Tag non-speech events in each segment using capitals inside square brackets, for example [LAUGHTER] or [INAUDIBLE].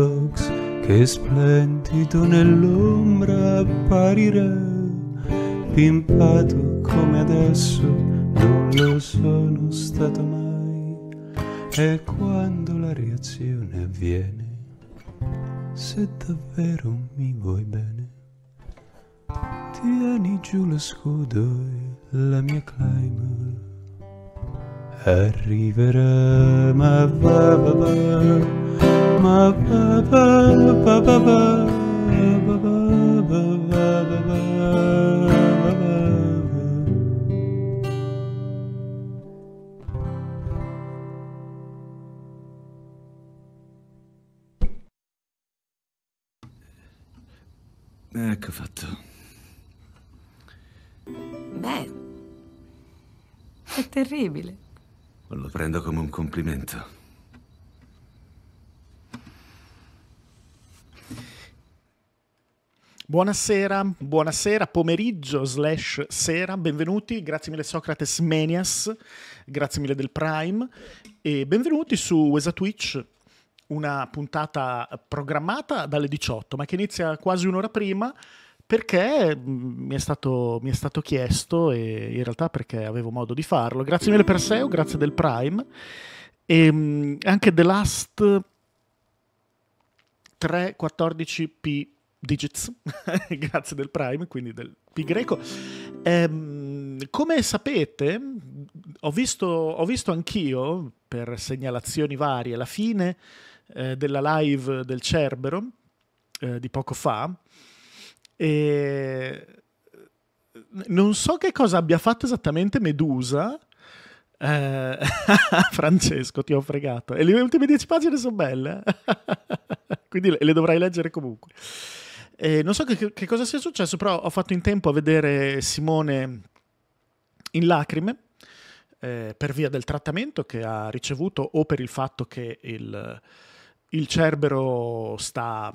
box che splendido nell'ombra apparirà, pimpato come adesso non lo sono stato mai. E quando la reazione avviene, se davvero mi vuoi bene, tieni giù lo scudo e la mia clima arriverà, ma va va va, ma va va va va va. Ecco fatto. Beh, è terribile. Lo prendo come un complimento. Buonasera, buonasera, pomeriggio slash sera, benvenuti, grazie mille Socrates Menias, grazie mille del Prime e benvenuti su Wesa Twitch, una puntata programmata dalle 18 ma che inizia quasi un'ora prima perché mm, mi è, stato, mi è, stato, chiesto e in realtà perché avevo modo di farlo. Grazie mille Perseo, grazie del Prime e ehm, anche The Last 314p digits, [LAUGHS] grazie del Prime, quindi del P greco. Ehm, come sapete, ho visto, ho visto anch'io, per segnalazioni varie, la fine eh, della live del Cerbero eh, di poco fa, e non so che cosa abbia fatto esattamente Medusa. Eh, [LAUGHS] Francesco, ti ho fregato. E le ultime dieci pagine sono belle, [LAUGHS] quindi le, dovrai leggere comunque. Eh, non so che, che, cosa sia successo, però ho fatto in tempo a vedere Simone in lacrime eh, per via del trattamento che ha ricevuto o per il fatto che il, il Cerbero sta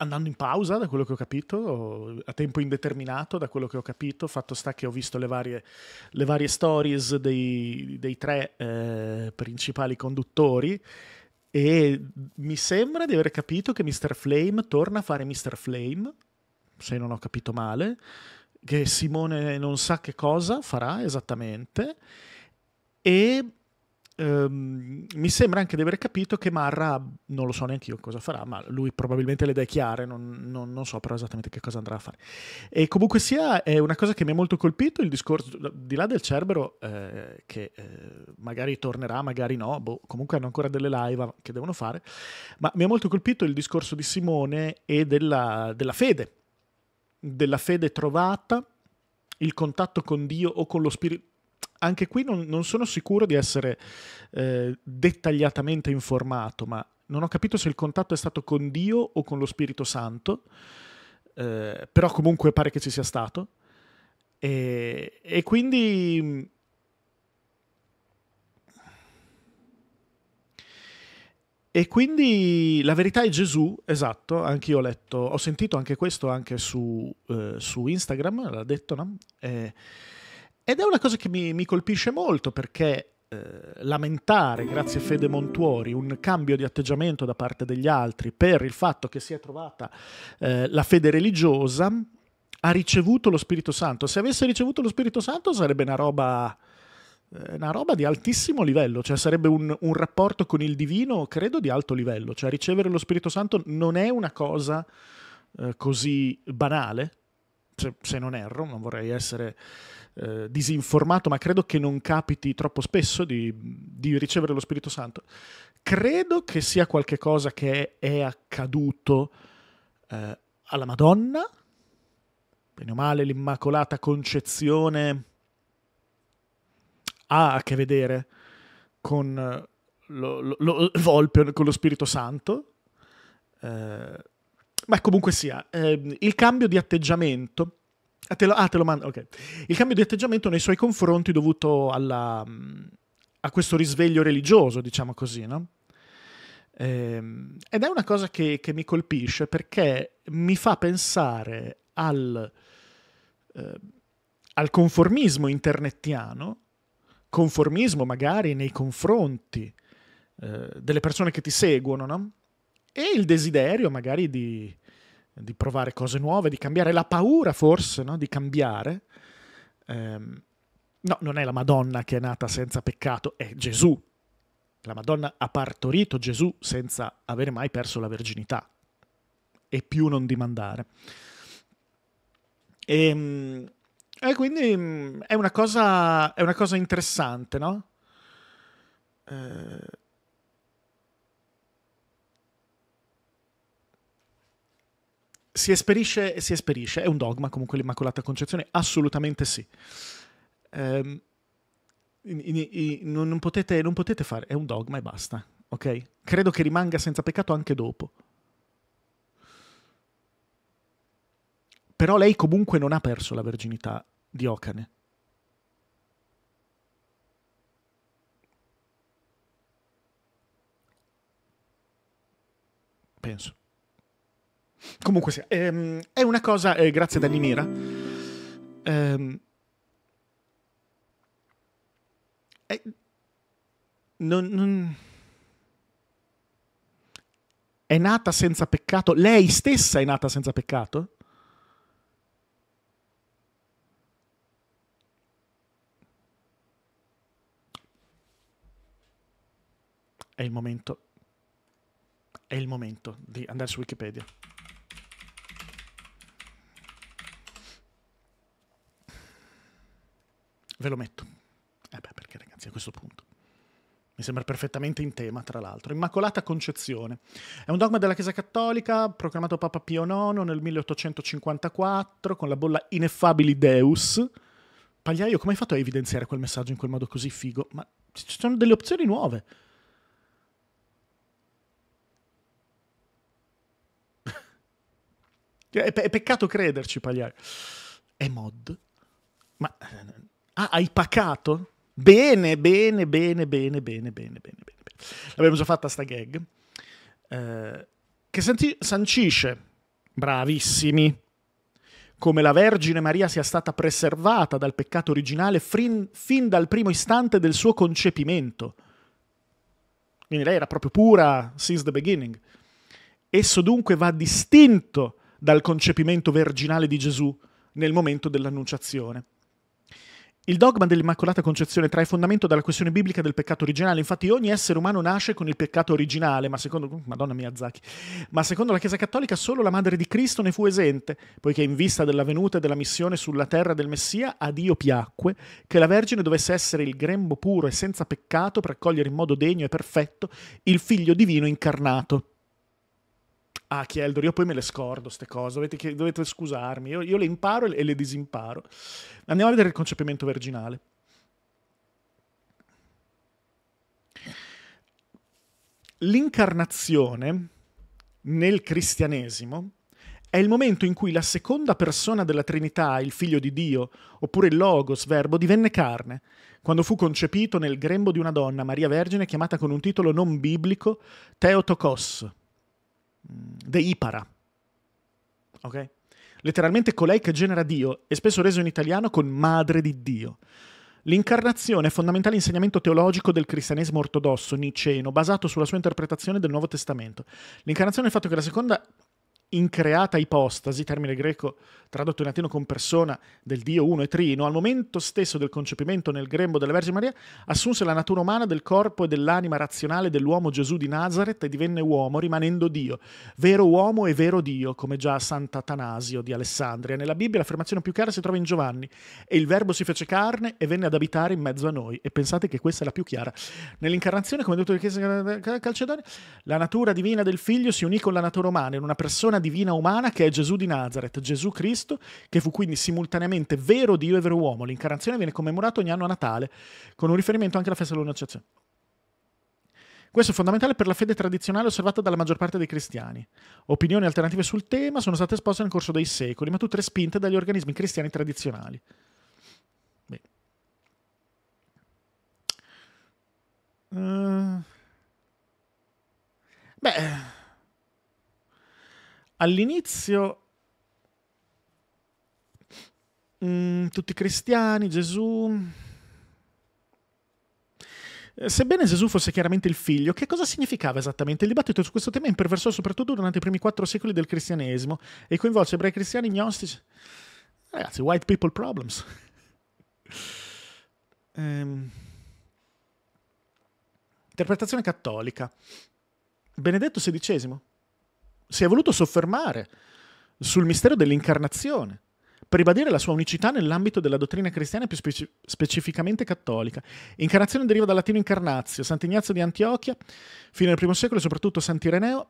andando in pausa, da quello che ho capito, a tempo indeterminato, da quello che ho capito, fatto sta che ho visto le varie, le varie stories dei, dei tre eh, principali conduttori e mi sembra di aver capito che Mr. Flame torna a fare Mr. Flame, se non ho capito male, che Simone non sa che cosa farà esattamente e ehm, mi sembra anche di aver capito che Marra, non lo so neanche io cosa farà, ma lui probabilmente le idee chiare, non, non, non, so però esattamente che cosa andrà a fare. E comunque sia, è una cosa che mi ha molto colpito, il discorso, di là del Cerbero, eh, che eh, magari tornerà, magari no, boh, comunque hanno ancora delle live che devono fare, ma mi ha molto colpito il discorso di Simone e della, della fede, della fede trovata, il contatto con Dio o con lo spirito anche qui non, non sono sicuro di essere eh, dettagliatamente informato, ma non ho capito se il contatto è stato con Dio o con lo Spirito Santo, eh, però comunque pare che ci sia stato. E, e quindi... E quindi la verità è Gesù, esatto, anche io ho letto, ho sentito anche questo anche su, eh, su Instagram, l'ha detto, no? Eh, ed è una cosa che mi, mi colpisce molto perché eh, lamentare, grazie a Fede Montuori, un cambio di atteggiamento da parte degli altri per il fatto che si è trovata eh, la fede religiosa, ha ricevuto lo Spirito Santo. Se avesse ricevuto lo Spirito Santo sarebbe una roba, eh, una roba di altissimo livello, cioè sarebbe un, un, rapporto con il divino, credo, di alto livello. Cioè ricevere lo Spirito Santo non è una cosa eh, così banale, se, se non erro, non vorrei essere eh, disinformato, ma credo che non capiti troppo spesso di, di, ricevere lo Spirito Santo. Credo che sia qualcosa che è, è accaduto eh, alla Madonna, bene o male, l'Immacolata Concezione ha a che vedere con eh, lo, lo, lo volpe, con lo Spirito Santo. Eh, ma comunque sia, eh, il cambio di atteggiamento Ah, te lo, ah, te lo mando, ok. Il cambio di atteggiamento nei suoi confronti dovuto alla, mm, a questo risveglio religioso, diciamo così, no? Ehm, ed è una cosa che, che, mi colpisce perché mi fa pensare al, eh, al conformismo internettiano, conformismo magari nei confronti eh, delle persone che ti seguono, no? E il desiderio magari di, di provare cose nuove, di cambiare, la paura forse no? di cambiare. Ehm, no, non è la Madonna che è nata senza peccato, è Gesù. La Madonna ha partorito Gesù senza avere mai perso la verginità e più non dimandare. E, ehm, e quindi mm, è una cosa, è una cosa interessante, no? Eh, si esperisce e si esperisce. È un dogma comunque l'Immacolata Concezione? Assolutamente sì. Um, in, in, in, non, potete, non potete fare, è un dogma e basta. Ok? Credo che rimanga senza peccato anche dopo. Però lei comunque non ha perso la verginità di Ocane. Penso. Comunque sì, ehm, è una cosa, eh, grazie Danny Mira. Ehm, è, non, non, è nata senza peccato? Lei stessa è nata senza peccato? È il momento. È il momento di andare su Wikipedia. Ve lo metto. Eh beh, perché ragazzi, a questo punto. Mi sembra perfettamente in tema, tra l'altro. Immacolata Concezione. È un dogma della Chiesa Cattolica proclamato Papa Pio IX nel 1854 con la bolla Ineffabili Deus. Pagliaio, come hai fatto a evidenziare quel messaggio in quel modo così figo? Ma ci sono delle opzioni nuove. [LAUGHS] È, pe- è peccato crederci, Pagliaio. È mod? Ma eh, Ah, hai pacato? Bene, bene, bene, bene, bene, bene, bene, bene. L'abbiamo già fatta sta gag. Eh, che sanci- sancisce, bravissimi, come la Vergine Maria sia stata preservata dal peccato originale fin, fin dal primo istante del suo concepimento. Quindi lei era proprio pura since the beginning. Esso dunque va distinto dal concepimento verginale di Gesù nel momento dell'annunciazione. Il dogma dell'Immacolata Concezione trae fondamento dalla questione biblica del peccato originale, infatti ogni essere umano nasce con il peccato originale, ma secondo, madonna mia Zacchi, ma secondo la Chiesa Cattolica solo la Madre di Cristo ne fu esente, poiché in vista della venuta e della missione sulla terra del Messia a Dio piacque che la Vergine dovesse essere il grembo puro e senza peccato per accogliere in modo degno e perfetto il Figlio divino incarnato. Ah, Chieldor, io poi me le scordo queste cose, dovete, dovete scusarmi, io, io, le imparo e le disimparo. Andiamo a vedere il concepimento virginale. L'incarnazione nel cristianesimo è il momento in cui la seconda persona della Trinità, il Figlio di Dio, oppure il Logos, verbo, divenne carne, quando fu concepito nel grembo di una donna, Maria Vergine, chiamata con un titolo non biblico, Teotokos, de Ipara. Ok? Letteralmente colei che genera Dio, è spesso reso in italiano con madre di Dio. L'incarnazione è fondamentale insegnamento teologico del cristianesimo ortodosso niceno, basato sulla sua interpretazione del Nuovo Testamento. L'incarnazione è il fatto che la seconda increata ipostasi, termine greco tradotto in latino con persona del Dio uno e trino, al momento stesso del concepimento nel grembo della Vergine Maria, assunse la natura umana del corpo e dell'anima razionale dell'uomo Gesù di Nazareth e divenne uomo rimanendo Dio, vero uomo e vero Dio, come già Sant'Atanasio di Alessandria. Nella Bibbia l'affermazione più chiara si trova in Giovanni, e il verbo si fece carne e venne ad abitare in mezzo a noi. E pensate che questa è la più chiara. Nell'incarnazione, come detto di Chiesa Calcedonia, la natura divina del figlio si unì con la natura umana in una persona divina umana che è Gesù di Nazareth, Gesù Cristo, che fu quindi simultaneamente vero Dio e vero uomo. L'incarnazione viene commemorata ogni anno a Natale, con un riferimento anche alla festa dell'Annunciazione. Questo è fondamentale per la fede tradizionale osservata dalla maggior parte dei cristiani. Opinioni alternative sul tema sono state esposte nel corso dei secoli, ma tutte respinte dagli organismi cristiani tradizionali. Eh. Beh. Uh... Beh all'inizio mh, mm, tutti cristiani, Gesù... Eh, sebbene Gesù fosse chiaramente il figlio, che cosa significava esattamente? Il dibattito su questo tema imperversò soprattutto durante i primi quattro secoli del cristianesimo e coinvolse ebrei cristiani gnostici. Ragazzi, white people problems. [LAUGHS] ehm. Interpretazione cattolica. Benedetto XVI si è voluto soffermare sul mistero dell'incarnazione, per ribadire la sua unicità nell'ambito della dottrina cristiana più speci- specificamente cattolica. Incarnazione deriva dal latino incarnazio. Sant'Ignazio di Antiochia, fino al I secolo, e soprattutto Sant'Ireneo,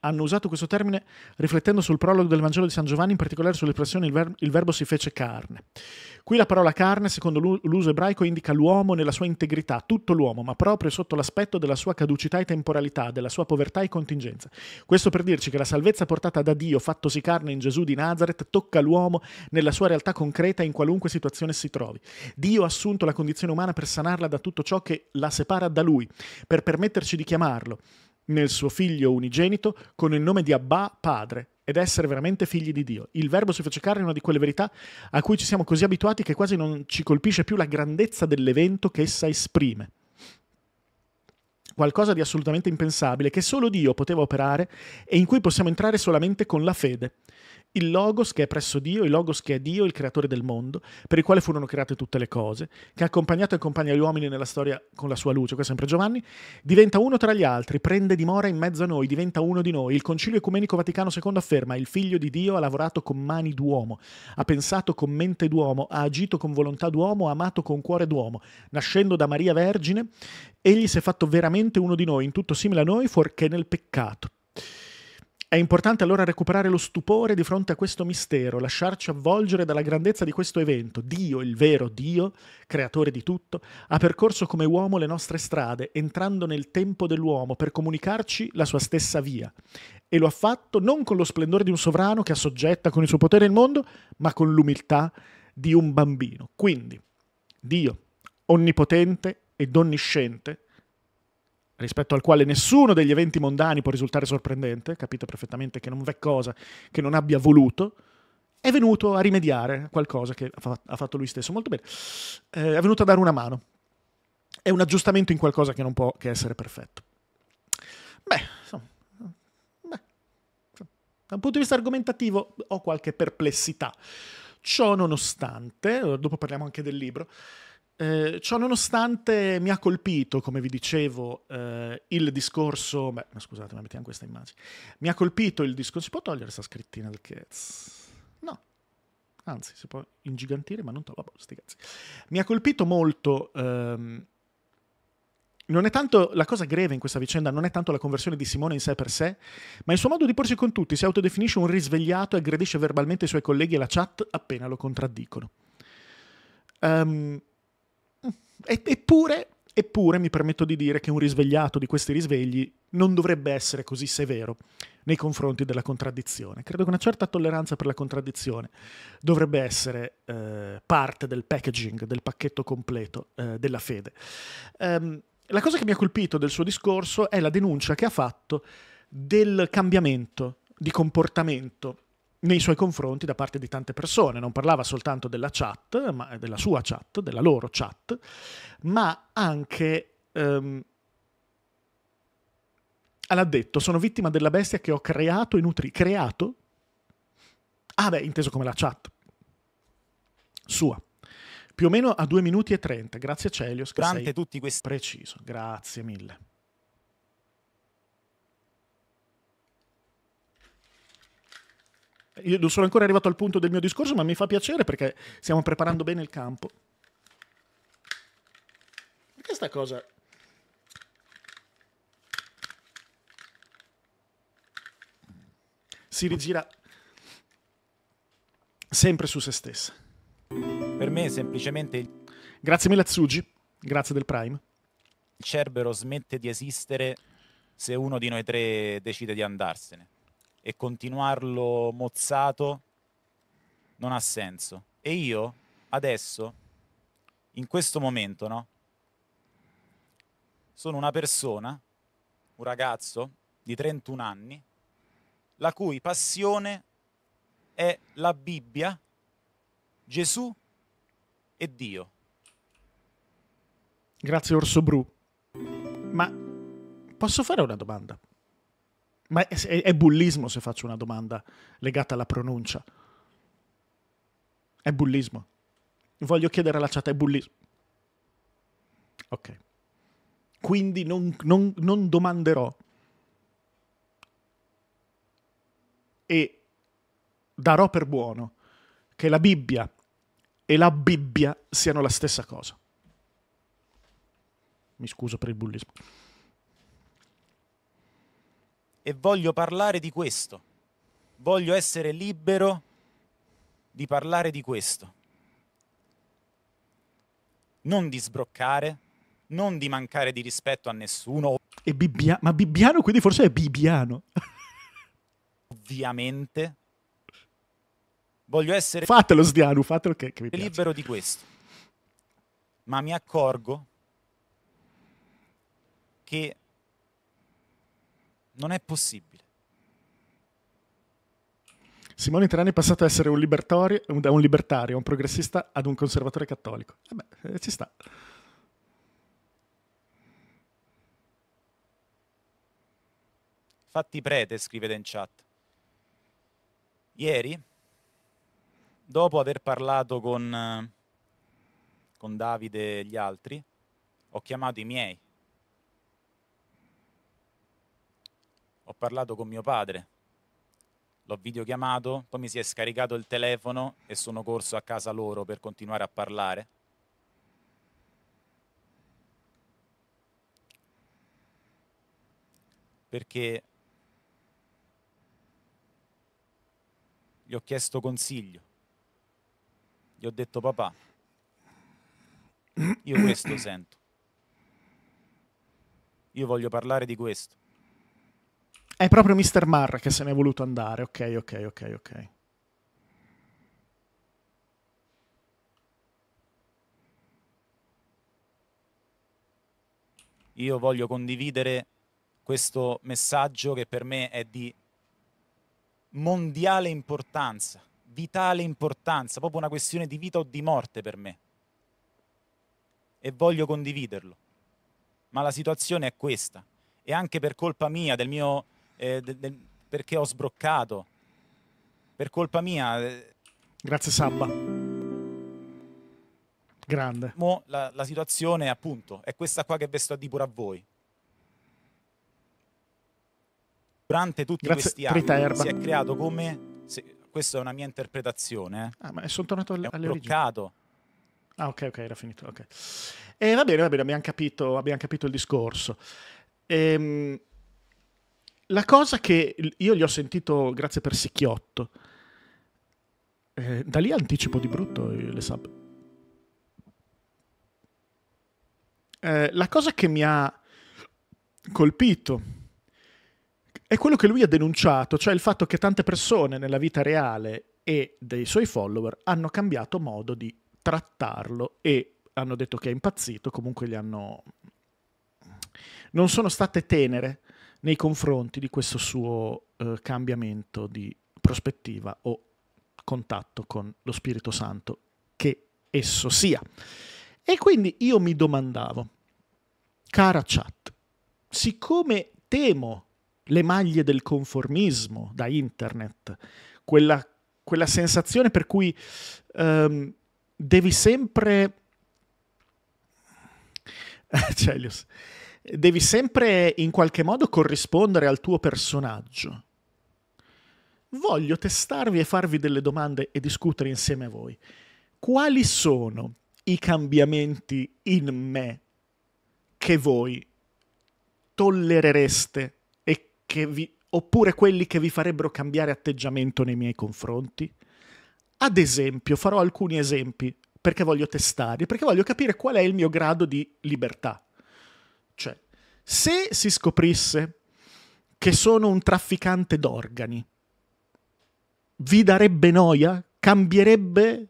hanno usato questo termine riflettendo sul prologo del Vangelo di San Giovanni, in particolare sull'espressione il, ver- il verbo si fece carne. Qui la parola carne, secondo l'uso ebraico, indica l'uomo nella sua integrità, tutto l'uomo, ma proprio sotto l'aspetto della sua caducità e temporalità, della sua povertà e contingenza. Questo per dirci che la salvezza portata da Dio, fattosi carne in Gesù di Nazareth, tocca l'uomo nella sua realtà concreta in qualunque situazione si trovi. Dio ha assunto la condizione umana per sanarla da tutto ciò che la separa da lui, per permetterci di chiamarlo nel suo figlio unigenito con il nome di Abba padre ed essere veramente figli di Dio. Il verbo si fece carne è una di quelle verità a cui ci siamo così abituati che quasi non ci colpisce più la grandezza dell'evento che essa esprime. Qualcosa di assolutamente impensabile che solo Dio poteva operare e in cui possiamo entrare solamente con la fede il Logos che è presso Dio, il Logos che è Dio, il creatore del mondo, per il quale furono create tutte le cose, che ha accompagnato e accompagna gli uomini nella storia con la sua luce, questo è sempre Giovanni, diventa uno tra gli altri, prende dimora in mezzo a noi, diventa uno di noi. Il Concilio Ecumenico Vaticano II afferma, il figlio di Dio ha lavorato con mani d'uomo, ha pensato con mente d'uomo, ha agito con volontà d'uomo, ha amato con cuore d'uomo. Nascendo da Maria Vergine, egli si è fatto veramente uno di noi, in tutto simile a noi, fuorché nel peccato è importante allora recuperare lo stupore di fronte a questo mistero, lasciarci avvolgere dalla grandezza di questo evento. Dio, il vero Dio, creatore di tutto, ha percorso come uomo le nostre strade, entrando nel tempo dell'uomo per comunicarci la sua stessa via. E lo ha fatto non con lo splendore di un sovrano che assoggetta con il suo potere il mondo, ma con l'umiltà di un bambino. Quindi, Dio, onnipotente ed onnisciente, rispetto al quale nessuno degli eventi mondani può risultare sorprendente, capite perfettamente che non v'è cosa che non abbia voluto, è venuto a rimediare qualcosa che ha fatto lui stesso molto bene, eh, è venuto a dare una mano. È un aggiustamento in qualcosa che non può che essere perfetto. Beh, insomma, beh, insomma da un punto di vista argomentativo ho qualche perplessità. Ciò nonostante, dopo parliamo anche del libro, eh, ciò nonostante mi ha colpito, come vi dicevo, eh, il discorso. Beh, ma scusate, ma mettiamo questa immagine. Mi ha colpito il discorso. Si può togliere questa scrittina del cazzo? No. Anzi, si può ingigantire, ma non tolgo. Vabbè, sti cazzi. Mi ha colpito molto. Ehm, non è tanto la cosa greve in questa vicenda, non è tanto la conversione di Simone in sé per sé, ma il suo modo di porsi con tutti. Si autodefinisce un risvegliato e aggredisce verbalmente i suoi colleghi e la chat appena lo contraddicono. Um, eppure, eppure mi permetto di dire che un risvegliato di questi risvegli non dovrebbe essere così severo nei confronti della contraddizione. Credo che una certa tolleranza per la contraddizione dovrebbe essere eh, parte del packaging, del pacchetto completo eh, della fede. Um, la cosa che mi ha colpito del suo discorso è la denuncia che ha fatto del cambiamento di comportamento nei suoi confronti da parte di tante persone. Non parlava soltanto della chat, ma eh, della sua chat, della loro chat, ma anche... Ehm, detto sono vittima della bestia che ho creato e nutri, Creato? Ah beh, inteso come la chat. Sua più o meno a 2 minuti e 30. Grazie Celios. Durante tutti questi... Preciso, grazie mille. Io non sono ancora arrivato al punto del mio discorso, ma mi fa piacere perché stiamo preparando bene il campo. Perché sta cosa si rigira sempre su se stessa. Per me semplicemente... Grazie mille Tsuji, grazie del Prime. Il Cerbero smette di esistere se uno di noi tre decide di andarsene e continuarlo mozzato non ha senso. E io adesso, in questo momento, no? Sono una persona, un ragazzo di 31 anni, la cui passione è la Bibbia, Gesù e Dio. Grazie Orso Bru. Ma posso fare una domanda? Ma è, è bullismo se faccio una domanda legata alla pronuncia. È bullismo. Voglio chiedere alla chat, è bullismo. Ok. Quindi non, non, non domanderò. E darò per buono che la Bibbia e la Bibbia siano la stessa cosa. Mi scuso per il bullismo e voglio parlare di questo. Voglio essere libero di parlare di questo. Non di sbroccare, non di mancare di rispetto a nessuno. E bibbia- ma Bibbiano quindi forse è Bibbiano. [LAUGHS] Ovviamente. Voglio essere... Fatelo Sdianu, fatelo che, che mi piace. Libero di questo. Ma mi accorgo che non è possibile. Simone Terani è passato ad essere un da un libertario, un progressista ad un conservatore cattolico. E eh beh, eh, ci sta. Fatti prete, scrivete in chat. Ieri, dopo aver parlato con, eh, con Davide e gli altri, ho chiamato i miei ho parlato con mio padre, l'ho videochiamato, poi mi si è scaricato il telefono e sono corso a casa loro per continuare a parlare. Perché gli ho chiesto consiglio, gli ho detto papà, io questo sento, io voglio parlare di questo. È proprio Mr. Marr che se n'è voluto andare. Ok, ok, ok, ok. Io voglio condividere questo messaggio che per me è di mondiale importanza, vitale importanza, proprio una questione di vita o di morte per me. E voglio condividerlo. Ma la situazione è questa. E anche per colpa mia, del mio eh, del, del, perché ho sbroccato. Per colpa mia. Eh, Grazie Sabba. Grande. Mo la, la situazione appunto è questa qua che vi sto a dire pure a voi. Durante tutti Grazie, questi anni si è creato come... Se, questa è una mia interpretazione. Eh. Ah, ma sono tornato al, alle Origini. Ah, ok, ok, era finito. Okay. E eh, va bene, va bene, abbiamo capito, abbiamo capito il discorso. Ehm, la cosa che io gli ho sentito, grazie per Sicchiotto, eh, da lì anticipo di brutto le sub. Eh, la cosa che mi ha colpito è quello che lui ha denunciato, cioè il fatto che tante persone nella vita reale e dei suoi follower hanno cambiato modo di trattarlo e hanno detto che è impazzito, comunque gli hanno... non sono state tenere nei confronti di questo suo eh, cambiamento di prospettiva o contatto con lo Spirito Santo che esso sia. E quindi io mi domandavo, cara chat, siccome temo le maglie del conformismo da internet, quella, quella sensazione per cui um, devi sempre... [LAUGHS] Celius, cioè, devi sempre in qualche modo corrispondere al tuo personaggio. Voglio testarvi e farvi delle domande e discutere insieme a voi. Quali sono i cambiamenti in me che voi tollerereste e che vi, oppure quelli che vi farebbero cambiare atteggiamento nei miei confronti? Ad esempio, farò alcuni esempi perché voglio testare, perché voglio capire qual è il mio grado di libertà se si scoprisse che sono un trafficante d'organi, vi darebbe noia? Cambierebbe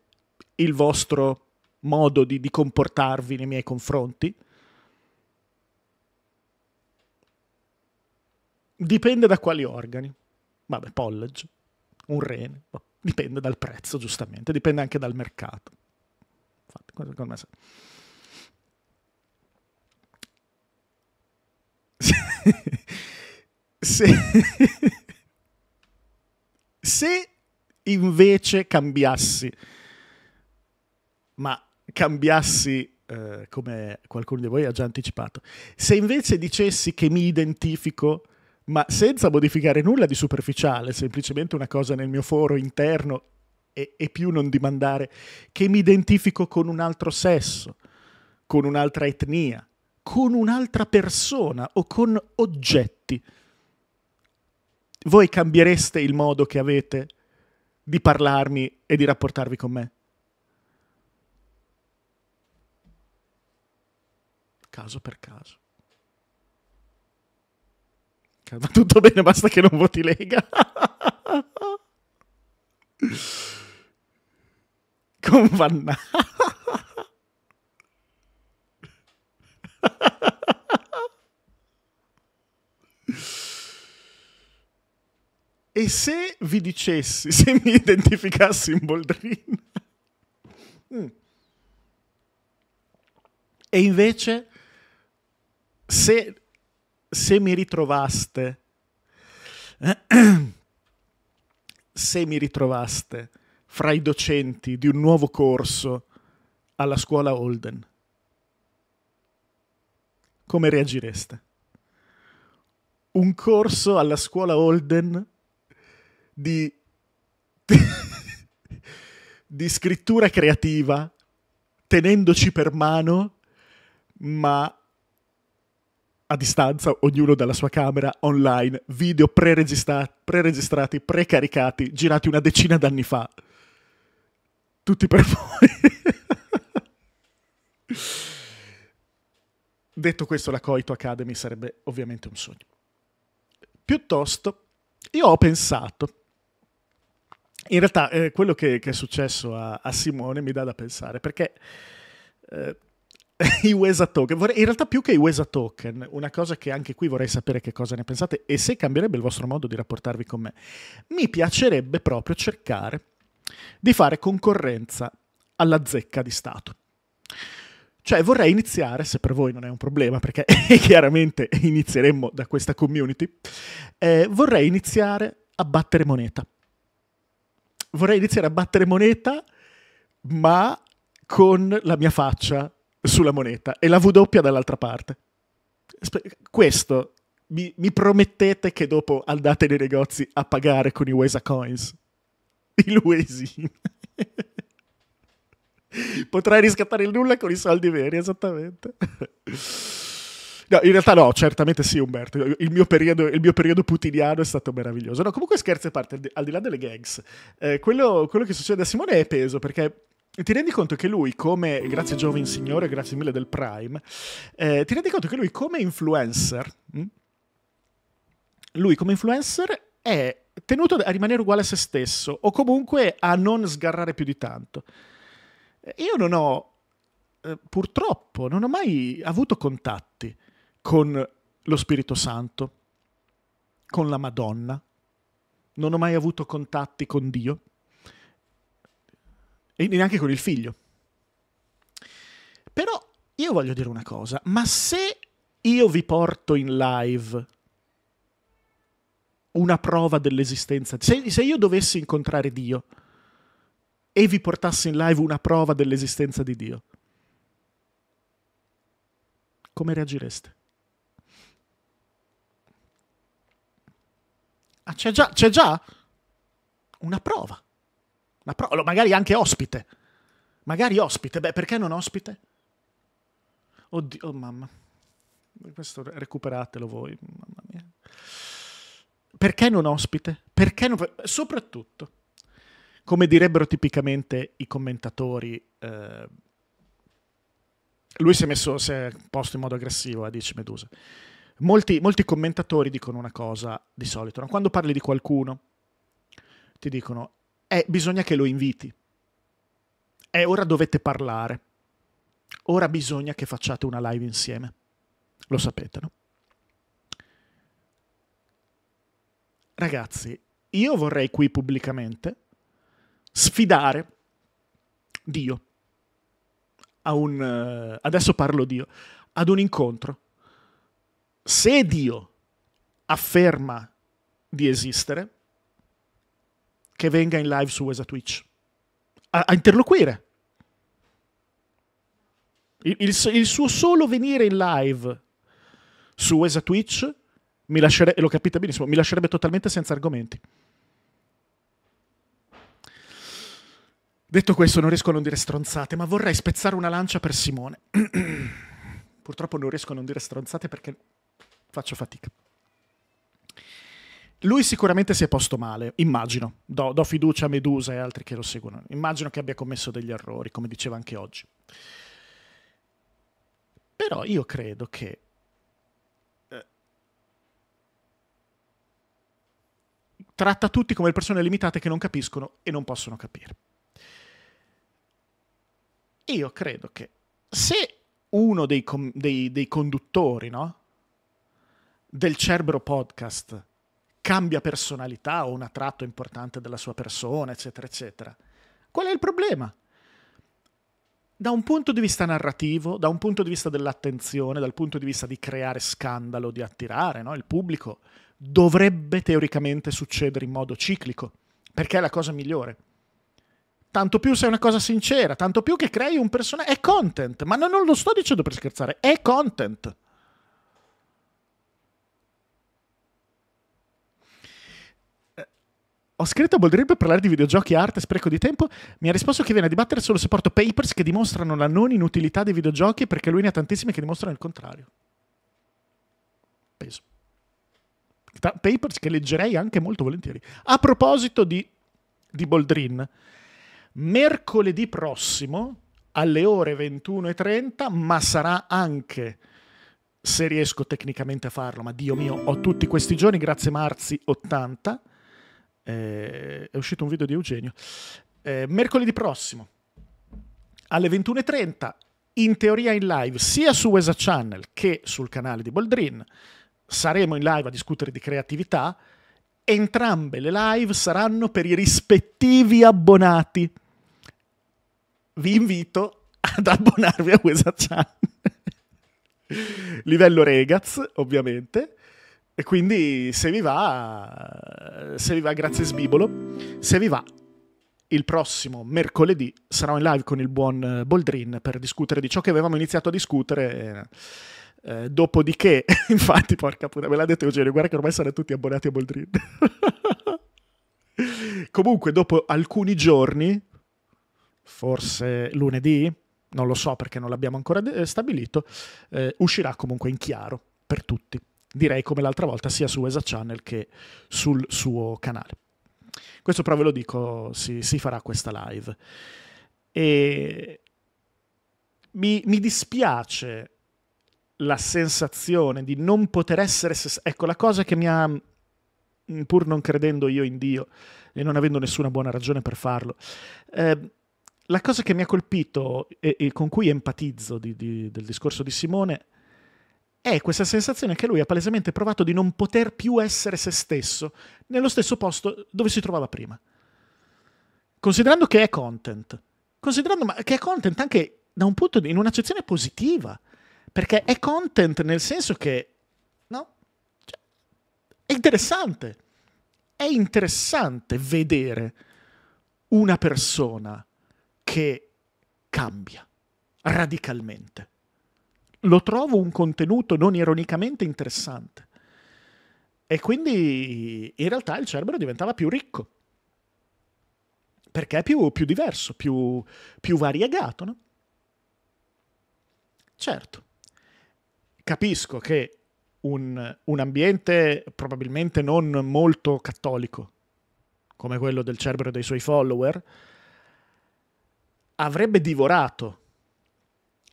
il vostro modo di, di comportarvi nei miei confronti? Dipende da quali organi. Vabbè, pollage, un rene, boh, dipende dal prezzo giustamente, dipende anche dal mercato. Infatti, come se, se invece cambiassi, ma cambiassi eh, come qualcuno di voi ha già anticipato, se invece dicessi che mi identifico, ma senza modificare nulla di superficiale, semplicemente una cosa nel mio foro interno e, e più non dimandare, che mi identifico con un altro sesso, con un'altra etnia, con un'altra persona o con oggetti, voi cambiereste il modo che avete di parlarmi e di rapportarvi con me? Caso per caso. Va tutto bene, basta che non voti Lega. [LAUGHS] Convannata. [LAUGHS] e se vi dicessi, se mi identificassi in Boldrin? Mm. E invece, se, se mi ritrovaste, se mi ritrovaste fra i docenti di un nuovo corso alla scuola Holden, come reagireste? Un corso alla scuola Holden di, [LAUGHS] di scrittura creativa, tenendoci per mano, ma a distanza, ognuno dalla sua camera, online, video pre-registra- pre-registrati, precaricati, girati una decina d'anni fa. Tutti per voi. [LAUGHS] Detto questo, la Coito Academy sarebbe ovviamente un sogno. Piuttosto, io ho pensato, in realtà eh, quello che, che, è successo a, a, Simone mi dà da pensare, perché eh, [LAUGHS] i Wesa Token, vorrei, in realtà più che i Wesa Token, una cosa che anche qui vorrei sapere che cosa ne pensate e se cambierebbe il vostro modo di rapportarvi con me, mi piacerebbe proprio cercare di fare concorrenza alla zecca di Stato. Cioè vorrei iniziare, se per voi non è un problema, perché [LAUGHS] chiaramente inizieremmo da questa community, eh, vorrei iniziare a battere moneta. Vorrei iniziare a battere moneta, ma con la mia faccia sulla moneta e la W dall'altra parte. Questo mi, mi, promettete che dopo andate nei negozi a pagare con i Wesa Coins. I Luesini. [LAUGHS] Potrai riscattare il nulla con i soldi veri, esattamente. No, in realtà no, certamente sì Umberto, il mio periodo, il mio periodo putiniano è stato meraviglioso. No, comunque scherzi a parte, al di là delle gags, eh, quello, quello che succede a Simone è peso perché ti rendi conto che lui, come, grazie Giovin Signore, grazie mille del Prime, eh, ti rendi conto che lui come influencer, mh? Hm, lui come influencer è tenuto a rimanere uguale a se stesso o comunque a non sgarrare più di tanto. Io non ho, eh, purtroppo, non ho mai avuto contatti con lo Spirito Santo, con la Madonna, non ho mai avuto contatti con Dio e neanche con il figlio. Però io voglio dire una cosa, ma se io vi porto in live una prova dell'esistenza, se, se io dovessi incontrare Dio, e vi portasse in live una prova dell'esistenza di Dio, come reagireste? Ah, c'è già, c'è già una prova. Una prova, magari anche ospite. Magari ospite, beh, perché non ospite? Oddio, oh mamma. Questo recuperatelo voi, mamma mia. Perché non ospite? Perché non... Soprattutto, come direbbero tipicamente i commentatori, eh, lui si è messo, si è posto in modo aggressivo, a eh, dice Medusa. Molti, molti, commentatori dicono una cosa di solito, no? quando parli di qualcuno ti dicono, eh, bisogna che lo inviti, eh, ora dovete parlare, ora bisogna che facciate una live insieme, lo sapete, no? Ragazzi, io vorrei qui pubblicamente sfidare Dio a un... Eh, adesso parlo Dio, ad un incontro. Se Dio afferma di esistere, che venga in live su Esa Twitch a, a interloquire. Il, il, il, suo solo venire in live su Esa Twitch mi lascerebbe, lo capite benissimo, mi lascerebbe totalmente senza argomenti. Detto questo, non riesco a non dire stronzate, ma vorrei spezzare una lancia per Simone. [CLEARS THROAT] Purtroppo non riesco a non dire stronzate perché faccio fatica. Lui sicuramente si è posto male, immagino. Do, do, fiducia a Medusa e altri che lo seguono. Immagino che abbia commesso degli errori, come diceva anche oggi. Però io credo che... Eh, tratta tutti come persone limitate che non capiscono e non possono capire io credo che se uno dei, com- dei, dei conduttori no? del Cerbero Podcast cambia personalità o una tratto importante della sua persona, eccetera, eccetera, qual è il problema? Da un punto di vista narrativo, da un punto di vista dell'attenzione, dal punto di vista di creare scandalo, di attirare no? il pubblico, dovrebbe teoricamente succedere in modo ciclico, perché è la cosa migliore tanto più sei una cosa sincera, tanto più che crei un personaggio. È content, ma non, lo sto dicendo per scherzare, è content. Eh, ho scritto a Boldrip per parlare di videogiochi, arte, spreco di tempo. Mi ha risposto che viene a dibattere solo se porto papers che dimostrano la non inutilità dei videogiochi perché lui ne ha tantissimi che dimostrano il contrario. Peso. papers che leggerei anche molto volentieri. A proposito di, di Boldrin, mercoledì prossimo alle ore 21.30, ma sarà anche se riesco tecnicamente a farlo, ma Dio mio, ho tutti questi giorni, grazie Marzi 80, eh, è uscito un video di Eugenio, eh, mercoledì prossimo alle 21.30, in teoria in live, sia su ESA Channel che sul canale di Boldrin, saremo in live a discutere di creatività, entrambe le live saranno per i rispettivi abbonati vi invito ad abbonarvi a wesa channel. Livello Regaz, ovviamente. E quindi se vi va, se vi va, grazie Sbibolo. Se vi va, il prossimo mercoledì sarò in live con il buon Boldrin per discutere di ciò che avevamo iniziato a discutere. Eh, dopodiché, [LAUGHS] infatti, porca puttana, ve l'ha detto Eugenio, guarda che ormai sarete tutti abbonati a Boldrin. [LAUGHS] Comunque, dopo alcuni giorni forse lunedì, non lo so perché non l'abbiamo ancora de- stabilito, eh, uscirà comunque in chiaro per tutti. Direi come l'altra volta sia su ESA Channel che sul suo canale. Questo però ve lo dico, si, si farà questa live. E mi, mi, dispiace la sensazione di non poter essere... ecco, la cosa che mi ha, mm, pur non credendo io in Dio e non avendo nessuna buona ragione per farlo, eh, la cosa che mi ha colpito e, e con cui empatizzo di, di, del discorso di Simone è questa sensazione che lui ha palesemente provato di non poter più essere se stesso nello stesso posto dove si trovava prima. Considerando che è content, considerando che è content anche da un punto di, in un'accezione positiva, perché è content nel senso che no, cioè, è interessante, è interessante vedere una persona che cambia radicalmente. Lo trovo un contenuto non ironicamente interessante. E quindi in realtà il Cerbero diventava più ricco. Perché è più, più diverso, più, più variegato, no? Certo, capisco che un, un, ambiente probabilmente non molto cattolico, come quello del Cerbero e dei suoi follower, avrebbe divorato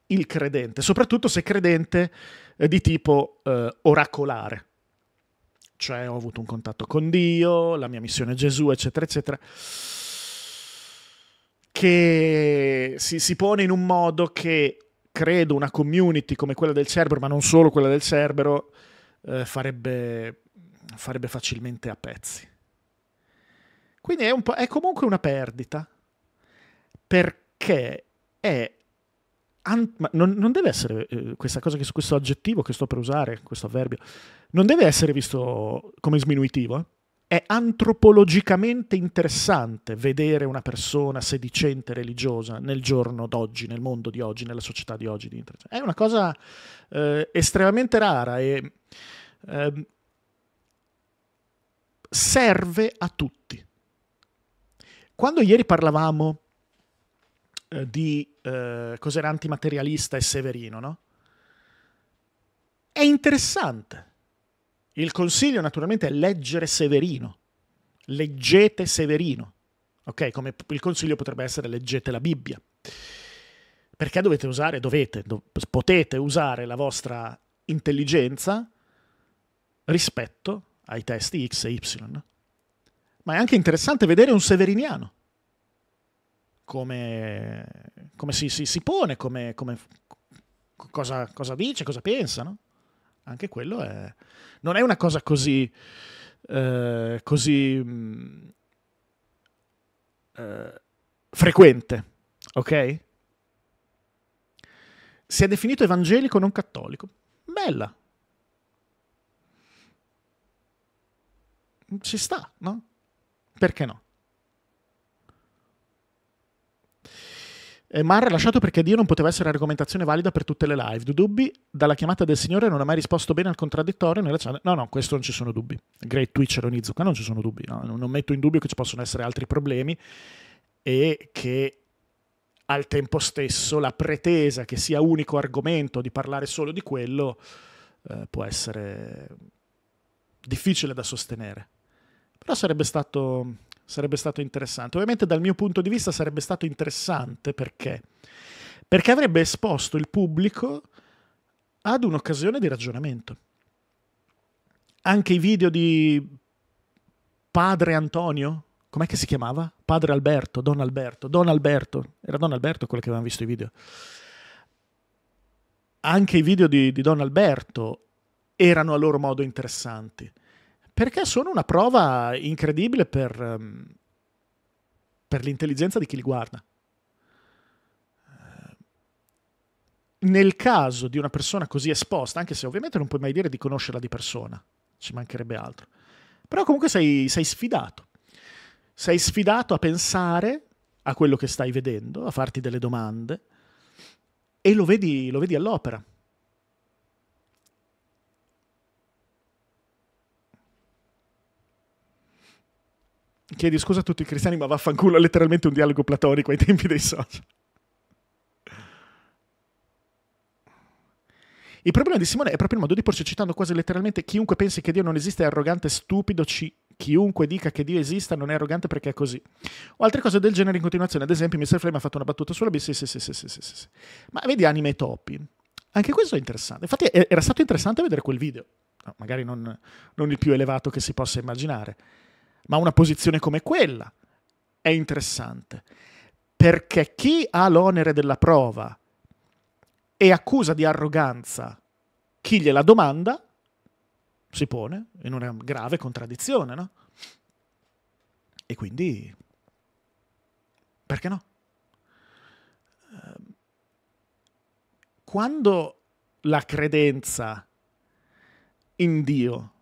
il credente, soprattutto se credente eh, di tipo eh, oracolare. Cioè ho avuto un contatto con Dio, la mia missione è Gesù, eccetera, eccetera, che si, si pone in un modo che credo una community come quella del Cerbero, ma non solo quella del Cerbero, eh, farebbe, farebbe, facilmente a pezzi. Quindi è, è comunque una perdita, perché perché è Ant- non, non, deve essere eh, questa cosa che, questo aggettivo che sto per usare, questo avverbio, non deve essere visto come sminuitivo. È antropologicamente interessante vedere una persona sedicente religiosa nel giorno d'oggi, nel mondo di oggi, nella società di oggi. Di è una cosa eh, estremamente rara e ehm, serve a tutti. Quando ieri parlavamo eh, di eh, cos'era antimaterialista e Severino, no? È interessante. Il consiglio naturalmente è leggere Severino. Leggete Severino. Ok, come il consiglio potrebbe essere leggete la Bibbia. Perché dovete usare, dovete, do, potete usare la vostra intelligenza rispetto ai testi X e Y. Ma è anche interessante vedere un severiniano come, come si, si, si, pone, come, come cosa, cosa, dice, cosa pensa. No? Anche quello è, non è una cosa così, eh, così mm, eh, frequente, ok? Si è definito evangelico non cattolico. Bella. Ci sta, no? Perché no? Eh, ha lasciato perché Dio non poteva essere argomentazione valida per tutte le live. Dubbi, dalla chiamata del Signore non ha mai risposto bene al contraddittorio nella No, no, questo non ci sono dubbi. Great Twitch Ronizzo, qua non ci sono dubbi. No? Non metto in dubbio che ci possono essere altri problemi e che al tempo stesso la pretesa che sia unico argomento di parlare solo di quello eh, può essere difficile da sostenere. Però sarebbe stato sarebbe stato interessante. Ovviamente dal mio punto di vista sarebbe stato interessante perché? Perché avrebbe esposto il pubblico ad un'occasione di ragionamento. Anche i video di padre Antonio, com'è che si chiamava? Padre Alberto, Don Alberto, Don Alberto, era Don Alberto quello che avevamo visto i video. Anche i video di, di Don Alberto erano a loro modo interessanti perché sono una prova incredibile per, ehm, per l'intelligenza di chi li guarda. Eh, nel caso di una persona così esposta, anche se ovviamente non puoi mai dire di conoscerla di persona, ci mancherebbe altro, però comunque sei, sei sfidato. Sei sfidato a pensare a quello che stai vedendo, a farti delle domande e lo vedi, lo vedi all'opera. Chiedi scusa a tutti i cristiani, ma vaffanculo, è letteralmente un dialogo platonico ai tempi dei social. Il problema di Simone è proprio il modo di porsi, citando quasi letteralmente: Chiunque pensi che Dio non esista è arrogante, stupido, ci... chiunque dica che Dio esista non è arrogante perché è così. O altre cose del genere in continuazione. Ad esempio, Mr. Flame ha fatto una battuta sulla B. Sì, sì, sì, sì, sì, sì. Ma vedi anime e toppi. Anche questo è interessante. Infatti, era stato interessante vedere quel video. No, magari non, non il più elevato che si possa immaginare ma una posizione come quella è interessante, perché chi ha l'onere della prova e accusa di arroganza chi gliela domanda, si pone in una grave contraddizione, no? E quindi, perché no? Ehm, quando la credenza in Dio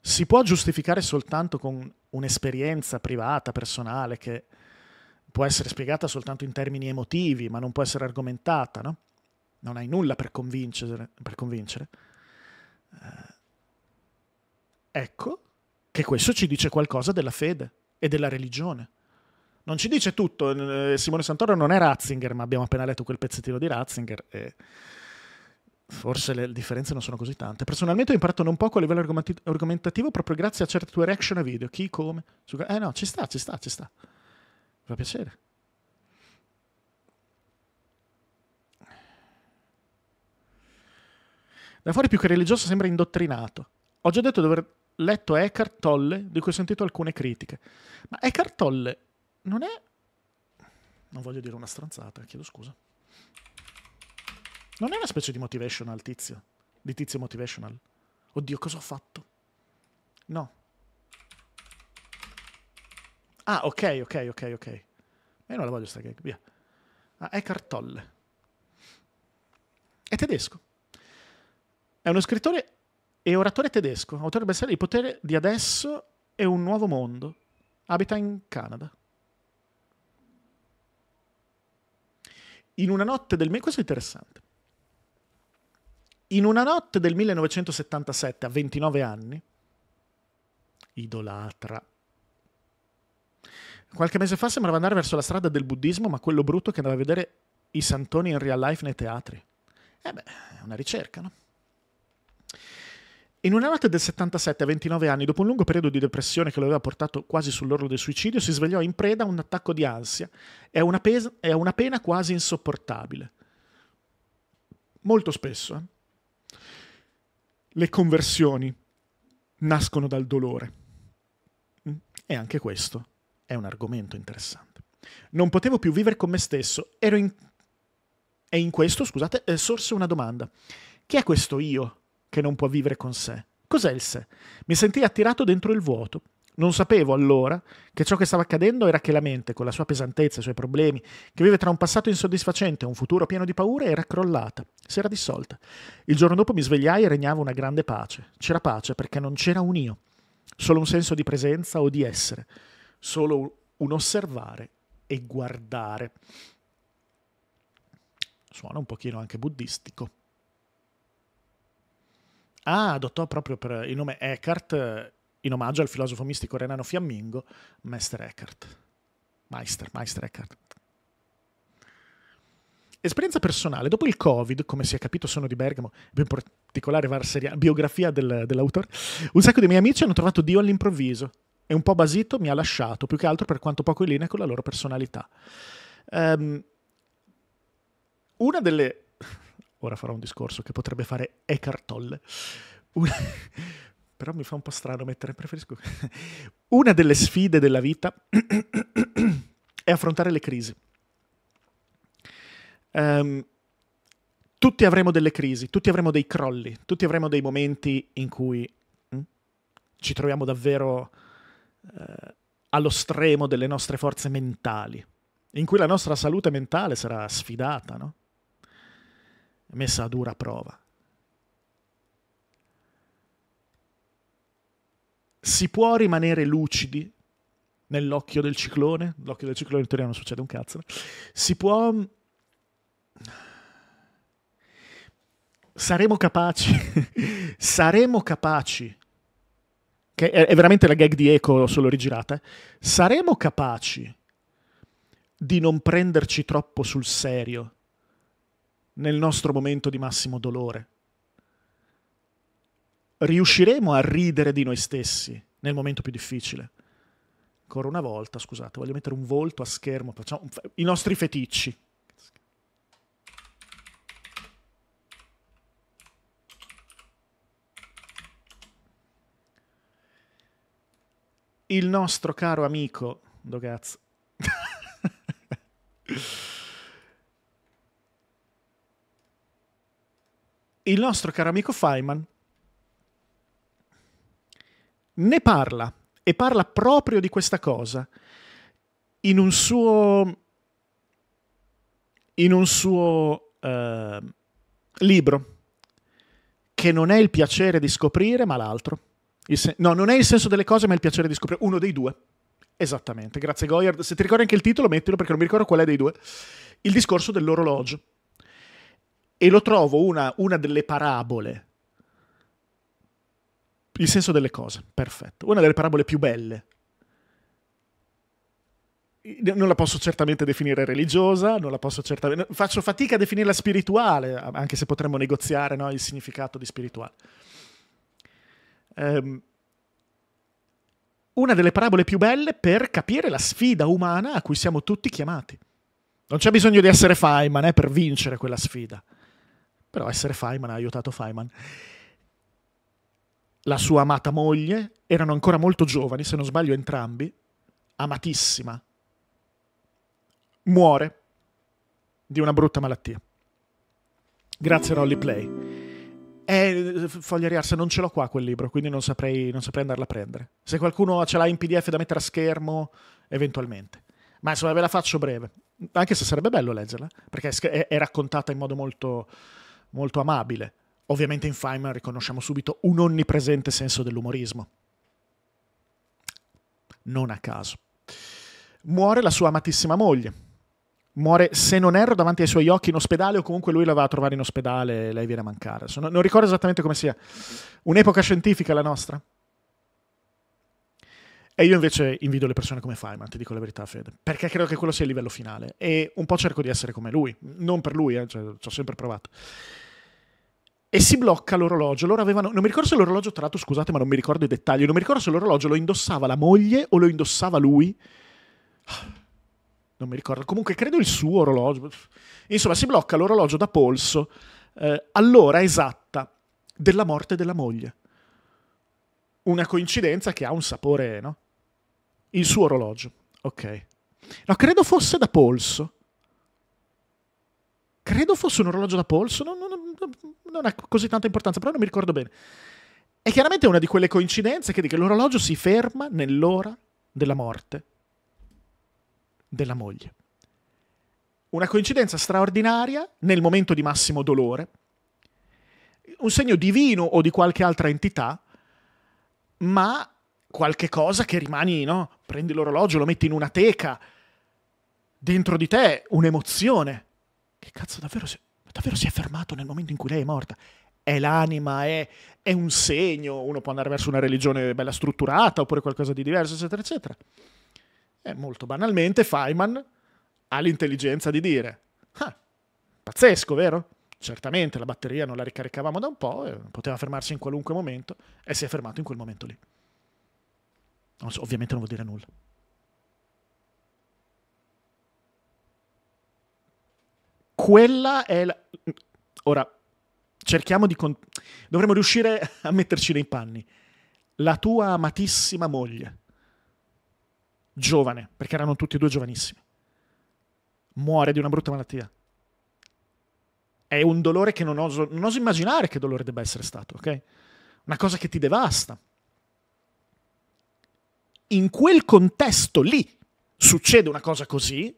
si può giustificare soltanto con un'esperienza privata, personale, che può essere spiegata soltanto in termini emotivi, ma non può essere argomentata, no? Non hai nulla per convincere. Per convincere. Eh, ecco che questo ci dice qualcosa della fede e della religione. Non ci dice tutto, eh, Simone Santoro non è Ratzinger, ma abbiamo appena letto quel pezzettino di Ratzinger. E forse le differenze non sono così tante. Personalmente ho imparato non poco a livello argomentativo proprio grazie a certe tue reaction a video. Chi, come? Su... Eh no, ci sta, ci sta, ci sta. Fa piacere. Da fuori più che religioso sembra indottrinato. Ho già detto di aver letto Eckhart Tolle, di cui ho sentito alcune critiche. Ma Eckhart Tolle non è... Non voglio dire una stronzata, chiedo scusa. Non è una specie di motivational tizio? Di tizio motivational? Oddio, cosa ho fatto? No. Ah, ok, ok, ok, ok. Io non la voglio sta gag, via. Ah, è Cartolle. È tedesco. È uno scrittore e oratore tedesco, autore del bestseller Il potere di adesso e un nuovo mondo. Abita in Canada. In una notte del me, questo è interessante. In una notte del 1977, a 29 anni, idolatra. Qualche mese fa sembrava andare verso la strada del buddismo, ma quello brutto che andava a vedere i santoni in real life nei teatri. Eh beh, è una ricerca, no? In una notte del 77 a 29 anni, dopo un lungo periodo di depressione che lo aveva portato quasi sull'orlo del suicidio, si svegliò in preda a un attacco di ansia e a una, pes- e a una pena quasi insopportabile. Molto spesso, eh? le conversioni nascono dal dolore. Mm? E anche questo è un argomento interessante. Non potevo più vivere con me stesso, ero in... E in questo, scusate, eh, sorse una domanda. Chi è questo io che non può vivere con sé? Cos'è il sé? Mi sentii attirato dentro il vuoto. Non sapevo allora che ciò che stava accadendo era che la mente, con la sua pesantezza e i suoi problemi, che vive tra un passato insoddisfacente e un futuro pieno di paure, era crollata, si era dissolta. Il giorno dopo mi svegliai e regnava una grande pace. C'era pace perché non c'era un io, solo un senso di presenza o di essere, solo un osservare e guardare. Suona un pochino anche buddistico. Ah, adottò proprio per il nome Eckhart in omaggio al filosofo mistico renano fiammingo, Meister Eckhart. Meister, Meister Eckhart. Esperienza personale. Dopo il Covid, come si è capito sono di Bergamo, in particolare Varseria, biografia del, dell'autore, un sacco di miei amici hanno trovato Dio all'improvviso. E un po' basito mi ha lasciato, più che altro per quanto poco in linea con la loro personalità. Um, una delle... [LAUGHS] Ora farò un discorso che potrebbe fare Eckhart Tolle. Una, però mi fa un po' strano mettere, preferisco... [LAUGHS] Una delle sfide della vita [CLEARS THROAT] è affrontare le crisi. Um, tutti avremo delle crisi, tutti avremo dei crolli, tutti avremo dei momenti in cui hm, ci troviamo davvero eh, allo stremo delle nostre forze mentali, in cui la nostra salute mentale sarà sfidata, no? messa a dura prova. si può rimanere lucidi nell'occhio del ciclone, l'occhio del ciclone in teoria non succede un cazzo, si può... Mm, saremo capaci, [LAUGHS] saremo capaci, che è, veramente la gag di Eco solo rigirata, eh? saremo capaci di non prenderci troppo sul serio nel nostro momento di massimo dolore riusciremo a ridere di noi stessi nel momento più difficile. Ancora una volta, scusate, voglio mettere un volto a schermo, facciamo i nostri feticci. Il nostro caro amico Dogaz. [LAUGHS] il nostro caro amico Feynman ne parla e parla proprio di questa cosa in un suo, in un suo eh, libro che non è il piacere di scoprire ma l'altro. Sen- no, non è il senso delle cose ma è il piacere di scoprire uno dei due. Esattamente, grazie Goyard. Se ti ricordi anche il titolo, mettilo perché non mi ricordo qual è dei due. Il discorso dell'orologio. E lo trovo una, una delle parabole il senso delle cose, perfetto. Una delle parabole più belle. Non la posso certamente definire religiosa, non la posso certamente... Faccio fatica a definirla spirituale, anche se potremmo negoziare no, il significato di spirituale. Um, una delle parabole più belle per capire la sfida umana a cui siamo tutti chiamati. Non c'è bisogno di essere Feynman eh, per vincere quella sfida. Però essere Feynman ha aiutato Feynman la sua amata moglie erano ancora molto giovani, se non sbaglio entrambi, amatissima, muore di una brutta malattia. Grazie Rolly Play. Eh, Foglia Riarsa, non ce l'ho qua quel libro, quindi non saprei, non saprei andarla a prendere. Se qualcuno ce l'ha in PDF da mettere a schermo, eventualmente. Ma insomma, ve la faccio breve. Anche se sarebbe bello leggerla, perché è, è raccontata in modo molto, molto amabile. Ovviamente in Feynman riconosciamo subito un onnipresente senso dell'umorismo. Non a caso. Muore la sua amatissima moglie. Muore, se non erro, davanti ai suoi occhi in ospedale o comunque lui la va a trovare in ospedale e lei viene a mancare. Sono, non ricordo esattamente come sia. Un'epoca scientifica la nostra? E io invece invido le persone come Feynman, ti dico la verità, Fede, perché credo che quello sia il livello finale. E un po' cerco di essere come lui, non per lui, eh, cioè, ci ho sempre provato e si blocca l'orologio. Loro avevano, non mi ricordo se l'orologio, tra l'altro, scusate, ma non mi ricordo i dettagli. Non mi ricordo se l'orologio lo indossava la moglie o lo indossava lui. Non mi ricordo. Comunque, credo il suo orologio. Insomma, si blocca l'orologio da polso eh, all'ora esatta della morte della moglie. Una coincidenza che ha un sapore, no? Il suo orologio. Ok. No, credo fosse da polso. Credo fosse un orologio da polso. Non, non, non ha così tanta importanza, però non mi ricordo bene. È chiaramente una di quelle coincidenze che, che l'orologio si ferma nell'ora della morte della moglie. Una coincidenza straordinaria nel momento di massimo dolore, un segno divino o di qualche altra entità, ma qualche cosa che rimani, no? Prendi l'orologio, lo metti in una teca, dentro di te un'emozione. Che cazzo davvero... Se davvero si è fermato nel momento in cui lei è morta. È l'anima, è, è un segno, uno può andare verso una religione bella strutturata oppure qualcosa di diverso, eccetera, eccetera. E molto banalmente Feynman ha l'intelligenza di dire, ah, pazzesco, vero? Certamente la batteria non la ricaricavamo da un po', poteva fermarsi in qualunque momento e si è fermato in quel momento lì. ovviamente non vuol dire nulla. quella è la... Ora, cerchiamo di... Con... Dovremmo riuscire a metterci nei panni. La tua amatissima moglie, giovane, perché erano tutti e due giovanissimi, muore di una brutta malattia. È un dolore che non oso, non oso immaginare che dolore debba essere stato, ok? Una cosa che ti devasta. In quel contesto lì succede una cosa così,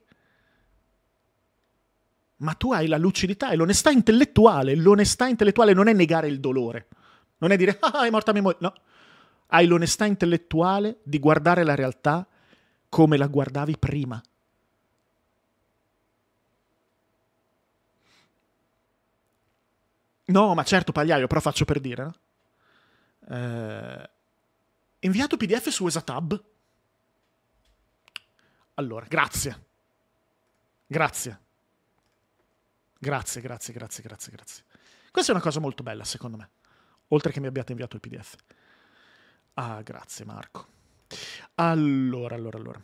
ma tu hai la lucidità e l'onestà intellettuale. L'onestà intellettuale non è negare il dolore, non è dire ah, ah, è morta mia moglie. No, hai l'onestà intellettuale di guardare la realtà come la guardavi prima. No, ma certo, pagliaio, però faccio per dire, no? Eh, inviato PDF su EsaTab? Allora, grazie. Grazie. Grazie, grazie, grazie, grazie, grazie. Questa è una cosa molto bella, secondo me. Oltre che mi abbiate inviato il PDF. Ah, grazie Marco. Allora, allora, allora.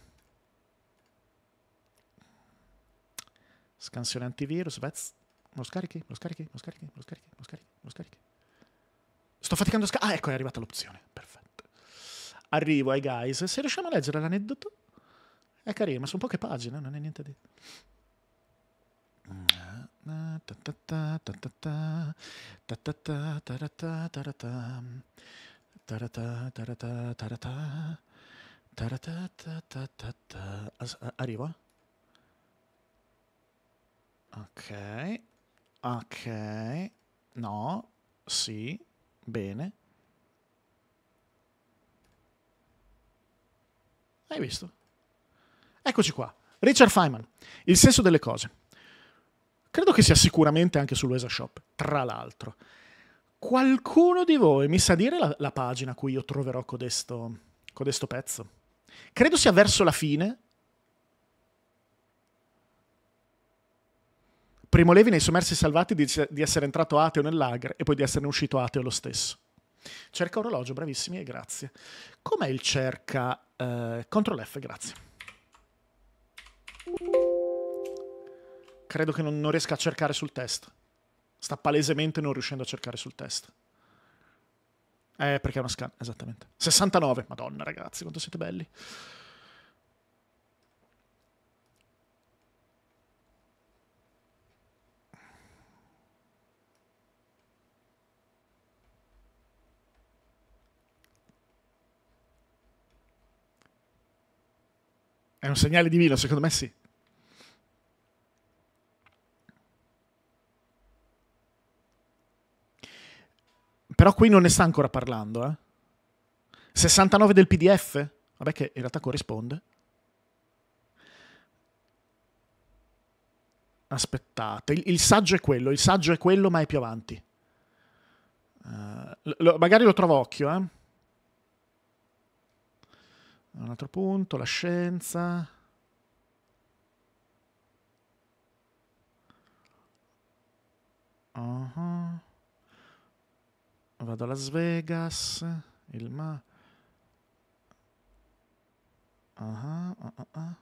Scansione antivirus, vez. Lo scarichi, lo scarichi, lo scarichi, lo scarichi, lo scarichi, lo scarichi. Sto faticando a scaricare. Ah, ecco, è arrivata l'opzione. Perfetto. Arrivo ai guys. Se riusciamo a leggere l'aneddoto... È carino, ma sono poche pagine, non è niente di... Mm. Arriva? Ok. Ok. No. Sì. Bene. Hai visto? Eccoci qua. Richard Feynman, il senso delle cose. Credo che sia sicuramente anche sull'ESA Shop, tra l'altro. Qualcuno di voi mi sa dire la, la pagina a cui io troverò codesto, codesto pezzo? Credo sia verso la fine, Primo Levi nei sommersi salvati dice di essere entrato ateo nell'agre e poi di esserne uscito ateo lo stesso. Cerca orologio, bravissimi e grazie. Com'è il cerca? Eh, Ctrl F, grazie. credo che non, non riesca a cercare sul test. Sta palesemente non riuscendo a cercare sul test. Eh, perché è una scan, esattamente. 69, madonna ragazzi, quanto siete belli. È un segnale divino, secondo me sì. Però qui non ne sta ancora parlando. Eh? 69 del PDF? Vabbè che in realtà corrisponde. Aspettate, il, il saggio è quello, il saggio è quello ma è più avanti. Uh, lo, magari lo trovo occhio, eh? Un altro punto, la scienza. Uh -huh. Vado a Las Vegas. Il ma. Uh ah, -huh, ah, uh ah, -uh.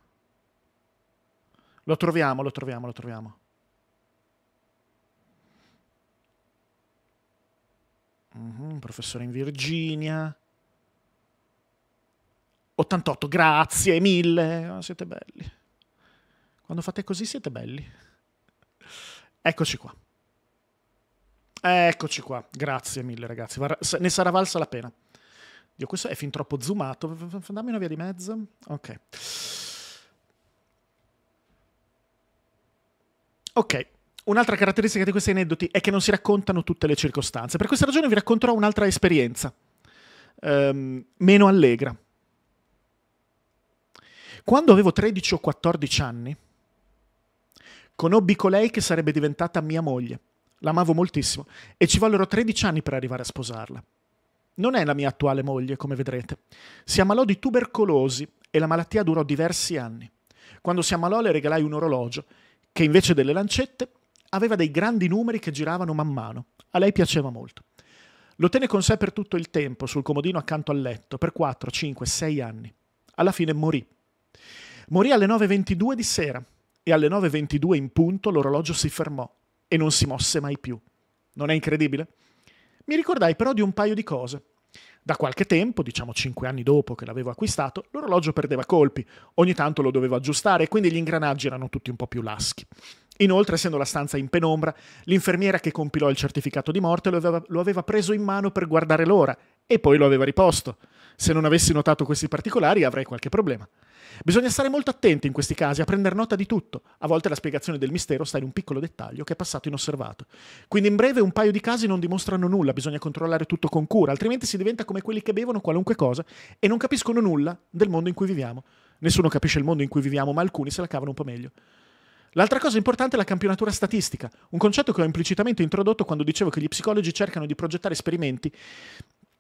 Lo troviamo, lo troviamo, lo troviamo. -huh, mhm, professore in Virginia. 88, grazie mille. Oh, siete belli. Quando fate così siete belli. Eccoci qua. Eccoci qua, grazie mille ragazzi, ne sarà valsa la pena. Dio, questo è fin troppo zoomato, dammi una via di mezzo. Ok. Ok, un'altra caratteristica di questi aneddoti è che non si raccontano tutte le circostanze. Per questa ragione vi racconterò un'altra esperienza, ehm, meno allegra. Quando avevo 13 o 14 anni, conobbi colei che sarebbe diventata mia moglie l'amavo moltissimo e ci vollero 13 anni per arrivare a sposarla. Non è la mia attuale moglie, come vedrete. Si ammalò di tubercolosi e la malattia durò diversi anni. Quando si ammalò le regalai un orologio che invece delle lancette aveva dei grandi numeri che giravano man mano. A lei piaceva molto. Lo tenne con sé per tutto il tempo, sul comodino accanto al letto, per 4, 5, 6 anni. Alla fine morì. Morì alle 9.22 di sera e alle 9.22 in punto l'orologio si fermò e non si mosse mai più. Non è incredibile? Mi ricordai però di un paio di cose. Da qualche tempo, diciamo cinque anni dopo che l'avevo acquistato, l'orologio perdeva colpi, ogni tanto lo dovevo aggiustare e quindi gli ingranaggi erano tutti un po' più laschi. Inoltre, essendo la stanza in penombra, l'infermiera che compilò il certificato di morte lo aveva, lo aveva preso in mano per guardare l'ora e poi lo aveva riposto. Se non avessi notato questi particolari avrei qualche problema. Bisogna stare molto attenti in questi casi a prendere nota di tutto. A volte la spiegazione del mistero sta in un piccolo dettaglio che è passato inosservato. Quindi in breve un paio di casi non dimostrano nulla, bisogna controllare tutto con cura, altrimenti si diventa come quelli che bevono qualunque cosa e non capiscono nulla del mondo in cui viviamo. Nessuno capisce il mondo in cui viviamo, ma alcuni se la cavano un po' meglio. L'altra cosa importante è la campionatura statistica, un concetto che ho implicitamente introdotto quando dicevo che gli psicologi cercano di progettare esperimenti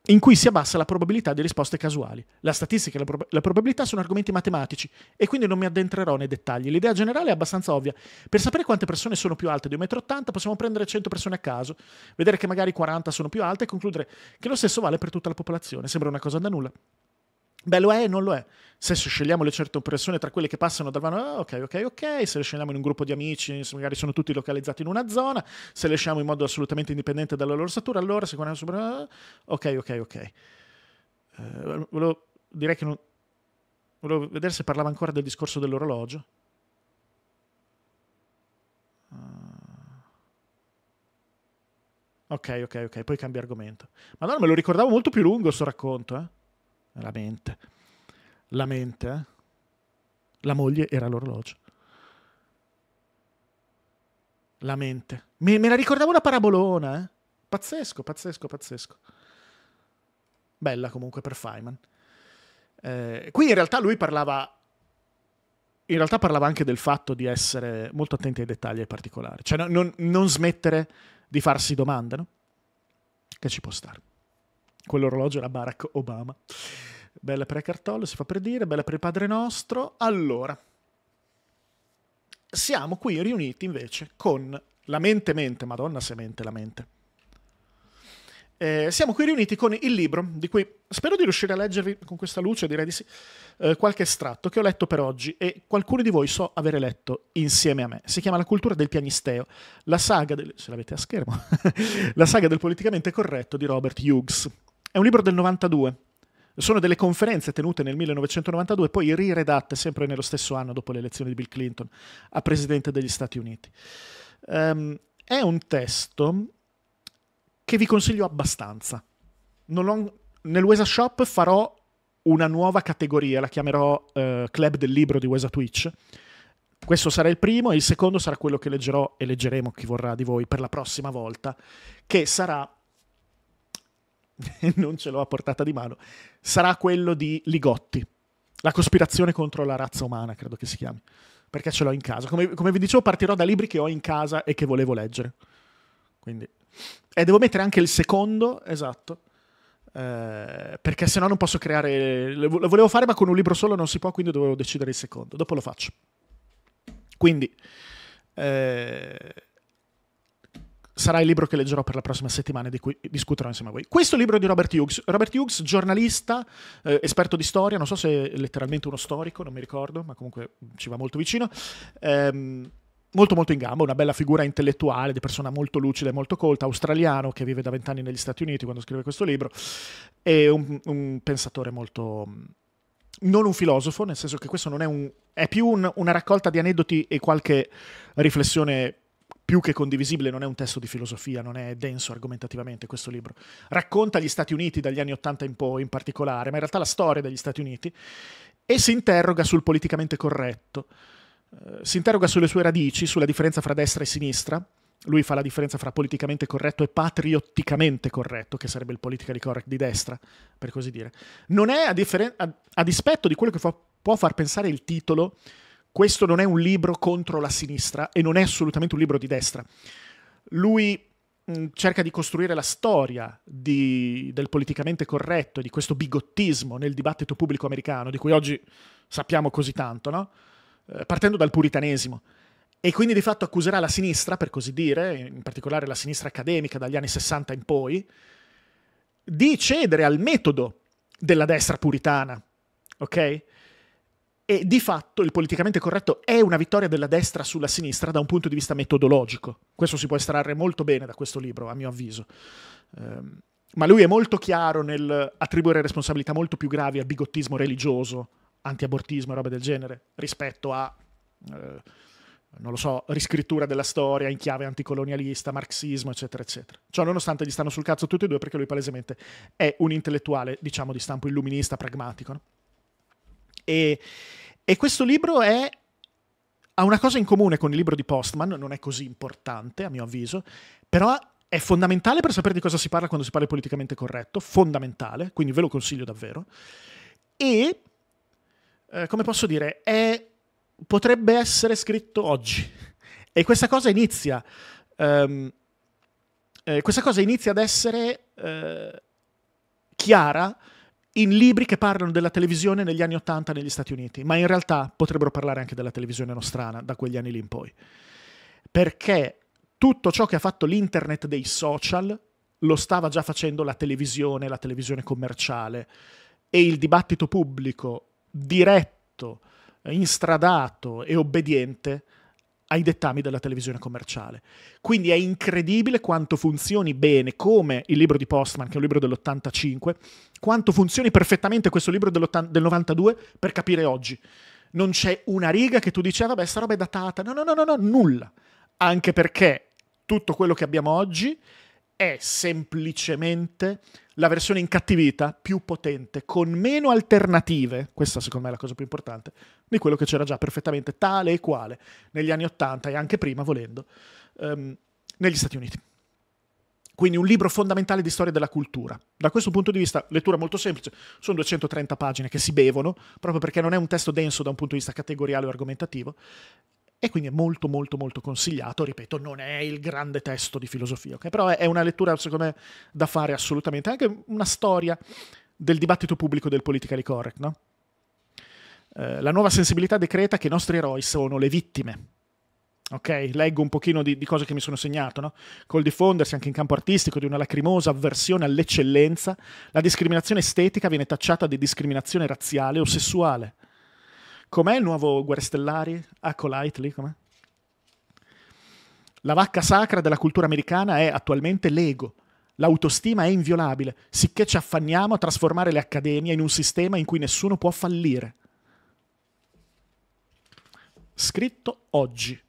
in cui si abbassa la probabilità di risposte casuali. La statistica e la, prob- la, probabilità sono argomenti matematici e quindi non mi addentrerò nei dettagli. L'idea generale è abbastanza ovvia. Per sapere quante persone sono più alte di 1,80 m possiamo prendere 100 persone a caso, vedere che magari 40 sono più alte e concludere che lo stesso vale per tutta la popolazione. Sembra una cosa da nulla. Beh, lo è e non lo è. Se scegliamo le certe persone tra quelle che passano dal vano, ah, ok, ok, ok, se le scegliamo in un gruppo di amici, magari sono tutti localizzati in una zona, se le scegliamo in modo assolutamente indipendente dalla loro statura, allora sicuramente... Super... Ah, ok, ok, ok. Eh, volevo, direi che non... Volevo vedere se parlava ancora del discorso dell'orologio. Ah. Ok, ok, ok, poi cambia argomento. Ma no, me lo ricordavo molto più lungo questo racconto, eh. La mente. La mente. La moglie era l'orologio. La mente. Me, me la ricordavo una parabolona, eh? Pazzesco, pazzesco, pazzesco. Bella comunque per Feynman. Eh, qui in realtà lui parlava in realtà parlava anche del fatto di essere molto attenti ai dettagli e ai particolari, cioè non, non, non smettere di farsi domande, no? Che ci può stare. Quell'orologio era Barack Obama. Bella per Cartollo, si fa per dire, bella per il Padre Nostro. Allora, siamo qui riuniti invece con la mente mente, madonna se mente la mente. Eh, siamo qui riuniti con il libro di cui spero di riuscire a leggervi con questa luce, direi di sì, eh, qualche estratto che ho letto per oggi e qualcuno di voi so avere letto insieme a me. Si chiama La cultura del pianisteo, la saga del... se l'avete a schermo, [LAUGHS] la saga del politicamente corretto di Robert Hughes. È un libro del 92. Sono delle conferenze tenute nel 1992 e poi riredatte sempre nello stesso anno dopo l'elezione di Bill Clinton a presidente degli Stati Uniti. Um, è un testo che vi consiglio abbastanza. Ho, nell'UESA Shop farò una nuova categoria, la chiamerò uh, Club del libro di Wesa Twitch. Questo sarà il primo e il secondo sarà quello che leggerò e leggeremo chi vorrà di voi per la prossima volta, che sarà [LAUGHS] non ce l'ho a portata di mano, sarà quello di Ligotti. La cospirazione contro la razza umana, credo che si chiami. Perché ce l'ho in casa. Come, come vi dicevo, partirò da libri che ho in casa e che volevo leggere. Quindi... E devo mettere anche il secondo, esatto. Eh, perché se no non posso creare... Lo volevo fare ma con un libro solo non si può, quindi dovevo decidere il secondo. Dopo lo faccio. Quindi... Eh sarà il libro che leggerò per la prossima settimana e di cui discuterò insieme a voi. Questo libro di Robert Hughes. Robert Hughes, giornalista, eh, esperto di storia, non so se è letteralmente uno storico, non mi ricordo, ma comunque ci va molto vicino. Ehm, molto molto in gamba, una bella figura intellettuale, di persona molto lucida e molto colta, australiano che vive da vent'anni negli Stati Uniti quando scrive questo libro, è un, un pensatore molto non un filosofo, nel senso che questo non è un... è più un, una raccolta di aneddoti e qualche riflessione più che condivisibile, non è un testo di filosofia, non è denso argomentativamente questo libro. Racconta gli Stati Uniti dagli anni Ottanta in poi in particolare, ma in realtà la storia degli Stati Uniti, e si interroga sul politicamente corretto, eh, si interroga sulle sue radici, sulla differenza fra destra e sinistra. Lui fa la differenza fra politicamente corretto e patriotticamente corretto, che sarebbe il politically correct di destra, per così dire. Non è a, differen- a, a dispetto di quello che fa- può far pensare il titolo, questo non è un libro contro la sinistra e non è assolutamente un libro di destra. Lui mm, cerca di costruire la storia di, del politicamente corretto e di questo bigottismo nel dibattito pubblico americano, di cui oggi sappiamo così tanto, no? Eh, partendo dal puritanesimo. E quindi di fatto accuserà la sinistra, per così dire, in particolare la sinistra accademica dagli anni 60 in poi, di cedere al metodo della destra puritana, ok? E di fatto il politicamente corretto è una vittoria della destra sulla sinistra da un punto di vista metodologico. Questo si può estrarre molto bene da questo libro, a mio avviso. Um, ma lui è molto chiaro nel attribuire responsabilità molto più gravi a bigottismo religioso, antiabortismo e roba del genere, rispetto a, eh, non lo so, riscrittura della storia in chiave anticolonialista, marxismo, eccetera, eccetera. Ciò nonostante gli stanno sul cazzo tutti e due perché lui palesemente è un intellettuale, diciamo, di stampo illuminista, pragmatico. No? E, e questo libro è, ha una cosa in comune con il libro di Postman, non è così importante a mio avviso, però è fondamentale per sapere di cosa si parla quando si parla politicamente corretto, fondamentale, quindi ve lo consiglio davvero. E, eh, come posso dire, è, potrebbe essere scritto oggi. E questa cosa inizia, um, eh, questa cosa inizia ad essere eh, chiara in libri che parlano della televisione negli anni Ottanta negli Stati Uniti, ma in realtà potrebbero parlare anche della televisione nostrana da quegli anni lì in poi. Perché tutto ciò che ha fatto l'internet dei social lo stava già facendo la televisione, la televisione commerciale e il dibattito pubblico diretto, instradato e obbediente ai dettami della televisione commerciale. Quindi è incredibile quanto funzioni bene, come il libro di Postman, che è un libro dell'85, quanto funzioni perfettamente questo libro del 92 per capire oggi. Non c'è una riga che tu dici, ah, vabbè, sta roba è datata. No, no, no, no, no, nulla. Anche perché tutto quello che abbiamo oggi è semplicemente la versione incattivita più potente, con meno alternative, questa secondo me è la cosa più importante, di quello che c'era già perfettamente tale e quale negli anni 80 e anche prima, volendo, um, negli Stati Uniti. Quindi un libro fondamentale di storia della cultura. Da questo punto di vista, lettura molto semplice, sono 230 pagine che si bevono, proprio perché non è un testo denso da un punto di vista categoriale o argomentativo, e quindi è molto molto molto consigliato, ripeto, non è il grande testo di filosofia, okay? però è una lettura secondo me da fare assolutamente, è anche una storia del dibattito pubblico del politically correct, no? eh, la nuova sensibilità decreta che i nostri eroi sono le vittime. Ok, leggo un pochino di, di cose che mi sono segnato, no? Col diffondersi anche in campo artistico di una lacrimosa avversione all'eccellenza, la discriminazione estetica viene tacciata di discriminazione razziale o sessuale. Com'è il nuovo Guerre Stellari? Acolyte lì, com'è? La vacca sacra della cultura americana è attualmente l'ego. L'autostima è inviolabile, sicché ci affanniamo a trasformare le accademie in un sistema in cui nessuno può fallire. Scritto oggi.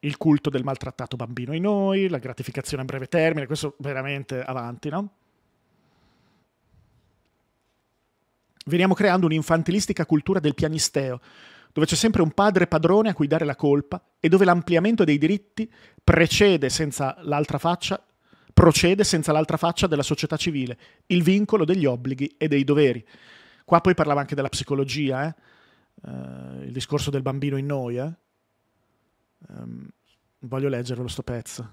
Il culto del maltrattato bambino in noi, la gratificazione a breve termine, questo veramente avanti, no? veniamo creando un'infantilistica cultura del pianisteo, dove c'è sempre un padre padrone a cui dare la colpa e dove l'ampliamento dei diritti precede senza l'altra faccia, procede senza l'altra faccia della società civile, il vincolo degli obblighi e dei doveri. Qua poi parlava anche della psicologia, eh? uh, il discorso del bambino in noi. Eh? Um, voglio leggerlo, sto pezzo.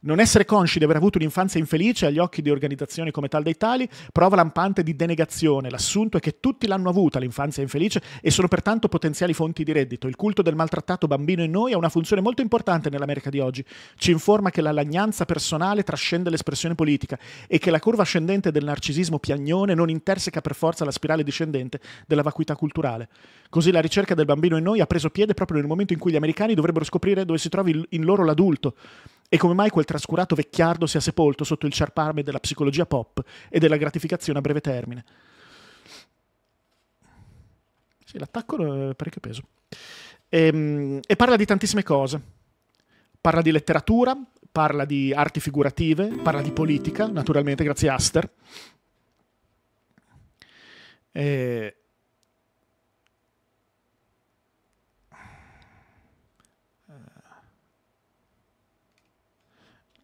Non essere consci di aver avuto un'infanzia infelice agli occhi di organizzazioni come Tal dei Tali, prova lampante di denegazione. L'assunto è che tutti l'hanno avuta l'infanzia infelice e sono pertanto potenziali fonti di reddito. Il culto del maltrattato bambino in noi ha una funzione molto importante nell'America di oggi. Ci informa che la lagnanza personale trascende l'espressione politica e che la curva ascendente del narcisismo piagnone non interseca per forza la spirale discendente della vacuità culturale. Così la ricerca del bambino in noi ha preso piede proprio nel momento in cui gli americani dovrebbero scoprire dove si trovi in loro l'adulto e come mai quel trascurato vecchiardo sia sepolto sotto il sciarparme della psicologia pop e della gratificazione a breve termine. Sì, l'attacco eh, è parecchio peso. E, ehm, e parla di tantissime cose. Parla di letteratura, parla di arti figurative, parla di politica, naturalmente, grazie a Aster. E, eh,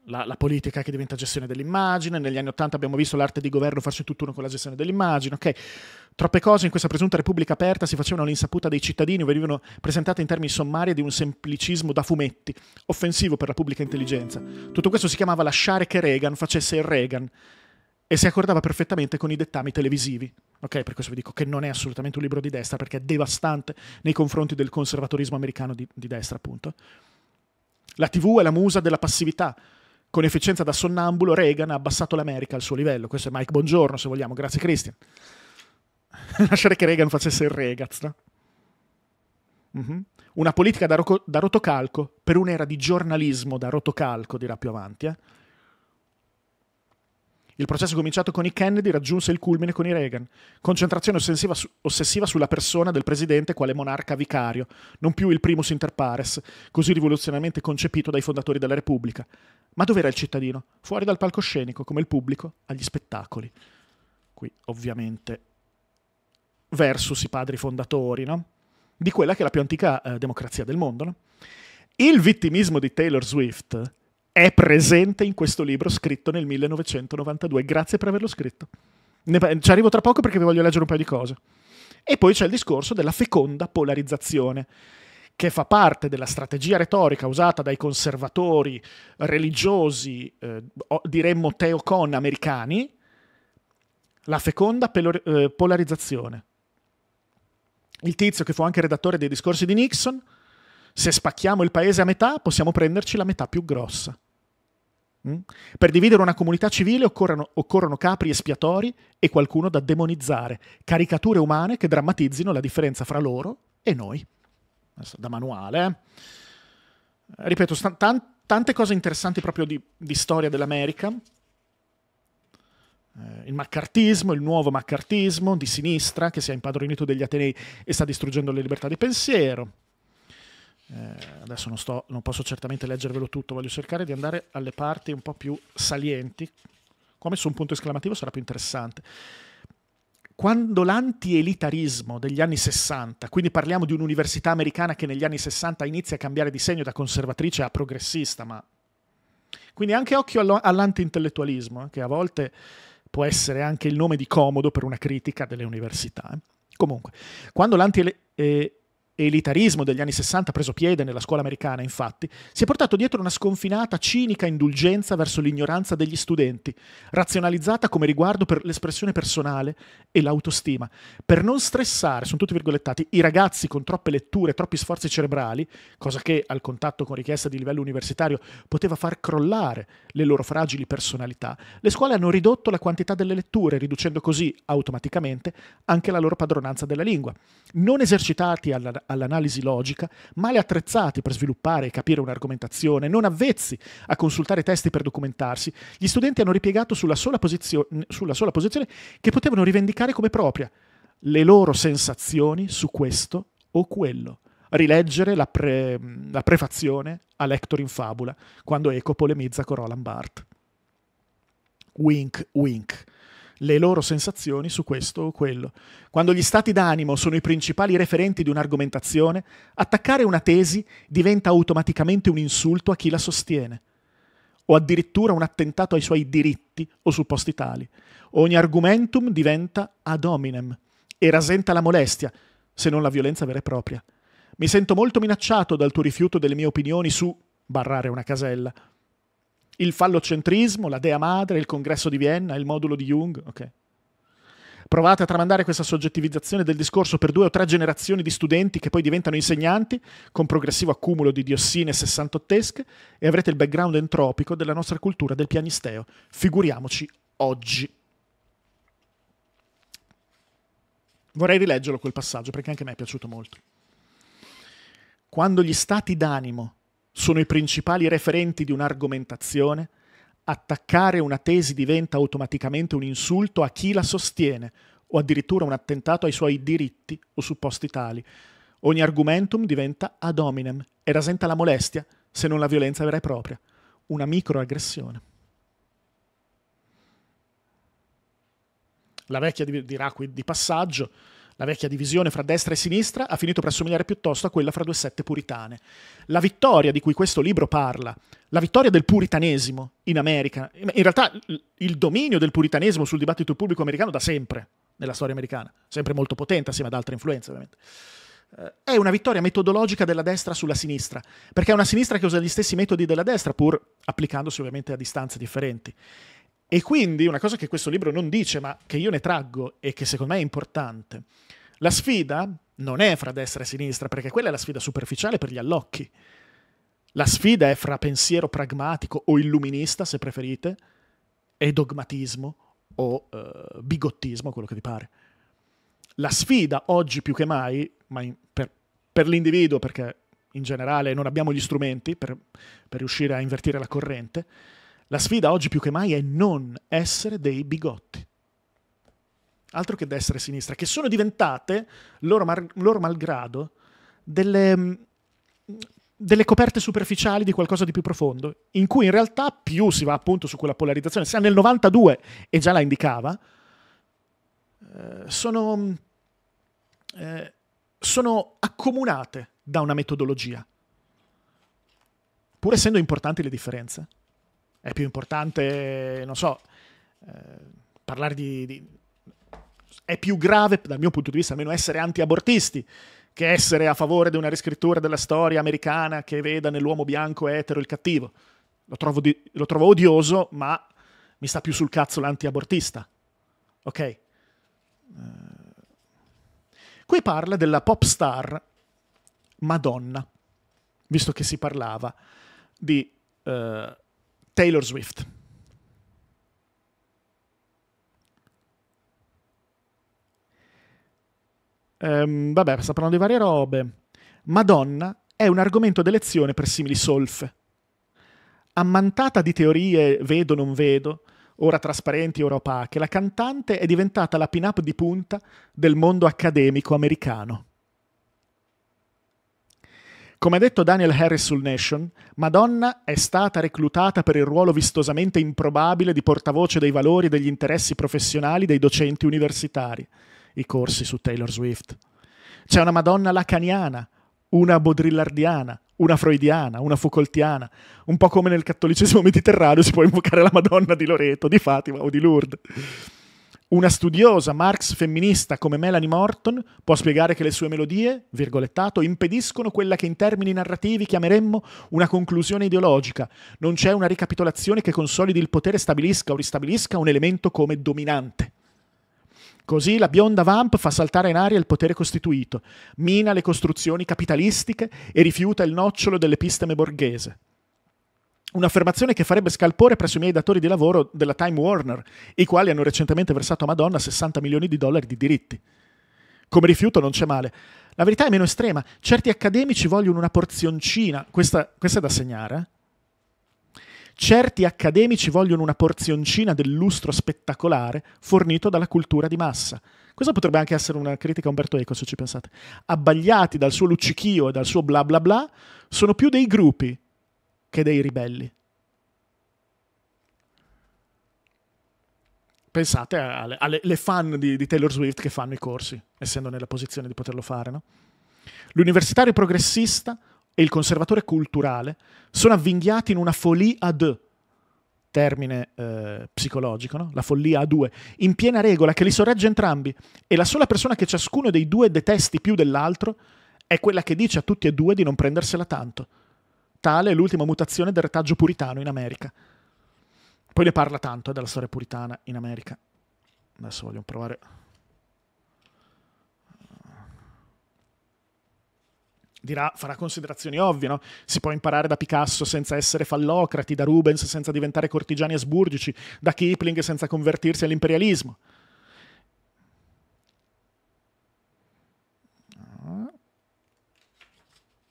la, la, politica che diventa gestione dell'immagine, negli anni Ottanta abbiamo visto l'arte di governo farsi tutt'uno con la gestione dell'immagine, ok? Troppe cose in questa presunta Repubblica aperta si facevano all'insaputa dei cittadini o venivano presentate in termini sommari di un semplicismo da fumetti, offensivo per la pubblica intelligenza. Tutto questo si chiamava lasciare che Reagan facesse il Reagan e si accordava perfettamente con i dettami televisivi. Ok, per questo vi dico che non è assolutamente un libro di destra perché è devastante nei confronti del conservatorismo americano di, di destra, appunto. La TV è la musa della passività con efficienza da sonnambulo, Reagan ha abbassato l'America al suo livello. Questo è Mike Buongiorno, se vogliamo. Grazie, Christian. [LAUGHS] Lasciare che Reagan facesse il Regaz. No? Mm-hmm. Una politica da, ro- da, rotocalco per un'era di giornalismo da rotocalco, dirà più avanti. Eh? Il processo cominciato con i Kennedy raggiunse il culmine con i Reagan. Concentrazione ossessiva, su- ossessiva sulla persona del presidente quale monarca vicario, non più il primus inter pares, così rivoluzionariamente concepito dai fondatori della Repubblica. Ma dov'era il cittadino? Fuori dal palcoscenico, come il pubblico, agli spettacoli. Qui, ovviamente, versus i padri fondatori, no? Di quella che è la più antica eh, democrazia del mondo, no? Il vittimismo di Taylor Swift è presente in questo libro scritto nel 1992. Grazie per averlo scritto. Ne, ci arrivo tra poco perché vi voglio leggere un paio di cose. E poi c'è il discorso della feconda polarizzazione che fa parte della strategia retorica usata dai conservatori religiosi, eh, diremmo teocon americani, la feconda eh, polarizzazione. Il tizio che fu anche redattore dei discorsi di Nixon, se spacchiamo il paese a metà possiamo prenderci la metà più grossa. Mm? Per dividere una comunità civile occorrono, occorrono, capri espiatori e qualcuno da demonizzare, caricature umane che drammatizzino la differenza fra loro e noi da manuale. Eh. Ripeto, st- tan- tante cose interessanti proprio di, di storia dell'America. Eh, il maccartismo, il nuovo maccartismo di sinistra che si è impadronito degli Atenei e sta distruggendo le libertà di pensiero. Eh, adesso non, sto, non posso certamente leggervelo tutto, voglio cercare di andare alle parti un po' più salienti. Come su un punto esclamativo, sarà più interessante quando l'antielitarismo degli anni 60, quindi parliamo di un'università americana che negli anni 60 inizia a cambiare di segno da conservatrice a progressista, ma quindi anche occhio allanti eh, che a volte può essere anche il nome di comodo per una critica delle università. Eh. Comunque, quando l'antielitarismo eh, elitarismo degli anni 60 preso piede nella scuola americana, infatti, si è portato dietro una sconfinata, cinica indulgenza verso l'ignoranza degli studenti, razionalizzata come riguardo per l'espressione personale e l'autostima, per non stressare, sono tutti virgolettati, i ragazzi con troppe letture, troppi sforzi cerebrali, cosa che al contatto con richieste di livello universitario poteva far crollare le loro fragili personalità, le scuole hanno ridotto la quantità delle letture, riducendo così automaticamente anche la loro padronanza della lingua. Non esercitati alla all'analisi logica, male attrezzati per sviluppare e capire un'argomentazione, non avvezzi a consultare testi per documentarsi, gli studenti hanno ripiegato sulla sola, posizio- sulla sola posizione che potevano rivendicare come propria, le loro sensazioni su questo o quello. Rileggere la, pre- la prefazione a Lector in Fabula, quando Eco polemizza con Roland Barthes. Wink, wink le loro sensazioni su questo o quello. Quando gli stati d'animo sono i principali referenti di un'argomentazione, attaccare una tesi diventa automaticamente un insulto a chi la sostiene o addirittura un attentato ai suoi diritti o supposti tali. Ogni argumentum diventa ad hominem e rasenta la molestia, se non la violenza vera e propria. Mi sento molto minacciato dal tuo rifiuto delle mie opinioni su barrare una casella il fallocentrismo, la dea madre, il congresso di Vienna, il modulo di Jung. Okay. Provate a tramandare questa soggettivizzazione del discorso per due o tre generazioni di studenti che poi diventano insegnanti, con progressivo accumulo di diossine sessantottesche, e avrete il background entropico della nostra cultura del pianisteo. Figuriamoci oggi. Vorrei rileggerlo quel passaggio perché anche a me è piaciuto molto. Quando gli stati d'animo sono i principali referenti di un'argomentazione, attaccare una tesi diventa automaticamente un insulto a chi la sostiene o addirittura un attentato ai suoi diritti o supposti tali. Ogni argumentum diventa ad hominem e rasenta la molestia, se non la violenza vera e propria, una microaggressione. La vecchia dirà qui di passaggio, la vecchia divisione fra destra e sinistra ha finito per assomigliare piuttosto a quella fra due sette puritane. La vittoria di cui questo libro parla, la vittoria del puritanesimo in America, in realtà il dominio del puritanesimo sul dibattito pubblico americano da sempre, nella storia americana, sempre molto potente assieme ad altre influenze ovviamente, eh, è una vittoria metodologica della destra sulla sinistra, perché è una sinistra che usa gli stessi metodi della destra, pur applicandosi ovviamente a distanze differenti. E quindi una cosa che questo libro non dice, ma che io ne traggo e che secondo me è importante, la sfida non è fra destra e sinistra, perché quella è la sfida superficiale per gli allocchi. La sfida è fra pensiero pragmatico o illuminista, se preferite, e dogmatismo o eh, bigottismo, quello che vi pare. La sfida oggi più che mai, ma in, per, per, l'individuo, perché in generale non abbiamo gli strumenti per, per riuscire a invertire la corrente, la sfida oggi più che mai è non essere dei bigotti. Altro che destra e sinistra, che sono diventate, loro, mar- loro malgrado, delle, mm, delle coperte superficiali di qualcosa di più profondo, in cui in realtà più si va appunto su quella polarizzazione, se nel 92, e già la indicava, eh, sono, eh, sono accomunate da una metodologia, pur essendo importanti le differenze è più importante, non so, eh, parlare di, di, È più grave, dal mio punto di vista, almeno essere anti-abortisti che essere a favore di una riscrittura della storia americana che veda nell'uomo bianco etero il cattivo. Lo trovo, di, lo trovo odioso, ma mi sta più sul cazzo l'anti-abortista. Ok? Uh, qui parla della pop star Madonna, visto che si parlava di... Uh, Taylor Swift. Um, vabbè, sta parlando di varie robe. Madonna è un argomento d'elezione per simili solfe. Ammantata di teorie vedo non vedo, ora trasparenti ora opache, la cantante è diventata la pin-up di punta del mondo accademico americano. Come ha detto Daniel Harris sul Nation, Madonna è stata reclutata per il ruolo vistosamente improbabile di portavoce dei valori e degli interessi professionali dei docenti universitari, i corsi su Taylor Swift. C'è una Madonna lacaniana, una bodrillardiana, una freudiana, una Foucaultiana, un po' come nel cattolicesimo mediterraneo si può invocare la Madonna di Loreto, di Fatima o di Lourdes. Una studiosa Marx femminista come Melanie Morton può spiegare che le sue melodie, virgolettato, impediscono quella che in termini narrativi chiameremmo una conclusione ideologica. Non c'è una ricapitolazione che consolidi il potere e stabilisca o ristabilisca un elemento come dominante. Così la bionda Vamp fa saltare in aria il potere costituito, mina le costruzioni capitalistiche e rifiuta il nocciolo dell'episteme borghese. Un'affermazione che farebbe scalpore presso i miei datori di lavoro della Time Warner, i quali hanno recentemente versato a Madonna 60 milioni di dollari di diritti. Come rifiuto non c'è male. La verità è meno estrema. Certi accademici vogliono una porzioncina, questa, questa è da segnare. Eh. Certi accademici vogliono una porzioncina del lustro spettacolare fornito dalla cultura di massa. Questa potrebbe anche essere una critica a Umberto Eco, se ci pensate. Abbagliati dal suo luccichio e dal suo bla bla bla, sono più dei gruppi che dei ribelli. Pensate alle, alle fan di, di, Taylor Swift che fanno i corsi, essendo nella posizione di poterlo fare. No? L'universitario progressista e il conservatore culturale sono avvinghiati in una follia a deux, termine eh, psicologico, no? la follia a due, in piena regola che li sorregge entrambi e la sola persona che ciascuno dei due detesti più dell'altro è quella che dice a tutti e due di non prendersela tanto Tale è l'ultima mutazione del retaggio puritano in America. Poi ne parla tanto eh, della storia puritana in America. Adesso voglio provare. Dirà, farà considerazioni ovvie, no? Si può imparare da Picasso senza essere fallocrati, da Rubens senza diventare cortigiani asburgici, da Kipling senza convertirsi all'imperialismo. Ah.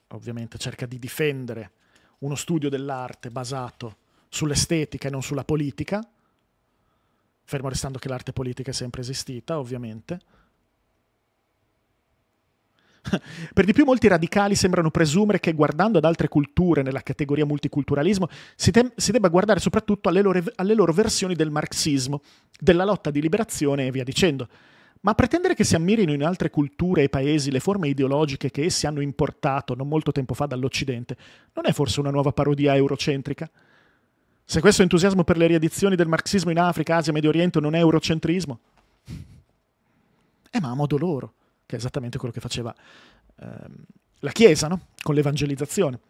Ovviamente cerca di difendere uno studio dell'arte basato sull'estetica e non sulla politica, fermo restando che l'arte politica è sempre esistita, ovviamente. [LAUGHS] per di più molti radicali sembrano presumere che guardando ad altre culture nella categoria multiculturalismo si, te- si debba guardare soprattutto alle loro, alle loro versioni del marxismo, della lotta di liberazione e via dicendo. Ma pretendere che si ammirino in altre culture e paesi le forme ideologiche che essi hanno importato non molto tempo fa dall'Occidente non è forse una nuova parodia eurocentrica? Se questo entusiasmo per le riedizioni del marxismo in Africa, Asia, Medio Oriente non è eurocentrismo? Eh, ma a modo loro, che è esattamente quello che faceva ehm, la Chiesa, no? Con l'evangelizzazione.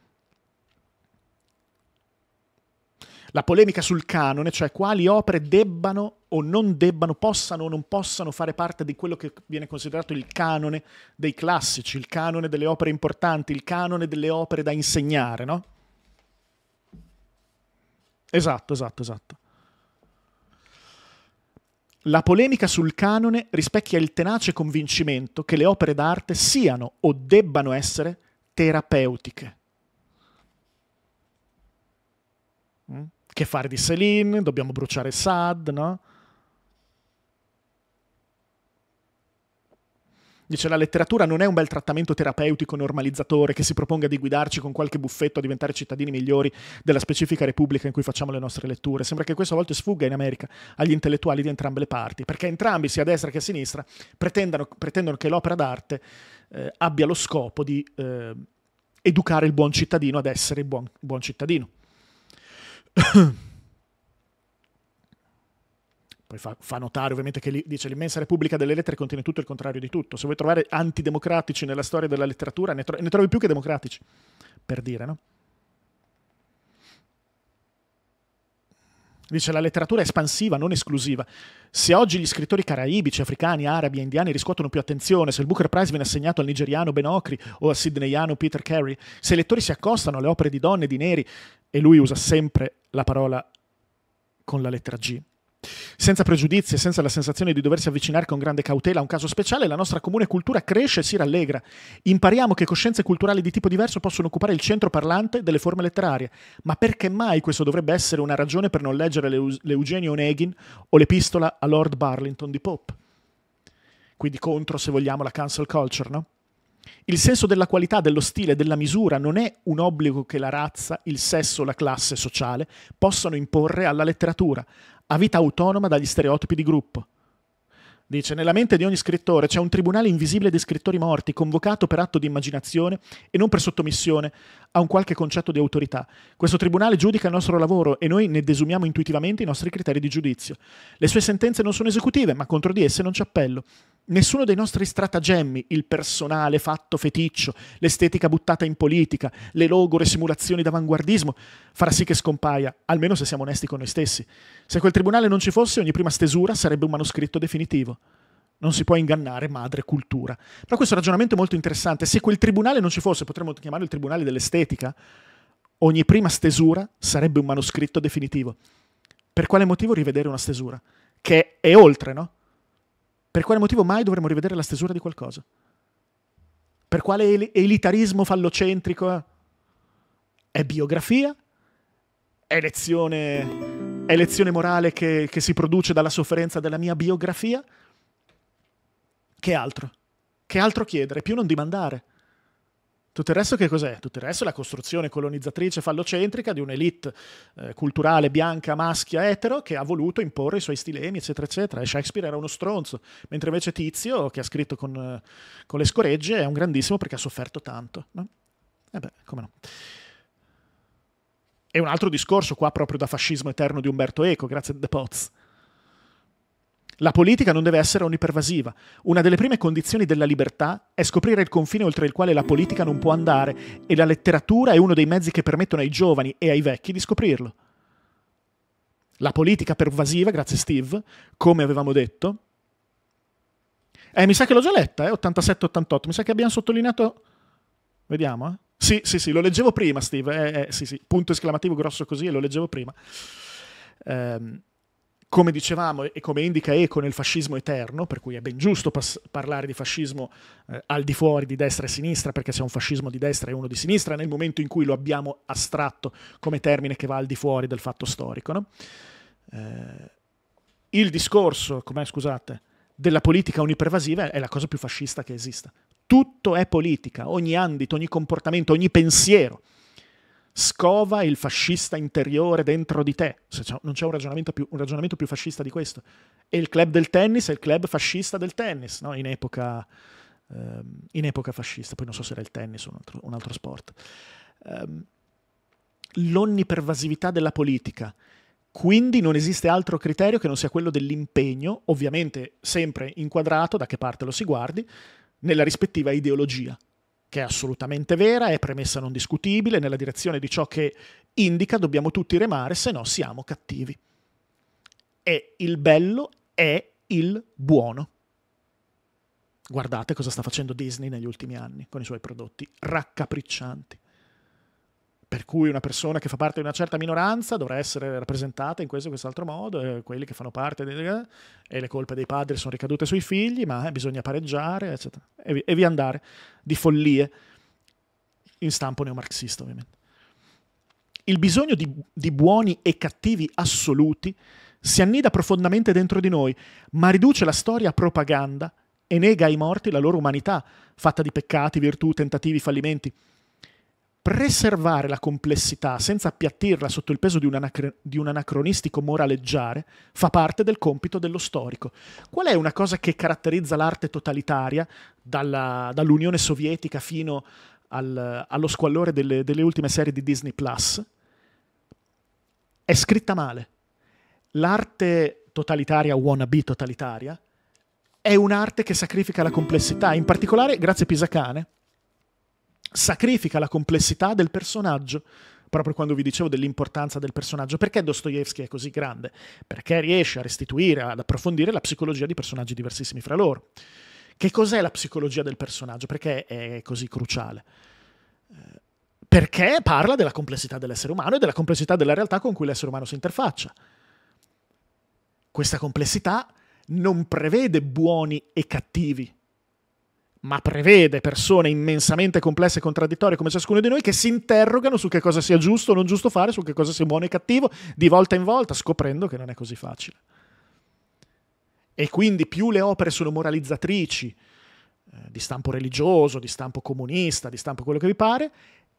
la polemica sul canone, cioè quali opere debbano o non debbano, possano o non possano fare parte di quello che viene considerato il canone dei classici, il canone delle opere importanti, il canone delle opere da insegnare, no? Esatto, esatto, esatto. La polemica sul canone rispecchia il tenace convincimento che le opere d'arte siano o debbano essere terapeutiche. Mm? Che fare di Celine? Dobbiamo bruciare Sad, no? Dice la letteratura non è un bel trattamento terapeutico normalizzatore che si proponga di guidarci con qualche buffetto a diventare cittadini migliori della specifica repubblica in cui facciamo le nostre letture. Sembra che questo a volte sfugga in America agli intellettuali di entrambe le parti, perché entrambi, sia a destra che a sinistra, pretendono che l'opera d'arte eh, abbia lo scopo di eh, educare il buon cittadino ad essere buon, buon cittadino. [COUGHS] Poi fa, fa, notare ovviamente che dice l'immensa Repubblica delle Lettere contiene tutto il contrario di tutto. Se vuoi trovare antidemocratici nella storia della letteratura, ne, tro- ne trovi più che democratici, per dire, no? Dice la letteratura è espansiva, non esclusiva. Se oggi gli scrittori caraibici, africani, arabi e indiani riscuotono più attenzione, se il Booker Prize viene assegnato al nigeriano Ben Okri o al sidneyano Peter Carey, se i lettori si accostano alle opere di donne e di neri, e lui usa sempre la parola con la lettera G, senza pregiudizi e senza la sensazione di doversi avvicinare con grande cautela a un caso speciale, la nostra comune cultura cresce e si rallegra. Impariamo che coscienze culturali di tipo diverso possono occupare il centro parlante delle forme letterarie. Ma perché mai questo dovrebbe essere una ragione per non leggere l'Eugenio Onegin o l'epistola a Lord Burlington di Pope? Quindi contro, se vogliamo, la cancel culture, no? Il senso della qualità, dello stile, della misura non è un obbligo che la razza, il sesso, la classe sociale possano imporre alla letteratura, a vita autonoma dagli stereotipi di gruppo. Dice, nella mente di ogni scrittore c'è un tribunale invisibile di scrittori morti, convocato per atto di immaginazione e non per sottomissione a un qualche concetto di autorità. Questo tribunale giudica il nostro lavoro e noi ne desumiamo intuitivamente i nostri criteri di giudizio. Le sue sentenze non sono esecutive, ma contro di esse non c'è appello. Nessuno dei nostri stratagemmi, il personale fatto feticcio, l'estetica buttata in politica, le logore simulazioni d'avanguardismo, farà sì che scompaia, almeno se siamo onesti con noi stessi. Se quel tribunale non ci fosse, ogni prima stesura sarebbe un manoscritto definitivo. Non si può ingannare madre cultura. Però questo ragionamento è molto interessante. Se quel tribunale non ci fosse, potremmo chiamarlo il tribunale dell'estetica, ogni prima stesura sarebbe un manoscritto definitivo. Per quale motivo rivedere una stesura? Che è oltre, no? Per quale motivo mai dovremmo rivedere la stesura di qualcosa? Per quale el- elitarismo fallocentrico? È biografia? È lezione, è lezione morale che, che si produce dalla sofferenza della mia biografia? Che altro? Che altro chiedere? Più non dimandare. Tutto il resto che cos'è? Tutto il resto è la costruzione colonizzatrice fallocentrica di un'elite eh, culturale bianca, maschia, etero che ha voluto imporre i suoi stilemi, eccetera, eccetera. E Shakespeare era uno stronzo, mentre invece Tizio, che ha scritto con, eh, con le scoregge, è un grandissimo perché ha sofferto tanto. No? E eh beh, come no. E un altro discorso qua proprio da fascismo eterno di Umberto Eco, grazie a De Poz. La politica non deve essere onnipervasiva. Una delle prime condizioni della libertà è scoprire il confine oltre il quale la politica non può andare e la letteratura è uno dei mezzi che permettono ai giovani e ai vecchi di scoprirlo. La politica pervasiva, grazie Steve, come avevamo detto. Eh, mi sa che l'ho già letta, eh, 87-88, mi sa che abbiamo sottolineato... Vediamo, eh. Sì, sì, sì, lo leggevo prima, Steve. Eh, eh, sì, sì, punto esclamativo grosso così e lo leggevo prima. Ehm come dicevamo e come indica Eco nel fascismo eterno, per cui è ben giusto pas- parlare di fascismo eh, al di fuori di destra e sinistra, perché c'è un fascismo di destra e uno di sinistra, nel momento in cui lo abbiamo astratto come termine che va al di fuori del fatto storico. No? Eh, il discorso, com'è, scusate, della politica unipervasiva è la cosa più fascista che esista. Tutto è politica, ogni ambito, ogni comportamento, ogni pensiero scova il fascista interiore dentro di te. Non c'è un ragionamento, più, un ragionamento più fascista di questo. E il club del tennis è il club fascista del tennis, no? in, epoca, um, in, epoca, fascista. Poi non so se era il tennis o un altro, un altro sport. Um, l'onnipervasività della politica. Quindi non esiste altro criterio che non sia quello dell'impegno, ovviamente sempre inquadrato da che parte lo si guardi, nella rispettiva ideologia che è assolutamente vera, è premessa non discutibile, nella direzione di ciò che indica dobbiamo tutti remare, se no siamo cattivi. E il bello è il buono. Guardate cosa sta facendo Disney negli ultimi anni con i suoi prodotti raccapriccianti per cui una persona che fa parte di una certa minoranza dovrà essere rappresentata in questo e quest'altro modo, eh, quelli che fanno parte de- e le colpe dei padri sono ricadute sui figli, ma eh, bisogna pareggiare, eccetera, e, e via andare di follie in stampo neomarxista ovviamente. Il bisogno di, di buoni e cattivi assoluti si annida profondamente dentro di noi, ma riduce la storia a propaganda e nega ai morti la loro umanità, fatta di peccati, virtù, tentativi, fallimenti preservare la complessità senza appiattirla sotto il peso di un, anacr- di un, anacronistico moraleggiare fa parte del compito dello storico. Qual è una cosa che caratterizza l'arte totalitaria dalla, dall'Unione Sovietica fino al, allo squallore delle, delle ultime serie di Disney Plus? È scritta male. L'arte totalitaria, wannabe totalitaria, è un'arte che sacrifica la complessità, in particolare, grazie a Pisacane, sacrifica la complessità del personaggio. Proprio quando vi dicevo dell'importanza del personaggio, perché Dostoevsky è così grande? Perché riesce a restituire, ad approfondire la psicologia di personaggi diversissimi fra loro. Che cos'è la psicologia del personaggio? Perché è così cruciale? Eh, perché parla della complessità dell'essere umano e della complessità della realtà con cui l'essere umano si interfaccia. Questa complessità non prevede buoni e cattivi, ma prevede persone immensamente complesse e contraddittorie come ciascuno di noi che si interrogano su che cosa sia giusto o non giusto fare, su che cosa sia buono e cattivo, di volta in volta, scoprendo che non è così facile. E quindi più le opere sono moralizzatrici, eh, di stampo religioso, di stampo comunista, di stampo quello che vi pare,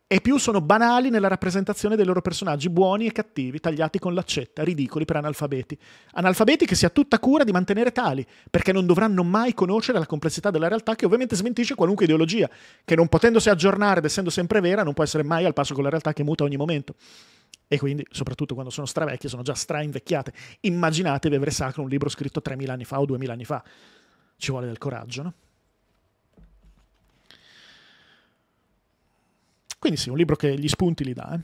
e più sono banali nella rappresentazione dei loro personaggi, buoni e cattivi, tagliati con l'accetta, ridicoli per analfabeti. Analfabeti che si ha tutta cura di mantenere tali, perché non dovranno mai conoscere la complessità della realtà che ovviamente smentisce qualunque ideologia, che non potendosi aggiornare ed essendo sempre vera non può essere mai al passo con la realtà che muta ogni momento. E quindi, soprattutto quando sono stravecchie, sono già strainvecchiate. Immaginatevi avere sacro un libro scritto 3.000 anni fa o 2.000 anni fa. Ci vuole del coraggio, no? Quindi sì, un libro che gli spunti li dà. Eh.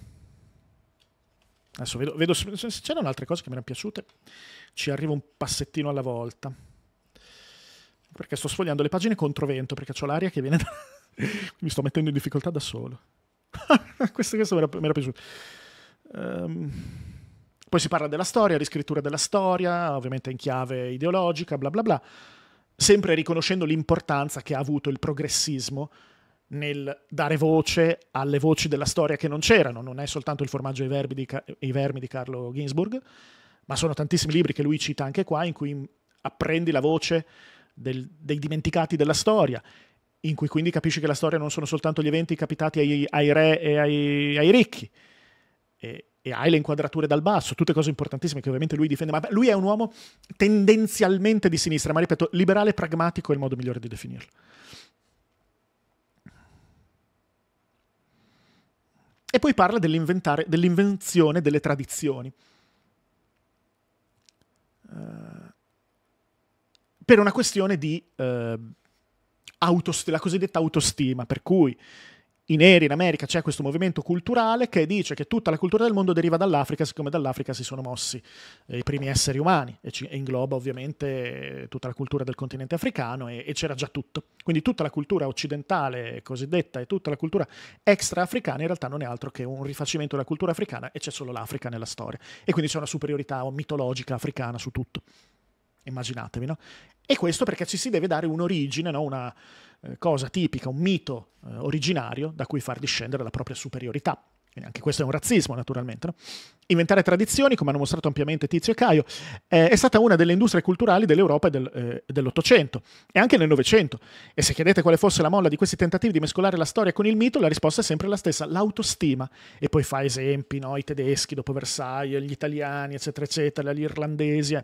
Adesso vedo, vedo se, c'erano altre cose che mi erano piaciute. Ci arrivo un passettino alla volta. Perché sto sfogliando le pagine contro vento, perché ho l'aria che viene da... [LAUGHS] mi sto mettendo in difficoltà da solo. [LAUGHS] questo, questo mi, era, piaciuto. Um, poi si parla della storia, riscrittura della storia, ovviamente in chiave ideologica, bla bla bla, sempre riconoscendo l'importanza che ha avuto il progressismo nel dare voce alle voci della storia che non c'erano, non è soltanto il formaggio ai, di Ca- vermi di Carlo Ginsburg, ma sono tantissimi libri che lui cita anche qua in cui apprendi la voce del, dei dimenticati della storia, in cui quindi capisci che la storia non sono soltanto gli eventi capitati ai, ai re e ai, ai ricchi, e, e, hai le inquadrature dal basso, tutte cose importantissime che ovviamente lui difende, ma lui è un uomo tendenzialmente di sinistra, ma ripeto, liberale pragmatico è il modo migliore di definirlo. E poi parla dell'invenzione delle tradizioni. Eh, per una questione di uh, autost- la cosiddetta autostima, per cui i neri in America c'è questo movimento culturale che dice che tutta la cultura del mondo deriva dall'Africa, siccome dall'Africa si sono mossi eh, i primi esseri umani e, ci, e ingloba ovviamente tutta la cultura del continente africano e, e c'era già tutto. Quindi tutta la cultura occidentale cosiddetta e tutta la cultura extra-africana in realtà non è altro che un rifacimento della cultura africana e c'è solo l'Africa nella storia. E quindi c'è una superiorità mitologica africana su tutto. Immaginatevi, no? E questo perché ci si deve dare un'origine, no? una eh, cosa tipica, un mito eh, originario da cui far discendere la propria superiorità. E anche questo è un razzismo, naturalmente. No? Inventare tradizioni, come hanno mostrato ampiamente Tizio e Caio, eh, è stata una delle industrie culturali dell'Europa e del, eh, dell'Ottocento e anche nel Novecento. E se chiedete quale fosse la molla di questi tentativi di mescolare la storia con il mito, la risposta è sempre la stessa, l'autostima. E poi fa esempi, no? i tedeschi dopo Versailles, gli italiani, eccetera, eccetera, gli irlandesi. Eh.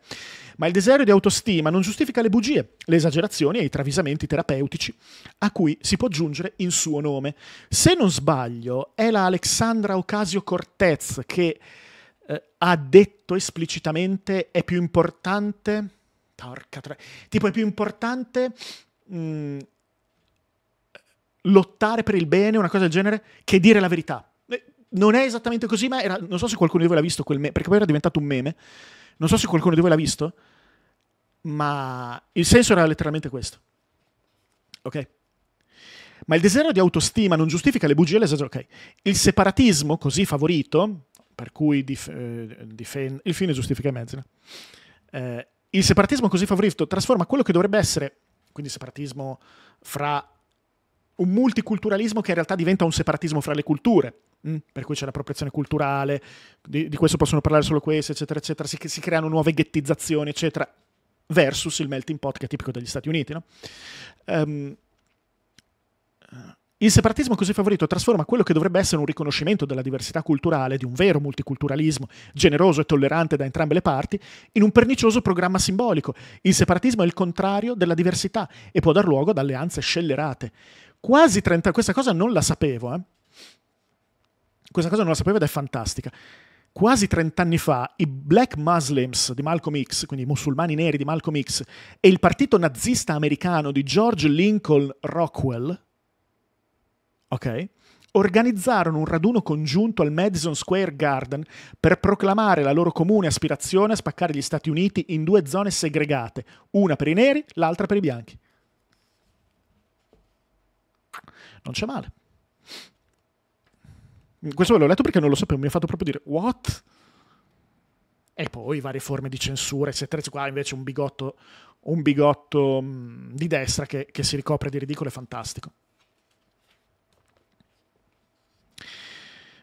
Ma il desiderio di autostima non giustifica le bugie, le esagerazioni e i travisamenti terapeutici a cui si può giungere in suo nome. Se non sbaglio, è la Alexandra Ocasio Cortez che eh, ha detto esplicitamente è più importante... Porca tre... Tipo è più importante... Mh, mm, lottare per il bene, una cosa del genere, che dire la verità. Eh, non è esattamente così, ma era, non so se qualcuno di voi l'ha visto quel meme, perché poi era diventato un meme. Non so se qualcuno di voi l'ha visto, ma il senso era letteralmente questo. Ok? Ma il desiderio di autostima non giustifica le bugie e l'esagerazione. Ok. Il separatismo così favorito per cui dif- eh, difen- il fine giustifica i mezzi. Eh, il separatismo così favorito trasforma quello che dovrebbe essere, quindi separatismo fra un multiculturalismo che in realtà diventa un separatismo fra le culture, mh? Mm? per cui c'è l'appropriazione culturale, di, di, questo possono parlare solo queste, eccetera, eccetera, si, si, creano nuove ghettizzazioni, eccetera, versus il melting pot che è tipico degli Stati Uniti. No? Um, il separatismo così favorito trasforma quello che dovrebbe essere un riconoscimento della diversità culturale, di un vero multiculturalismo generoso e tollerante da entrambe le parti, in un pernicioso programma simbolico. Il separatismo è il contrario della diversità e può dar luogo ad alleanze scellerate. Quasi 30 questa cosa non la sapevo, eh. Questa cosa non la sapevo ed è fantastica. Quasi 30 anni fa i Black Muslims di Malcolm X, quindi i musulmani neri di Malcolm X, e il partito nazista americano di George Lincoln Rockwell, ok? organizzarono un raduno congiunto al Madison Square Garden per proclamare la loro comune aspirazione a spaccare gli Stati Uniti in due zone segregate, una per i neri, l'altra per i bianchi. Non c'è male. Questo ve l'ho letto perché non lo sapevo, mi ha fatto proprio dire what? E poi varie forme di censura, eccetera. Qua invece un bigotto, un bigotto mm, di destra che, che si ricopre di ridicolo è fantastico.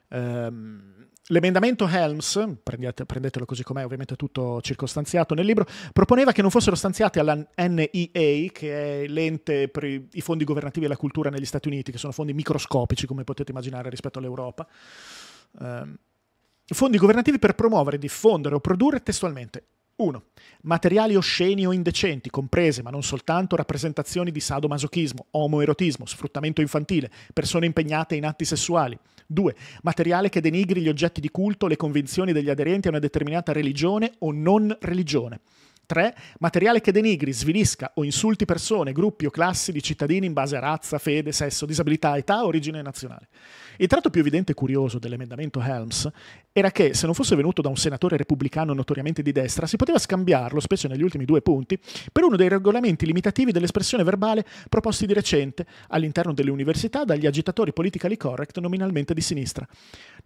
Um, l'emendamento Helms, prendete, prendetelo così com'è, ovviamente tutto circostanziato nel libro, proponeva che non fossero stanziati alla NEA, che è l'ente per i fondi governativi e la cultura negli Stati Uniti, che sono fondi microscopici, come potete immaginare, rispetto all'Europa. Um, fondi governativi per promuovere, diffondere o produrre testualmente 1. Materiali osceni o indecenti, comprese ma non soltanto rappresentazioni di sadomasochismo, omoerotismo, sfruttamento infantile, persone impegnate in atti sessuali, 2. Materiale che denigri gli oggetti di culto, le convinzioni degli aderenti a una determinata religione o non religione. 3. Materiale che denigri, svilisca o insulti persone, gruppi o classi di cittadini in base a razza, fede, sesso, disabilità, età, origine nazionale. Il tratto più evidente e curioso dell'emendamento Helms era che se non fosse venuto da un senatore repubblicano notoriamente di destra, si poteva scambiarlo, specie negli ultimi due punti, per uno dei regolamenti limitativi dell'espressione verbale proposti di recente all'interno delle università dagli agitatori politically correct nominalmente di sinistra.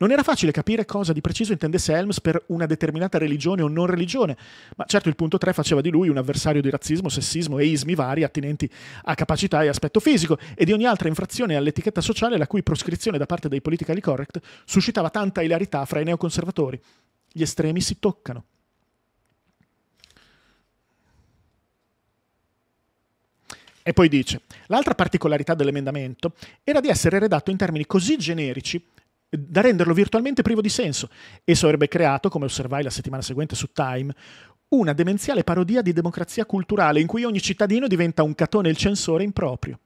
Non era facile capire cosa di preciso intendesse Helms per una determinata religione o non religione, ma certo il punto 3 faceva di lui un avversario di razzismo, sessismo e ismi vari attinenti a capacità e aspetto fisico e di ogni altra infrazione all'etichetta sociale la cui proscrizione da parte dei politically correct suscitava tanta ilarità fra i neocorrenti neoconservatori. Gli estremi si toccano. E poi dice, l'altra particolarità dell'emendamento era di essere redatto in termini così generici da renderlo virtualmente privo di senso. Esso avrebbe creato, come osservai la settimana seguente su Time, una demenziale parodia di democrazia culturale in cui ogni cittadino diventa un catone e il censore improprio.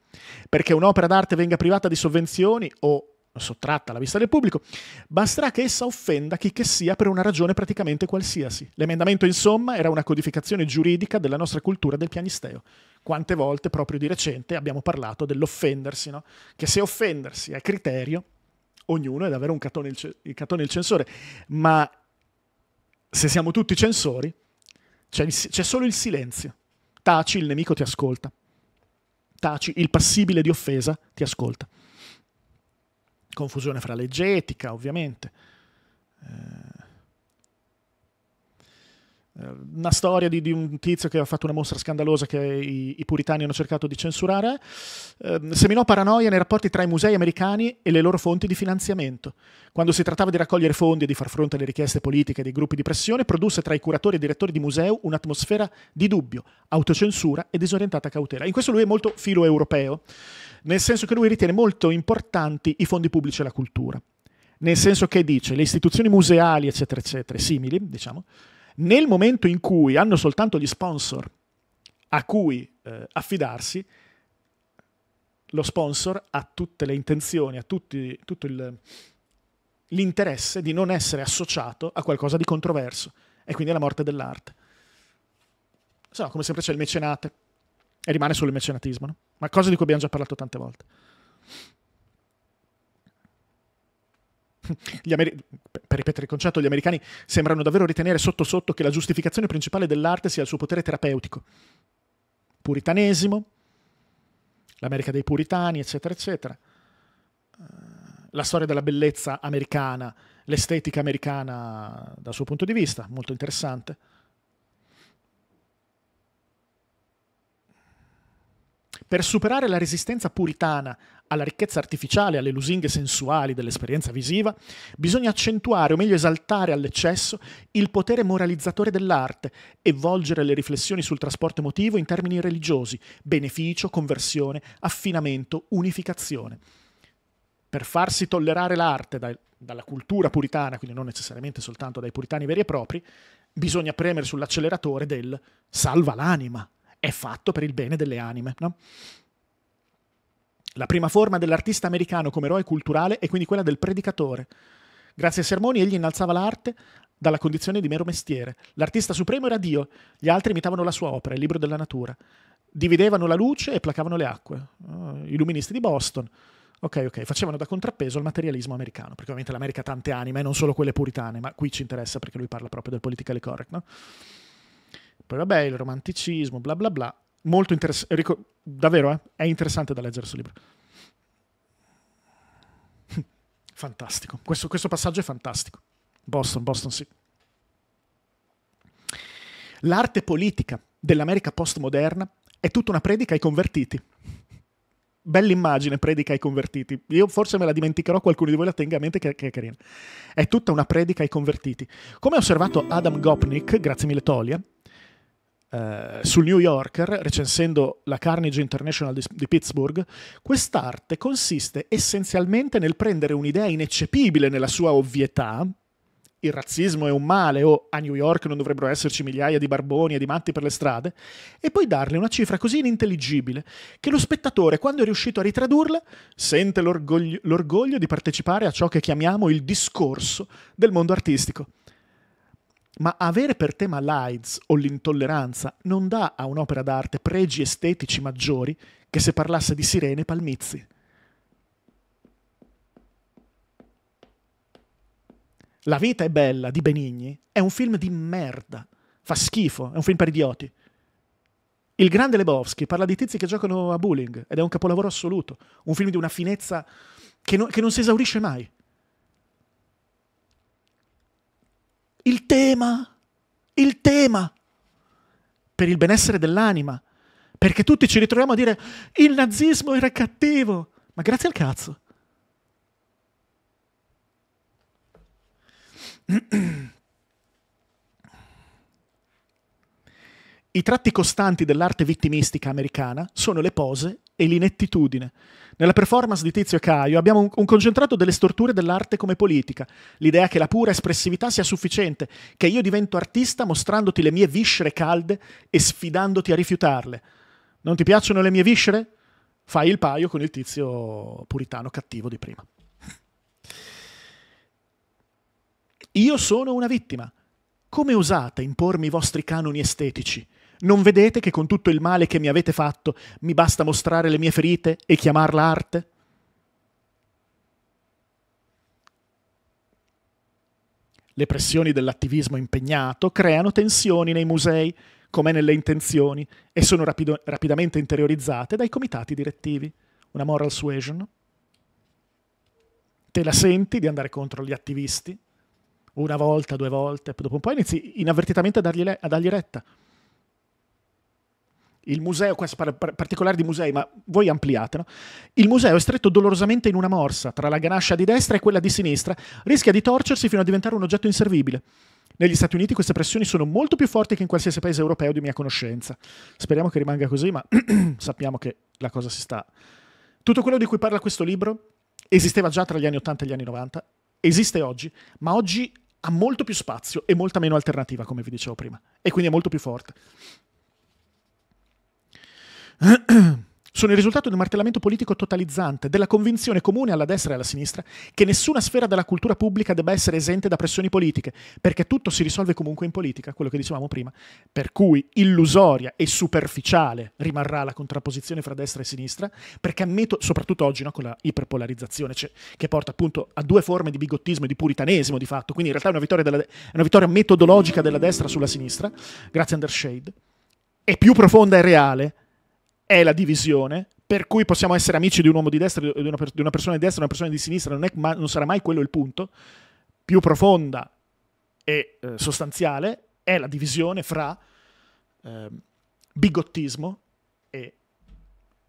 Perché un'opera d'arte venga privata di sovvenzioni o sottratta alla vista del pubblico, basterà che essa offenda chi che sia per una ragione praticamente qualsiasi. L'emendamento, insomma, era una codificazione giuridica della nostra cultura del pianisteo. Quante volte, proprio di recente, abbiamo parlato dell'offendersi, no? Che se offendersi è criterio, ognuno è davvero un catone il, il, catone il censore, ma se siamo tutti censori, c'è, il, c'è solo il silenzio. Taci, il nemico ti ascolta. Taci, il passibile di offesa ti ascolta confusione fra legge e etica, ovviamente. Eh, eh, una storia di, di, un tizio che ha fatto una mostra scandalosa che i, i puritani hanno cercato di censurare, eh, seminò paranoia nei rapporti tra i musei americani e le loro fonti di finanziamento. Quando si trattava di raccogliere fondi e di far fronte alle richieste politiche dei gruppi di pressione, produsse tra i curatori e i direttori di museo un'atmosfera di dubbio, autocensura e disorientata cautela. In questo lui è molto filo europeo, nel senso che lui ritiene molto importanti i fondi pubblici e la cultura. Nel senso che dice le istituzioni museali, eccetera, eccetera, simili, diciamo, nel momento in cui hanno soltanto gli sponsor a cui eh, affidarsi, lo sponsor ha tutte le intenzioni, ha tutti, tutto il, l'interesse di non essere associato a qualcosa di controverso e quindi alla morte dell'arte. Se no, come sempre c'è il mecenate e rimane solo il mecenatismo, no? ma cosa di cui abbiamo già parlato tante volte. Ameri- per ripetere il concetto, gli americani sembrano davvero ritenere sotto sotto che la giustificazione principale dell'arte sia il suo potere terapeutico. Puritanesimo, l'America dei puritani, eccetera, eccetera. Eh, la storia della bellezza americana, l'estetica americana dal suo punto di vista, molto interessante. per superare la resistenza puritana alla ricchezza artificiale, alle lusinghe sensuali dell'esperienza visiva, bisogna accentuare o meglio esaltare all'eccesso il potere moralizzatore dell'arte e volgere le riflessioni sul trasporto emotivo in termini religiosi, beneficio, conversione, affinamento, unificazione. Per farsi tollerare l'arte dal, dalla cultura puritana, quindi non necessariamente soltanto dai puritani veri e propri, bisogna premere sull'acceleratore del salva l'anima è fatto per il bene delle anime, no? La prima forma dell'artista americano come eroe culturale è quindi quella del predicatore. Grazie ai sermoni egli innalzava l'arte dalla condizione di mero mestiere. L'artista supremo era Dio, gli altri imitavano la sua opera, il libro della natura. Dividevano la luce e placavano le acque. Uh, I luministi di Boston. Ok, ok, facevano da contrappeso al materialismo americano, perché ovviamente l'America ha tante anime, non solo quelle puritane, ma qui ci interessa perché lui parla proprio del politically correct, no? poi vabbè il romanticismo, bla bla bla. Molto interessante, Rico- davvero eh? è interessante da leggere questo libro. [LAUGHS] fantastico, questo, questo passaggio è fantastico. Boston, Boston sì. L'arte politica dell'America postmoderna è tutta una predica ai convertiti. Bella immagine, predica ai convertiti. Io forse me la dimenticherò, qualcuno di voi la tenga a mente che, che è carina. È tutta una predica ai convertiti. Come ha osservato Adam Gopnik, grazie mille Tolia, eh, sul New Yorker, recensendo la Carnegie International di, di Pittsburgh, quest'arte consiste essenzialmente nel prendere un'idea ineccepibile nella sua ovvietà, il razzismo è un male o a New York non dovrebbero esserci migliaia di barboni e di matti per le strade, e poi darle una cifra così inintelligibile che lo spettatore, quando è riuscito a ritradurla, sente l'orgoglio, l'orgoglio di partecipare a ciò che chiamiamo il discorso del mondo artistico. Ma avere per tema l'AIDS o l'intolleranza non dà a un'opera d'arte pregi estetici maggiori che se parlasse di sirene e palmizi. La vita è bella di Benigni è un film di merda. Fa schifo, è un film per idioti. Il grande Lebowski parla di tizi che giocano a bullying ed è un capolavoro assoluto, un film di una finezza che, no, che non si esaurisce mai. il tema, il tema per il benessere dell'anima, perché tutti ci ritroviamo a dire il nazismo era cattivo, ma grazie al cazzo. I tratti costanti dell'arte vittimistica americana sono le pose e l'inettitudine. Nella performance di Tizio e Caio abbiamo un, un concentrato delle storture dell'arte come politica, l'idea che la pura espressività sia sufficiente, che io divento artista mostrandoti le mie viscere calde e sfidandoti a rifiutarle. Non ti piacciono le mie viscere? Fai il paio con il tizio puritano cattivo di prima. Io sono una vittima. Come osate impormi i vostri canoni estetici? Non vedete che con tutto il male che mi avete fatto mi basta mostrare le mie ferite e chiamarla arte? Le pressioni dell'attivismo impegnato creano tensioni nei musei, come nelle intenzioni, e sono rapido- rapidamente interiorizzate dai comitati direttivi. Una moral suasion. Te la senti di andare contro gli attivisti? Una volta, due volte, dopo un po' inizi inavvertitamente a dargli, le- a dargli retta il museo, qua si parla particolare di musei, ma voi ampliate, no? il museo è stretto dolorosamente in una morsa tra la ganascia di destra e quella di sinistra, rischia di torcersi fino a diventare un oggetto inservibile. Negli Stati Uniti queste pressioni sono molto più forti che in qualsiasi paese europeo di mia conoscenza. Speriamo che rimanga così, ma [CLEARS THROAT] sappiamo che la cosa si sta... Tutto quello di cui parla questo libro esisteva già tra gli anni 80 e gli anni 90, esiste oggi, ma oggi ha molto più spazio e molta meno alternativa, come vi dicevo prima, e quindi è molto più forte. [CLEARS THROAT] sono il risultato di un martellamento politico totalizzante, della convinzione comune alla destra e alla sinistra che nessuna sfera della cultura pubblica debba essere esente da pressioni politiche, perché tutto si risolve comunque in politica, quello che dicevamo prima, per cui illusoria e superficiale rimarrà la contrapposizione fra destra e sinistra, perché ammetto, soprattutto oggi no, con la iperpolarizzazione, cioè, che porta appunto a due forme di bigottismo e di puritanesimo di fatto, quindi in realtà è una vittoria, della, una vittoria metodologica della destra sulla sinistra, grazie a Undershade, è più profonda e reale è la divisione, per cui possiamo essere amici di un uomo di destra, di una, di una persona di destra, di una persona di sinistra, non, è, ma, non, sarà mai quello il punto. Più profonda e eh, sostanziale è la divisione fra eh, bigottismo e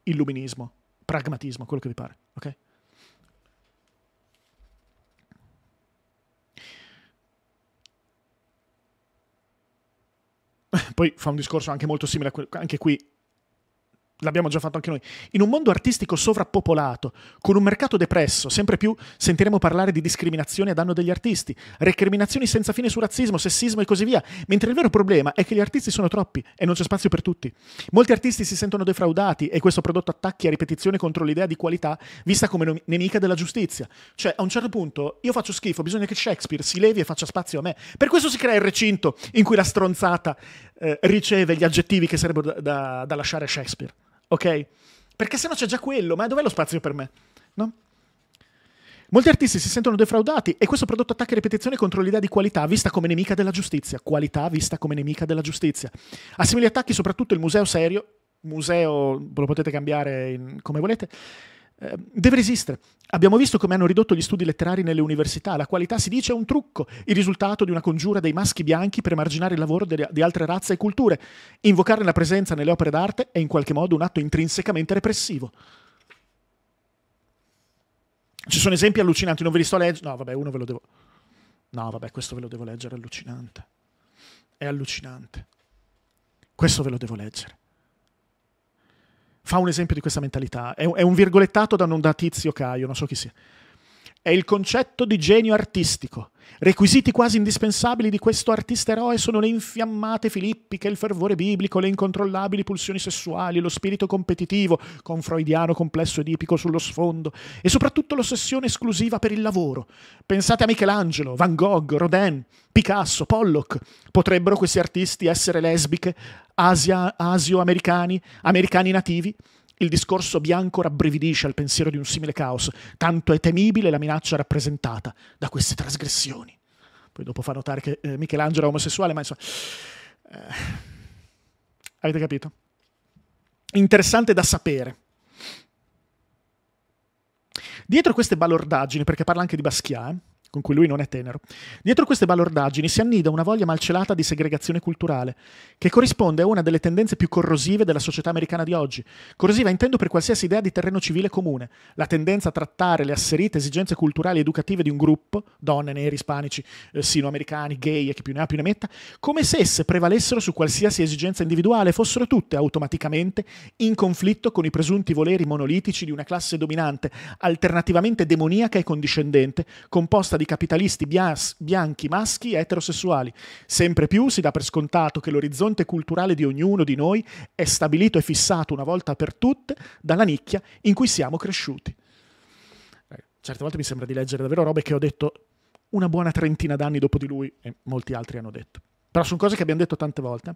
illuminismo, pragmatismo, quello che vi pare. Okay? [LAUGHS] Poi fa un discorso anche molto simile a quello, anche qui l'abbiamo già fatto anche noi, in un mondo artistico sovrappopolato, con un mercato depresso, sempre più sentiremo parlare di discriminazione a danno degli artisti, recriminazioni senza fine su razzismo, sessismo e così via, mentre il vero problema è che gli artisti sono troppi e non c'è spazio per tutti. Molti artisti si sentono defraudati e questo prodotto attacchi a ripetizione contro l'idea di qualità vista come nemica della giustizia. Cioè, a un certo punto io faccio schifo, bisogna che Shakespeare si levi e faccia spazio a me. Per questo si crea il recinto in cui la stronzata eh, riceve gli aggettivi che sarebbero da, da, da lasciare a Shakespeare ok? Perché se no c'è già quello, ma dov'è lo spazio per me? No? Molti artisti si sentono defraudati e questo prodotto attacca e ripetizione contro l'idea di qualità vista come nemica della giustizia. Qualità vista come nemica della giustizia. A simili attacchi soprattutto il museo serio, museo lo potete cambiare in, come volete, Ehm, deve resistere. Abbiamo visto come hanno ridotto gli studi letterari nelle università, la qualità si dice è un trucco, il risultato di una congiura dei maschi bianchi per marginare il lavoro di altre razze e culture. Invocarne la presenza nelle opere d'arte è in qualche modo un atto intrinsecamente repressivo. Ci sono esempi allucinanti, non ve li sto a leggere. No, vabbè, uno ve lo devo. No, vabbè, questo ve lo devo leggere, è allucinante. È allucinante. Questo ve lo devo leggere fa un esempio di questa mentalità. È, un virgolettato da non da Tizio Caio, non so chi sia è il concetto di genio artistico. Requisiti quasi indispensabili di questo artista eroe sono le infiammate filippiche, il fervore biblico, le incontrollabili pulsioni sessuali, lo spirito competitivo, con freudiano complesso edipico sullo sfondo, e soprattutto l'ossessione esclusiva per il lavoro. Pensate a Michelangelo, Van Gogh, Rodin, Picasso, Pollock. Potrebbero questi artisti essere lesbiche, asia, asio-americani, americani nativi? Il discorso bianco rabbrividisce al pensiero di un simile caos, tanto è temibile la minaccia rappresentata da queste trasgressioni. Poi dopo fa notare che eh, Michelangelo è omosessuale, ma insomma... Eh, avete capito? Interessante da sapere. Dietro queste balordaggini, perché parla anche di Basquiat, eh? con cui lui non è tenero. Dietro queste balordaggini si annida una voglia malcelata di segregazione culturale, che corrisponde a una delle tendenze più corrosive della società americana di oggi. Corrosiva intendo per qualsiasi idea di terreno civile comune, la tendenza a trattare le asserite esigenze culturali ed educative di un gruppo, donne, neri, ispanici, eh, sinoamericani, gay e chi più ne ha più ne metta, come se esse prevalessero su qualsiasi esigenza individuale, e fossero tutte automaticamente in conflitto con i presunti voleri monolitici di una classe dominante, alternativamente demoniaca e condiscendente, composta di di capitalisti bianchi, maschi, e eterosessuali. Sempre più si dà per scontato che l'orizzonte culturale di ognuno di noi è stabilito e fissato una volta per tutte dalla nicchia in cui siamo cresciuti. Eh, certe volte mi sembra di leggere davvero robe che ho detto una buona trentina d'anni dopo di lui e molti altri hanno detto. Però sono cose che abbiamo detto tante volte. Eh.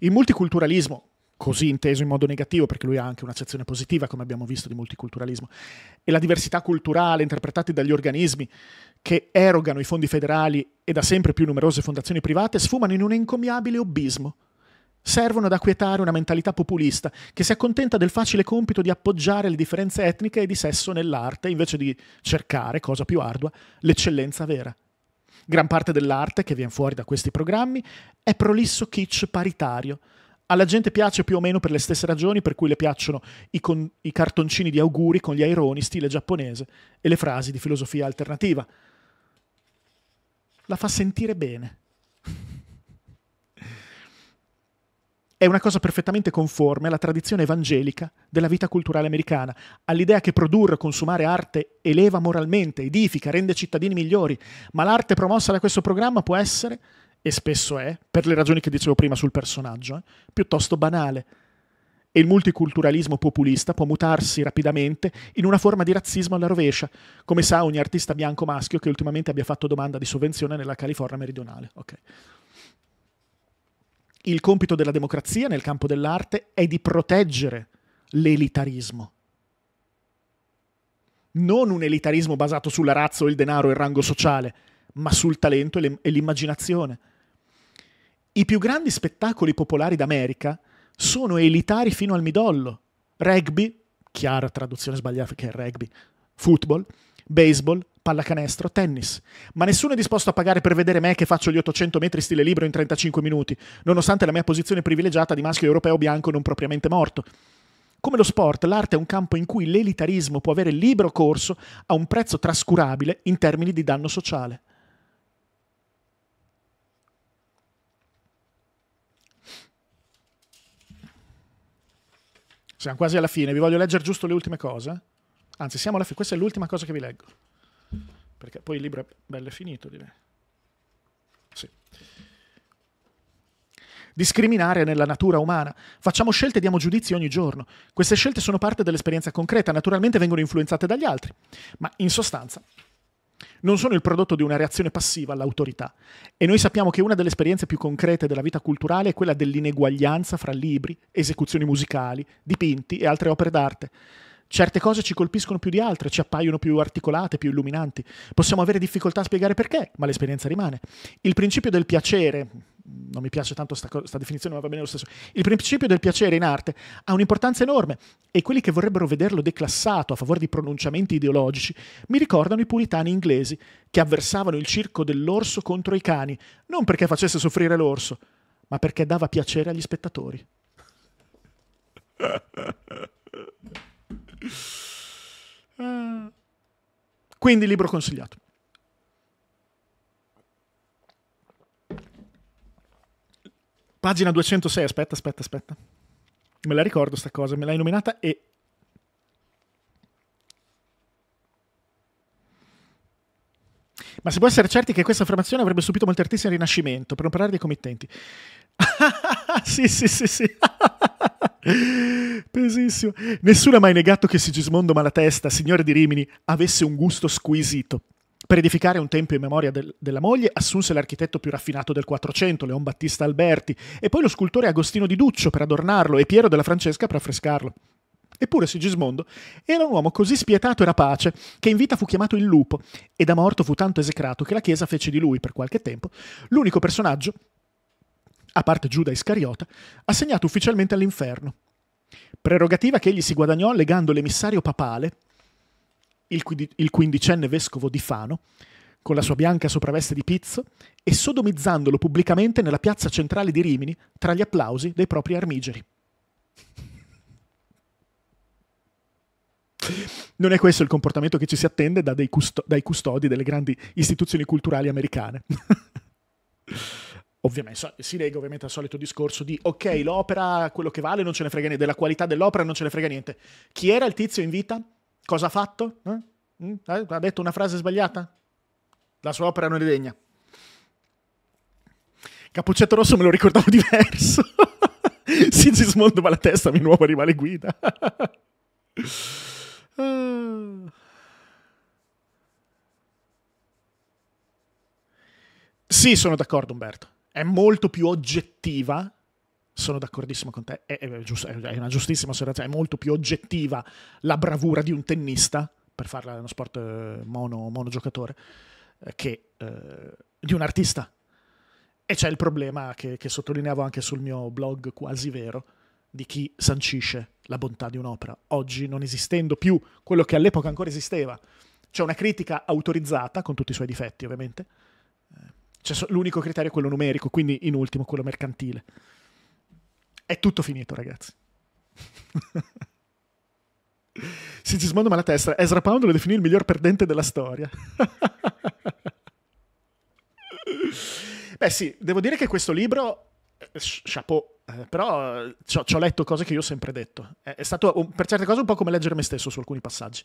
Il multiculturalismo, così inteso in modo negativo, perché lui ha anche un'accezione positiva, come abbiamo visto, di multiculturalismo, e la diversità culturale interpretati dagli organismi che erogano i fondi federali e da sempre più numerose fondazioni private sfumano in un encomiabile obbismo. Servono ad acquietare una mentalità populista che si accontenta del facile compito di appoggiare le differenze etniche e di sesso nell'arte, invece di cercare, cosa più ardua, l'eccellenza vera. Gran parte dell'arte che viene fuori da questi programmi è prolisso kitsch paritario. Alla gente piace più o meno per le stesse ragioni per cui le piacciono i, con- i cartoncini di auguri con gli aironi stile giapponese e le frasi di filosofia alternativa. La fa sentire bene. è una cosa perfettamente conforme alla tradizione evangelica della vita culturale americana, all'idea che produrre, consumare arte eleva moralmente, edifica, rende cittadini migliori, ma l'arte promossa da questo programma può essere, e spesso è, per le ragioni che dicevo prima sul personaggio, eh, piuttosto banale. E il multiculturalismo populista può mutarsi rapidamente in una forma di razzismo alla rovescia, come sa ogni artista bianco maschio che ultimamente abbia fatto domanda di sovvenzione nella California meridionale. Okay il compito della democrazia nel campo dell'arte è di proteggere l'elitarismo. Non un elitarismo basato sulla razza o il denaro e il rango sociale, ma sul talento e l'immaginazione. I più grandi spettacoli popolari d'America sono elitari fino al midollo. Rugby, chiara traduzione sbagliata che è rugby, football, baseball, pallacanestro, tennis. Ma nessuno è disposto a pagare per vedere me che faccio gli 800 metri stile libero in 35 minuti, nonostante la mia posizione privilegiata di maschio europeo bianco non propriamente morto. Come lo sport, l'arte è un campo in cui l'elitarismo può avere libero corso a un prezzo trascurabile in termini di danno sociale. Siamo quasi alla fine, vi voglio leggere giusto le ultime cose. Anzi, siamo alla fine, questa è l'ultima cosa che vi leggo. Perché poi il libro è bello e finito, direi. Sì. Discriminare nella natura umana. Facciamo scelte e diamo giudizi ogni giorno. Queste scelte sono parte dell'esperienza concreta, naturalmente vengono influenzate dagli altri, ma in sostanza non sono il prodotto di una reazione passiva all'autorità. E noi sappiamo che una delle esperienze più concrete della vita culturale è quella dell'ineguaglianza fra libri, esecuzioni musicali, dipinti e altre opere d'arte. Certe cose ci colpiscono più di altre, ci appaiono più articolate, più illuminanti. Possiamo avere difficoltà a spiegare perché, ma l'esperienza rimane. Il principio del piacere, non mi piace tanto questa definizione, ma va bene lo stesso. Il principio del piacere in arte ha un'importanza enorme e quelli che vorrebbero vederlo declassato a favore di pronunciamenti ideologici mi ricordano i puritani inglesi che avversavano il circo dell'orso contro i cani, non perché facesse soffrire l'orso, ma perché dava piacere agli spettatori. Eh. Quindi libro consigliato. Pagina 206, aspetta, aspetta, aspetta. Me la ricordo sta cosa, me l'hai nominata e... Ma si può essere certi che questa affermazione avrebbe subito molte artisti in rinascimento, per non parlare dei committenti. [LAUGHS] sì, sì, sì, sì. Pesissimo. Nessuno ha mai negato che Sigismondo Malatesta, signore di Rimini, avesse un gusto squisito. Per edificare un tempio in memoria del, della moglie assunse l'architetto più raffinato del Quattrocento, Leon Battista Alberti, e poi lo scultore Agostino di Duccio per adornarlo e Piero della Francesca per affrescarlo. Eppure Sigismondo era un uomo così spietato e rapace che in vita fu chiamato il lupo e da morto fu tanto esecrato che la Chiesa fece di lui, per qualche tempo, l'unico personaggio a parte Giuda Iscariota, assegnato ufficialmente all'inferno. Prerogativa che egli si guadagnò legando l'emissario papale, il quindicenne vescovo di Fano, con la sua bianca sopraveste di pizzo e sodomizzandolo pubblicamente nella piazza centrale di Rimini tra gli applausi dei propri armigeri. Non è questo il comportamento che ci si attende da custo dai custodi delle grandi istituzioni culturali americane. [LAUGHS] Ovviamente, si lega ovviamente al solito discorso di ok, l'opera, quello che vale, non ce ne frega niente, della qualità dell'opera non ce ne frega niente. Chi era il tizio in vita? Cosa ha fatto? Eh? Mm? Eh? Ha detto una frase sbagliata? La sua opera non è degna. Cappuccetto rosso me lo ricordavo [LAUGHS] diverso. Sigismondo [LAUGHS] va la testa, mio nuovo rivale guida. uh... [LAUGHS] Sì, sono d'accordo Umberto è molto più oggettiva. Sono d'accordissimo con te, è, è, giusto, è una giustissima osservazione, è molto più oggettiva la bravura di un tennista, per farla uno sport eh, mono, monogiocatore, eh, che eh, di un artista. E c'è il problema che, che sottolineavo anche sul mio blog quasi vero, di chi sancisce la bontà di un'opera. Oggi, non esistendo più quello che all'epoca ancora esisteva, c'è una critica autorizzata, con tutti i suoi difetti ovviamente, cioè, l'unico criterio è quello numerico, quindi in ultimo quello mercantile. È tutto finito, ragazzi. [LAUGHS] Sigismondo Malatestra, Ezra Pound lo definì il miglior perdente della storia. [LAUGHS] Beh sì, devo dire che questo libro, eh, chapeau, eh, però eh, ci ho letto cose che io ho sempre detto. È, stato per certe cose un po' come leggere me stesso su alcuni passaggi.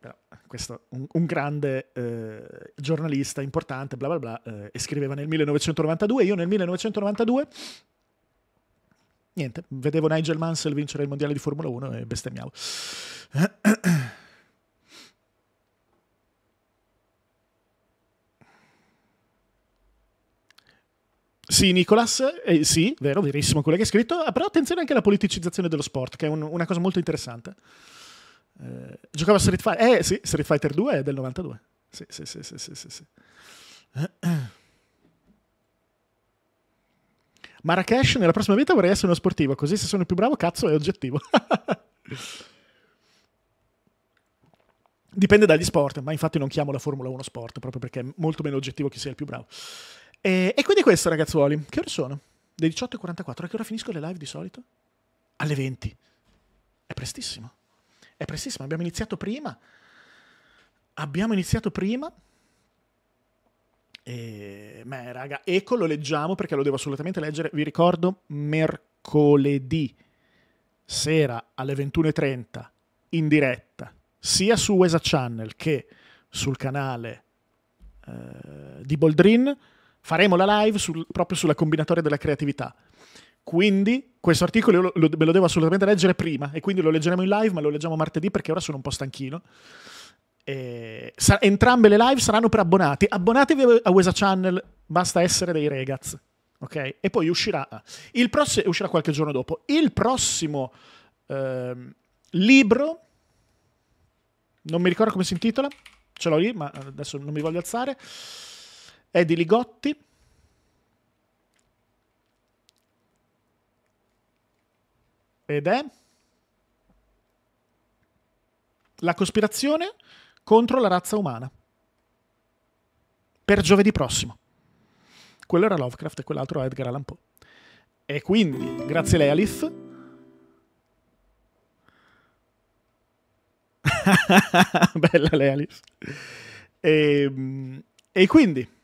Però, eh, questo, un, un grande eh, giornalista importante, bla bla bla, eh, e scriveva nel 1992, io nel 1992, niente, vedevo Nigel Mansell vincere il mondiale di Formula 1 e bestemmiavo. [CLEARS THROAT] Sì, Nicolas, eh, sì, vero, verissimo quello che hai scritto, ah, però attenzione anche alla politicizzazione dello sport, che è un, una cosa molto interessante. Eh, giocava a Street Fighter. Eh sì, Street Fighter 2 è del 92. Sì, sì, sì, sì, sì, sì, sì. [CLEARS THROAT] Marrakesh, nella prossima vita vorrei essere uno sportivo, così se sono il più bravo, cazzo, è oggettivo. [LAUGHS] Dipende dagli sport, ma infatti non chiamo la Formula 1 sport, proprio perché è molto meno oggettivo chi sia il più bravo. E, e quindi questo, ragazzuoli. Che ore sono? Le 18.44. A che ora finisco le live di solito? Alle 20. È prestissimo. È eh, prestissimo, abbiamo iniziato prima. Abbiamo iniziato prima. E... Beh, raga, ecco, lo leggiamo perché lo devo assolutamente leggere. Vi ricordo, mercoledì sera alle 21.30 in diretta, sia su Wesa Channel che sul canale eh, di Boldrin, faremo la live sul, proprio sulla combinatoria della creatività. Quindi questo articolo lo, lo, me lo devo assolutamente leggere prima e quindi lo leggeremo in live, ma lo leggiamo martedì perché ora sono un po' stanchino. E, sa, entrambe le live saranno per abbonati. Abbonatevi a Wesa Channel, basta essere dei regaz. Ok? E poi uscirà, pross- uscirà qualche giorno dopo. Il prossimo eh, libro, non mi ricordo come si intitola, ce l'ho lì, ma adesso non mi voglio alzare, è di Ligotti Ed è la cospirazione contro la razza umana. Per giovedì prossimo. Quello era Lovecraft e quell'altro Edgar Allan Poe. E quindi, grazie a lei Alif. [LAUGHS] Bella lei Alif. E, ehm, e quindi...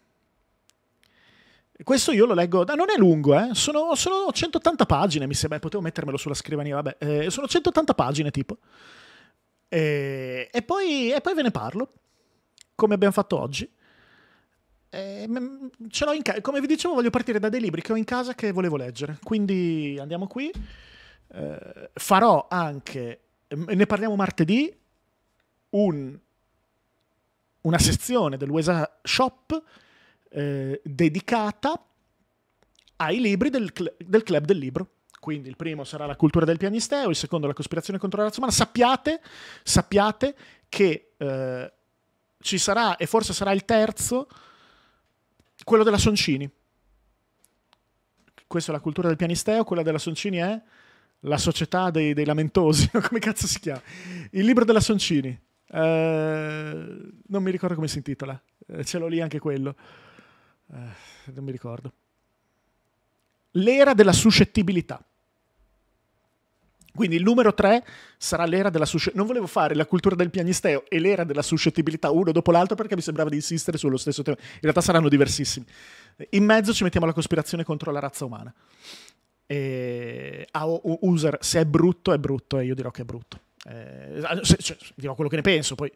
Questo io lo leggo, non è lungo, eh? sono, sono 180 pagine, mi sembra, potevo mettermelo sulla scrivania, vabbè, eh, sono 180 pagine tipo. E, e, poi, e, poi, ve ne parlo, come abbiamo fatto oggi. E, mm, ca- come vi dicevo, voglio partire da dei libri che ho in casa che volevo leggere, quindi andiamo qui. Eh, farò anche, mm, ne parliamo martedì, un, una sezione dell'UESA Shop eh, dedicata ai libri del, cl- del Club del Libro. Quindi il primo sarà La cultura del pianisteo, il secondo La cospirazione contro la razza umana. Sappiate, sappiate che eh, ci sarà, e forse sarà il terzo, quello della Soncini. Questa è la cultura del pianisteo, quella della Soncini è la società dei, dei lamentosi, [LAUGHS] come cazzo si chiama? Il libro della Soncini. Eh, non mi ricordo come si intitola, eh, ce l'ho lì anche quello. Eh, non mi ricordo. L'era della suscettibilità. Quindi il numero 3 sarà l'era della suscettibilità. Non volevo fare la cultura del pianisteo e l'era della suscettibilità uno dopo l'altro perché mi sembrava di insistere sullo stesso tema. In realtà saranno diversissimi. In mezzo ci mettiamo la cospirazione contro la razza umana. E... Ah, user, se è brutto, è brutto e io dirò che è brutto. Eh, se, cioè, dirò quello che ne penso, poi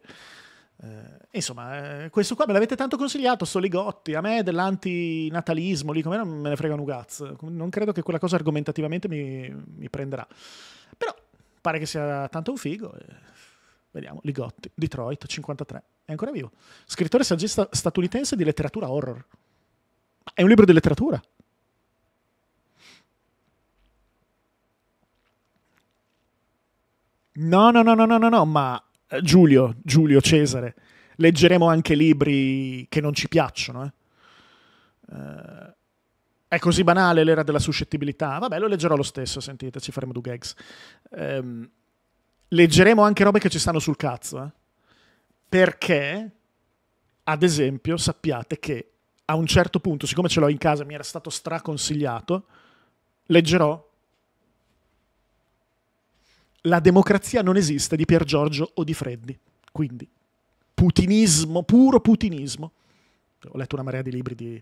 eh, insomma, eh, questo qua me l'avete tanto consigliato, Soligotti. A me dell'antinatalismo lì come non me ne frega un cazzo. Non credo che quella cosa argomentativamente mi, mi prenderà. Però pare che sia tanto un figo. Eh, vediamo, Ligotti, Detroit, 53. È ancora vivo. Scrittore saggista statunitense di letteratura horror. È un libro di letteratura. No, no, no, no, no, no, no, ma eh, Giulio, Giulio Cesare, leggeremo anche libri che non ci piacciono. Eh. eh? è così banale l'era della suscettibilità. Vabbè, lo leggerò lo stesso, sentite, ci faremo due gags. Um, leggeremo anche robe che ci stanno sul cazzo. Eh? Perché, ad esempio, sappiate che a un certo punto, siccome ce l'ho in casa, mi era stato straconsigliato, leggerò la democrazia non esiste di Pier Giorgio o di Freddi. Quindi, putinismo, puro putinismo. Ho letto una marea di libri di,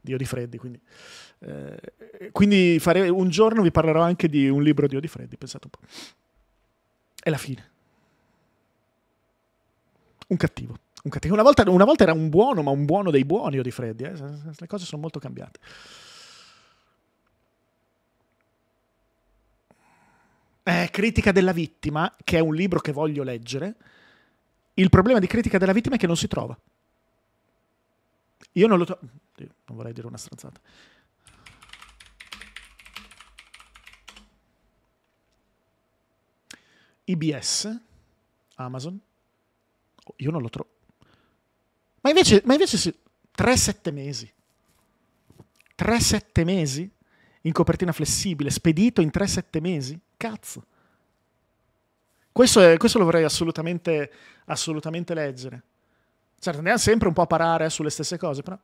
di Odi Freddi, quindi, eh, quindi fare, un giorno vi parlerò anche di un libro di Odi Freddi, pensate un po'. È la fine. Un cattivo. Un cattivo. Una, volta, una volta era un buono, ma un buono dei buoni Odi Freddi. Eh? Le cose sono molto cambiate. eh, Critica della vittima, che è un libro che voglio leggere, il problema di Critica della vittima è che non si trova. Io non lo trovo... Non vorrei dire una stronzata. IBS, Amazon. Oh, io non lo trovo. Ma invece, ma invece sì, 3-7 mesi. 3-7 mesi? In copertina flessibile, spedito in 3-7 mesi? Cazzo. Questo, è, questo lo vorrei assolutamente, assolutamente leggere. Certo, andiamo sempre un po' a parare eh, sulle stesse cose, però...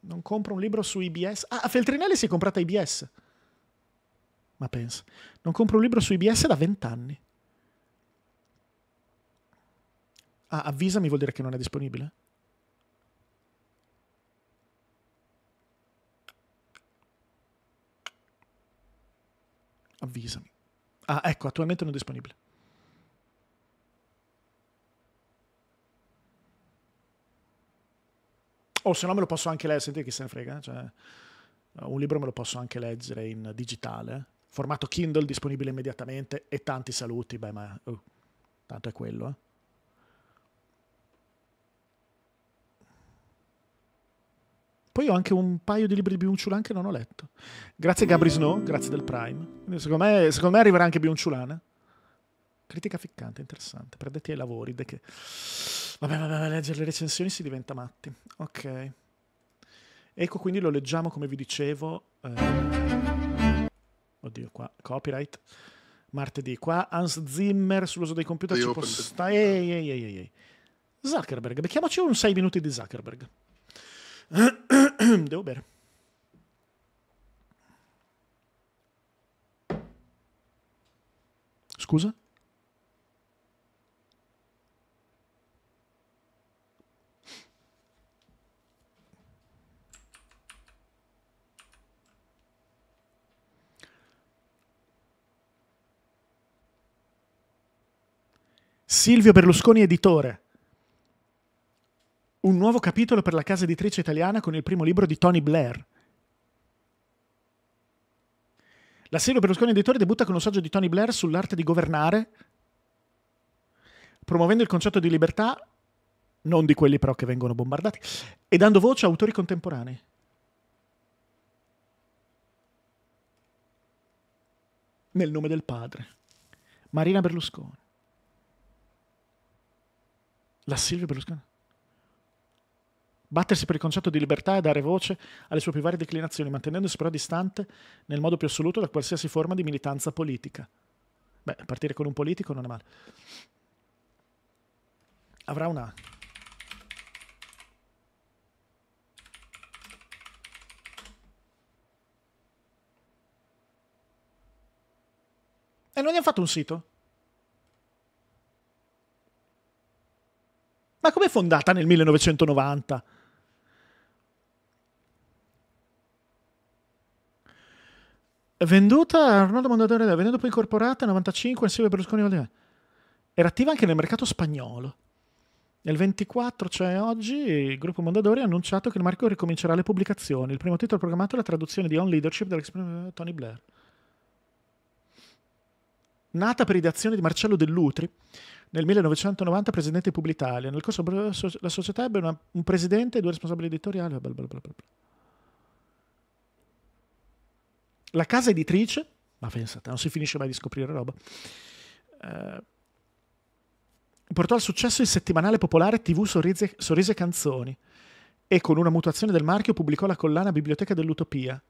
Non compro un libro su IBS. Ah, Feltrinelli si è comprata IBS. Ma pensa. Non compro un libro su IBS da vent'anni. Ah, avvisami vuol dire che non è disponibile? avvisami. Ah, ecco, attualmente non è disponibile. O oh, se no me lo posso anche leggere, sentite chi se ne frega, eh, cioè, eh, un libro me lo posso anche leggere in digitale, formato Kindle disponibile immediatamente e tanti saluti, beh ma oh, tanto è quello, eh. Poi ho anche un paio di libri di Biunciulan che non ho letto. Grazie Gabri Snow, grazie del Prime. Secondo me, secondo me arriverà anche Biunciulan. Critica ficcante, interessante. Prendetti ai lavori. Che... Vabbè, vabbè, a leggere le recensioni si diventa matti. Ok. Ecco, quindi lo leggiamo come vi dicevo. Eh... Oddio, qua, copyright. Martedì, qua Hans Zimmer sull'uso dei computer The ci può stare. Ehi, ehi, ehi, ehi. Zuckerberg, becchiamoci un 6 minuti di Zuckerberg. [CLEARS THROAT] [CLEARS THROAT] Devo bere. Scusa? Silvio Berlusconi editore un nuovo capitolo per la casa editrice italiana con il primo libro di Tony Blair. La Silvio Berlusconi Editore debutta con un saggio di Tony Blair sull'arte di governare, promuovendo il concetto di libertà, non di quelli però che vengono bombardati, e dando voce a autori contemporanei. Nel nome del padre, Marina Berlusconi. La Silvia Berlusconi. Battersi per il concetto di libertà e dare voce alle sue più varie declinazioni, mantenendosi però distante nel modo più assoluto da qualsiasi forma di militanza politica. Beh, partire con un politico non è male. Avrà una E non gli hanno fatto un sito? Ma com'è fondata nel 1990? Venduta Arnoldo Mondadori, venduta poi incorporata nel 95 insieme a Berlusconi Valdivia. Era attiva anche nel mercato spagnolo. Nel 24, cioè oggi, il gruppo Mondadori ha annunciato che il marchio ricomincerà le pubblicazioni. Il primo titolo programmato è la traduzione di On Leadership dell'ex Tony Blair. Nata per ideazione di Marcello Dell'Utri, nel 1990 presidente di Publitalia. Nel corso della società ebbe una, un presidente e due responsabili editoriali. Bla bla bla bla la casa editrice, ma pensate, non si finisce mai di scoprire roba, eh, portò al successo il settimanale popolare TV Sorrise, e Canzoni e con una mutazione del marchio pubblicò la collana Biblioteca dell'Utopia,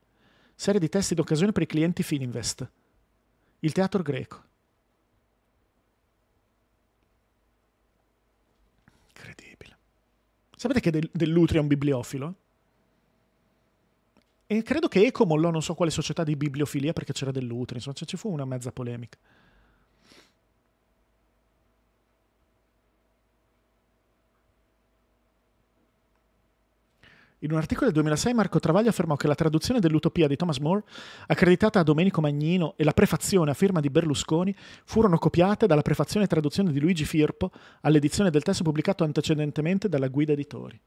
serie di testi d'occasione per i clienti Fininvest, il teatro greco. Incredibile. Sapete che Dell'Utri è un bibliofilo? E credo che Eco mollò non so quale società di bibliofilia perché c'era dell'utero, insomma, cioè, ci fu una mezza polemica. In un articolo del 2006 Marco Travaglio affermò che la traduzione dell'Utopia di Thomas More, accreditata a Domenico Magnino, e la prefazione a firma di Berlusconi furono copiate dalla prefazione e traduzione di Luigi Firpo all'edizione del testo pubblicato antecedentemente dalla Guida Editori.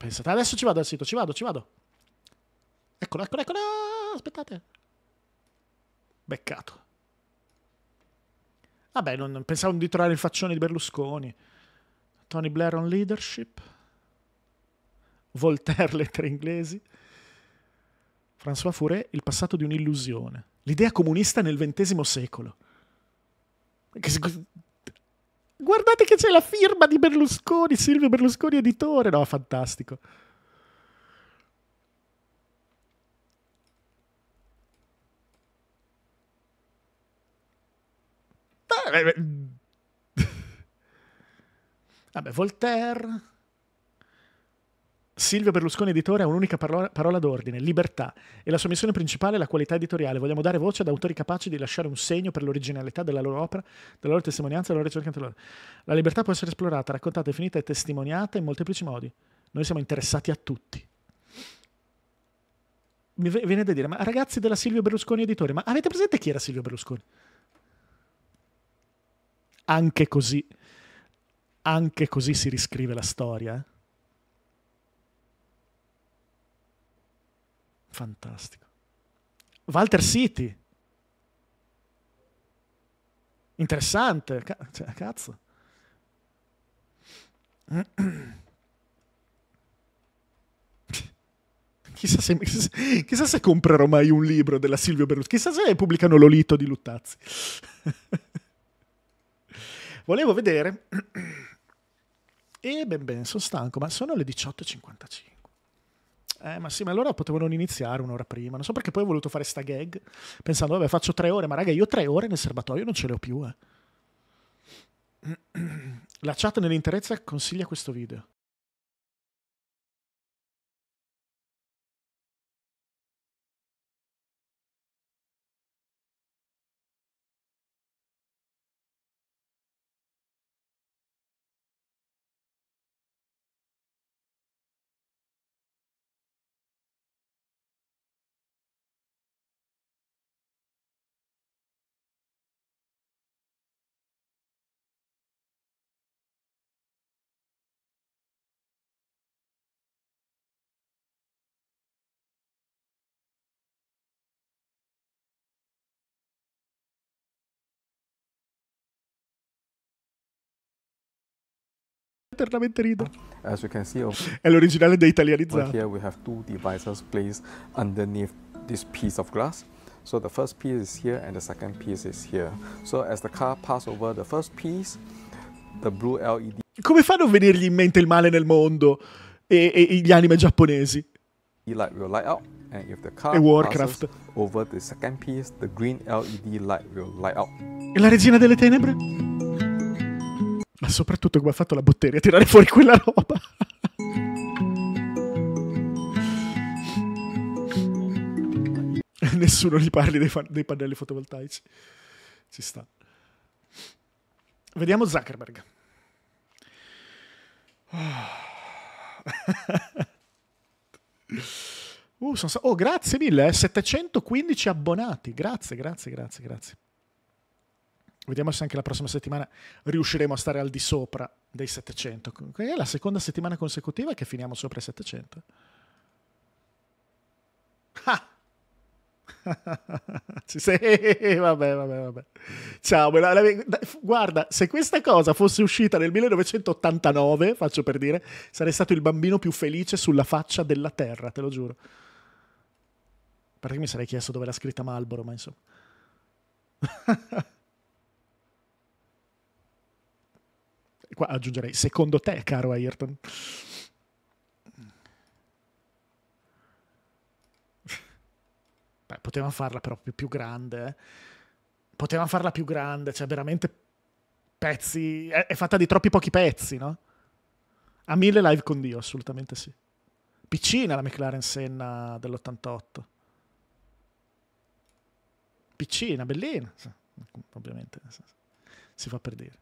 Pensate, adesso ci vado al sito, ci vado, ci vado. Eccolo, eccolo, eccolo. Aspettate. Beccato. Vabbè, non, pensavo di trovare il faccione di Berlusconi. Tony Blair on leadership. Voltaire, [LAUGHS] lettere inglesi. François Fouret, il passato di un'illusione. L'idea comunista nel XX secolo. Guardate che c'è la firma di Berlusconi, Silvio Berlusconi editore. No, fantastico. [LAUGHS] Vabbè, Voltaire. Silvio Berlusconi editore ha un'unica parola, d'ordine, libertà, e la sua missione principale è la qualità editoriale. Vogliamo dare voce ad autori capaci di lasciare un segno per l'originalità della loro opera, della loro testimonianza e della loro ricerca anteriore. La libertà può essere esplorata, raccontata, definita e testimoniata in molteplici modi. Noi siamo interessati a tutti. Mi viene da dire, ma ragazzi della Silvio Berlusconi editore, ma avete presente chi era Silvio Berlusconi? Anche così, anche così si riscrive la storia. Eh? Fantastico. Walter City. Interessante. Cioè, cazzo. [CLEARS THROAT] Chissà se, chissà se, comprerò mai un libro della Silvio Berlusconi. Chissà se pubblicano l'olito di Luttazzi. [LAUGHS] Volevo vedere. [CLEARS THROAT] E ben ben, sono stanco, ma sono le 18.55. Eh, ma sì, ma allora potevano iniziare un'ora prima. Non so perché poi ho voluto fare sta gag pensando, vabbè, faccio tre ore, ma raga, io tre ore nel serbatoio non ce le ho più. Eh. [CLEARS THROAT] La chat nell'interezza consiglia questo video. eternamente ridere. See, oh, è l'originale dei italianizzati. Here we have two devices placed underneath this piece of glass. So the first piece is here and the second piece is here. So as the car passes over the first piece, the blue LED. Come fa a non venirgli in mente il male nel mondo e, e, e gli anime giapponesi? Light will light out, and if the car e Warcraft. over the second piece, the green LED light will light out. E la regina delle tenebre? Ma soprattutto come ha fatto la botteria a tirare fuori quella roba. [LAUGHS] Nessuno gli parli dei, fan- dei pannelli fotovoltaici. Ci sta. Vediamo Zuckerberg. Oh. [LAUGHS] uh, sa- oh, grazie mille, eh. 715 abbonati. Grazie, grazie, grazie, grazie. Vediamo se anche la prossima settimana riusciremo a stare al di sopra dei 700. È la seconda settimana consecutiva che finiamo sopra i 700. Ah! [LAUGHS] sì, vabbè, vabbè, vabbè. Ciao, la, la, guarda, se questa cosa fosse uscita nel 1989, faccio per dire, sarei stato il bambino più felice sulla faccia della terra, te lo giuro. Perché mi sarei chiesto dove l'ha scritta Malboro, ma insomma. [LAUGHS] qua aggiungerei, secondo te, caro Ayrton? Beh, potevano farla però più, più grande. Eh. Potevamo farla più grande, cioè veramente pezzi... È, è fatta di troppi pochi pezzi, no? A mille live con Dio, assolutamente sì. Piccina la McLaren Senna dell'88. Piccina, bellina, ovviamente, si fa per dire.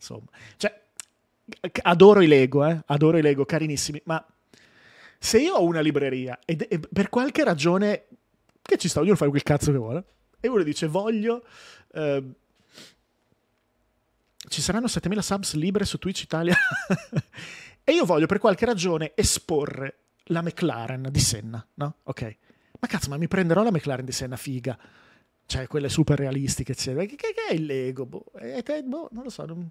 Insomma, cioè, adoro i Lego, eh? adoro i Lego, carinissimi, ma se io ho una libreria e, per qualche ragione, che ci sta, ognuno fa quel cazzo che vuole, e uno dice voglio... Eh, ci saranno 7000 subs libere su Twitch Italia [LAUGHS] e io voglio per qualche ragione esporre la McLaren di Senna, no? Ok. Ma cazzo, ma mi prenderò la McLaren di Senna, figa cioè quelle super realistiche, eccetera. Che, che, che è il Lego? Boh? È, è, boh, non lo so. Non...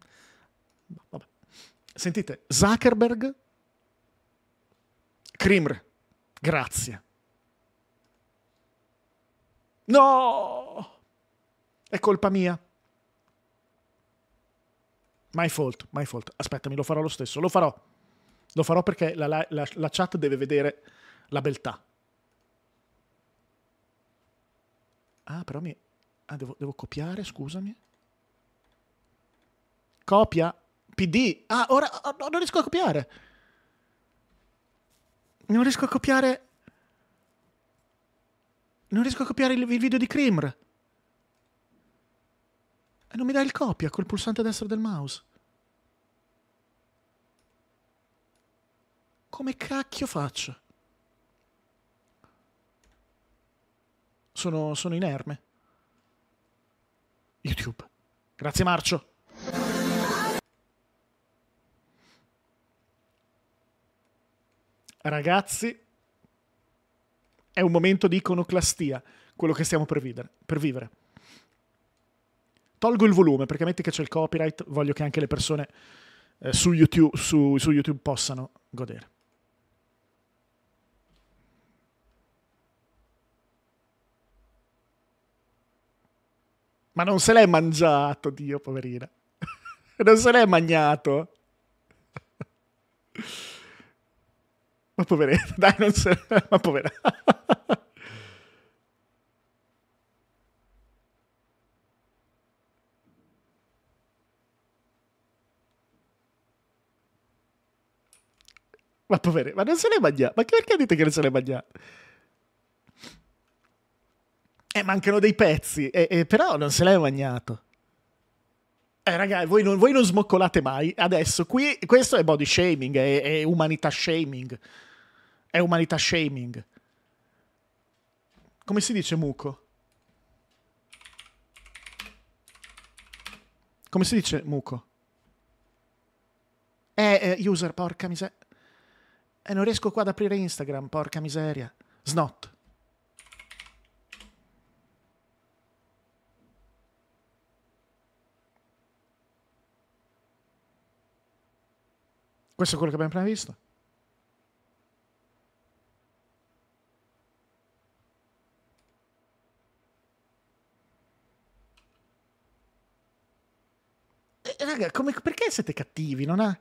Boh, vabbè. Sentite, Zuckerberg, Krimr, grazie. No! È colpa mia. My fault, my fault. Aspettami, lo farò lo stesso, lo farò. Lo farò perché la, la, la, la chat deve vedere la beltà. Ah, però mi... Ah, devo, devo copiare, scusami. Copia. PD. Ah, ora oh, no, non riesco a copiare. Non riesco a copiare... Non riesco a copiare il, il video di Krimr. E non mi dai il copia col pulsante destro del mouse. Come cacchio faccio? sono, sono inerme. YouTube. Grazie Marcio. Ragazzi, è un momento di iconoclastia quello che stiamo per vivere. Per vivere. Tolgo il volume perché metti che c'è il copyright, voglio che anche le persone eh, su, YouTube, su, su YouTube possano godere. Ma non se l'è mangiato, Dio, poverina. [LAUGHS] non se l'è mangiato. [LAUGHS] Ma poverina, [LAUGHS] dai, non se l'è... Ma poverina. Ma povere, ma non se l'è mangiato. Ma perché dite che non se l'è mangiato? Eh, mancano dei pezzi, eh, eh, però non se l'hai bagnato. Eh, ragazzi, voi non, voi non smoccolate mai. Adesso, qui, questo è body shaming, è, è umanità shaming. È umanità shaming. Come si dice muco? Come si dice muco? Eh, eh user, porca miseria. E eh, non riesco qua ad aprire Instagram, porca miseria. Snot. Questo è quello che abbiamo appena visto. E, eh, raga, come, perché siete cattivi? Non ha...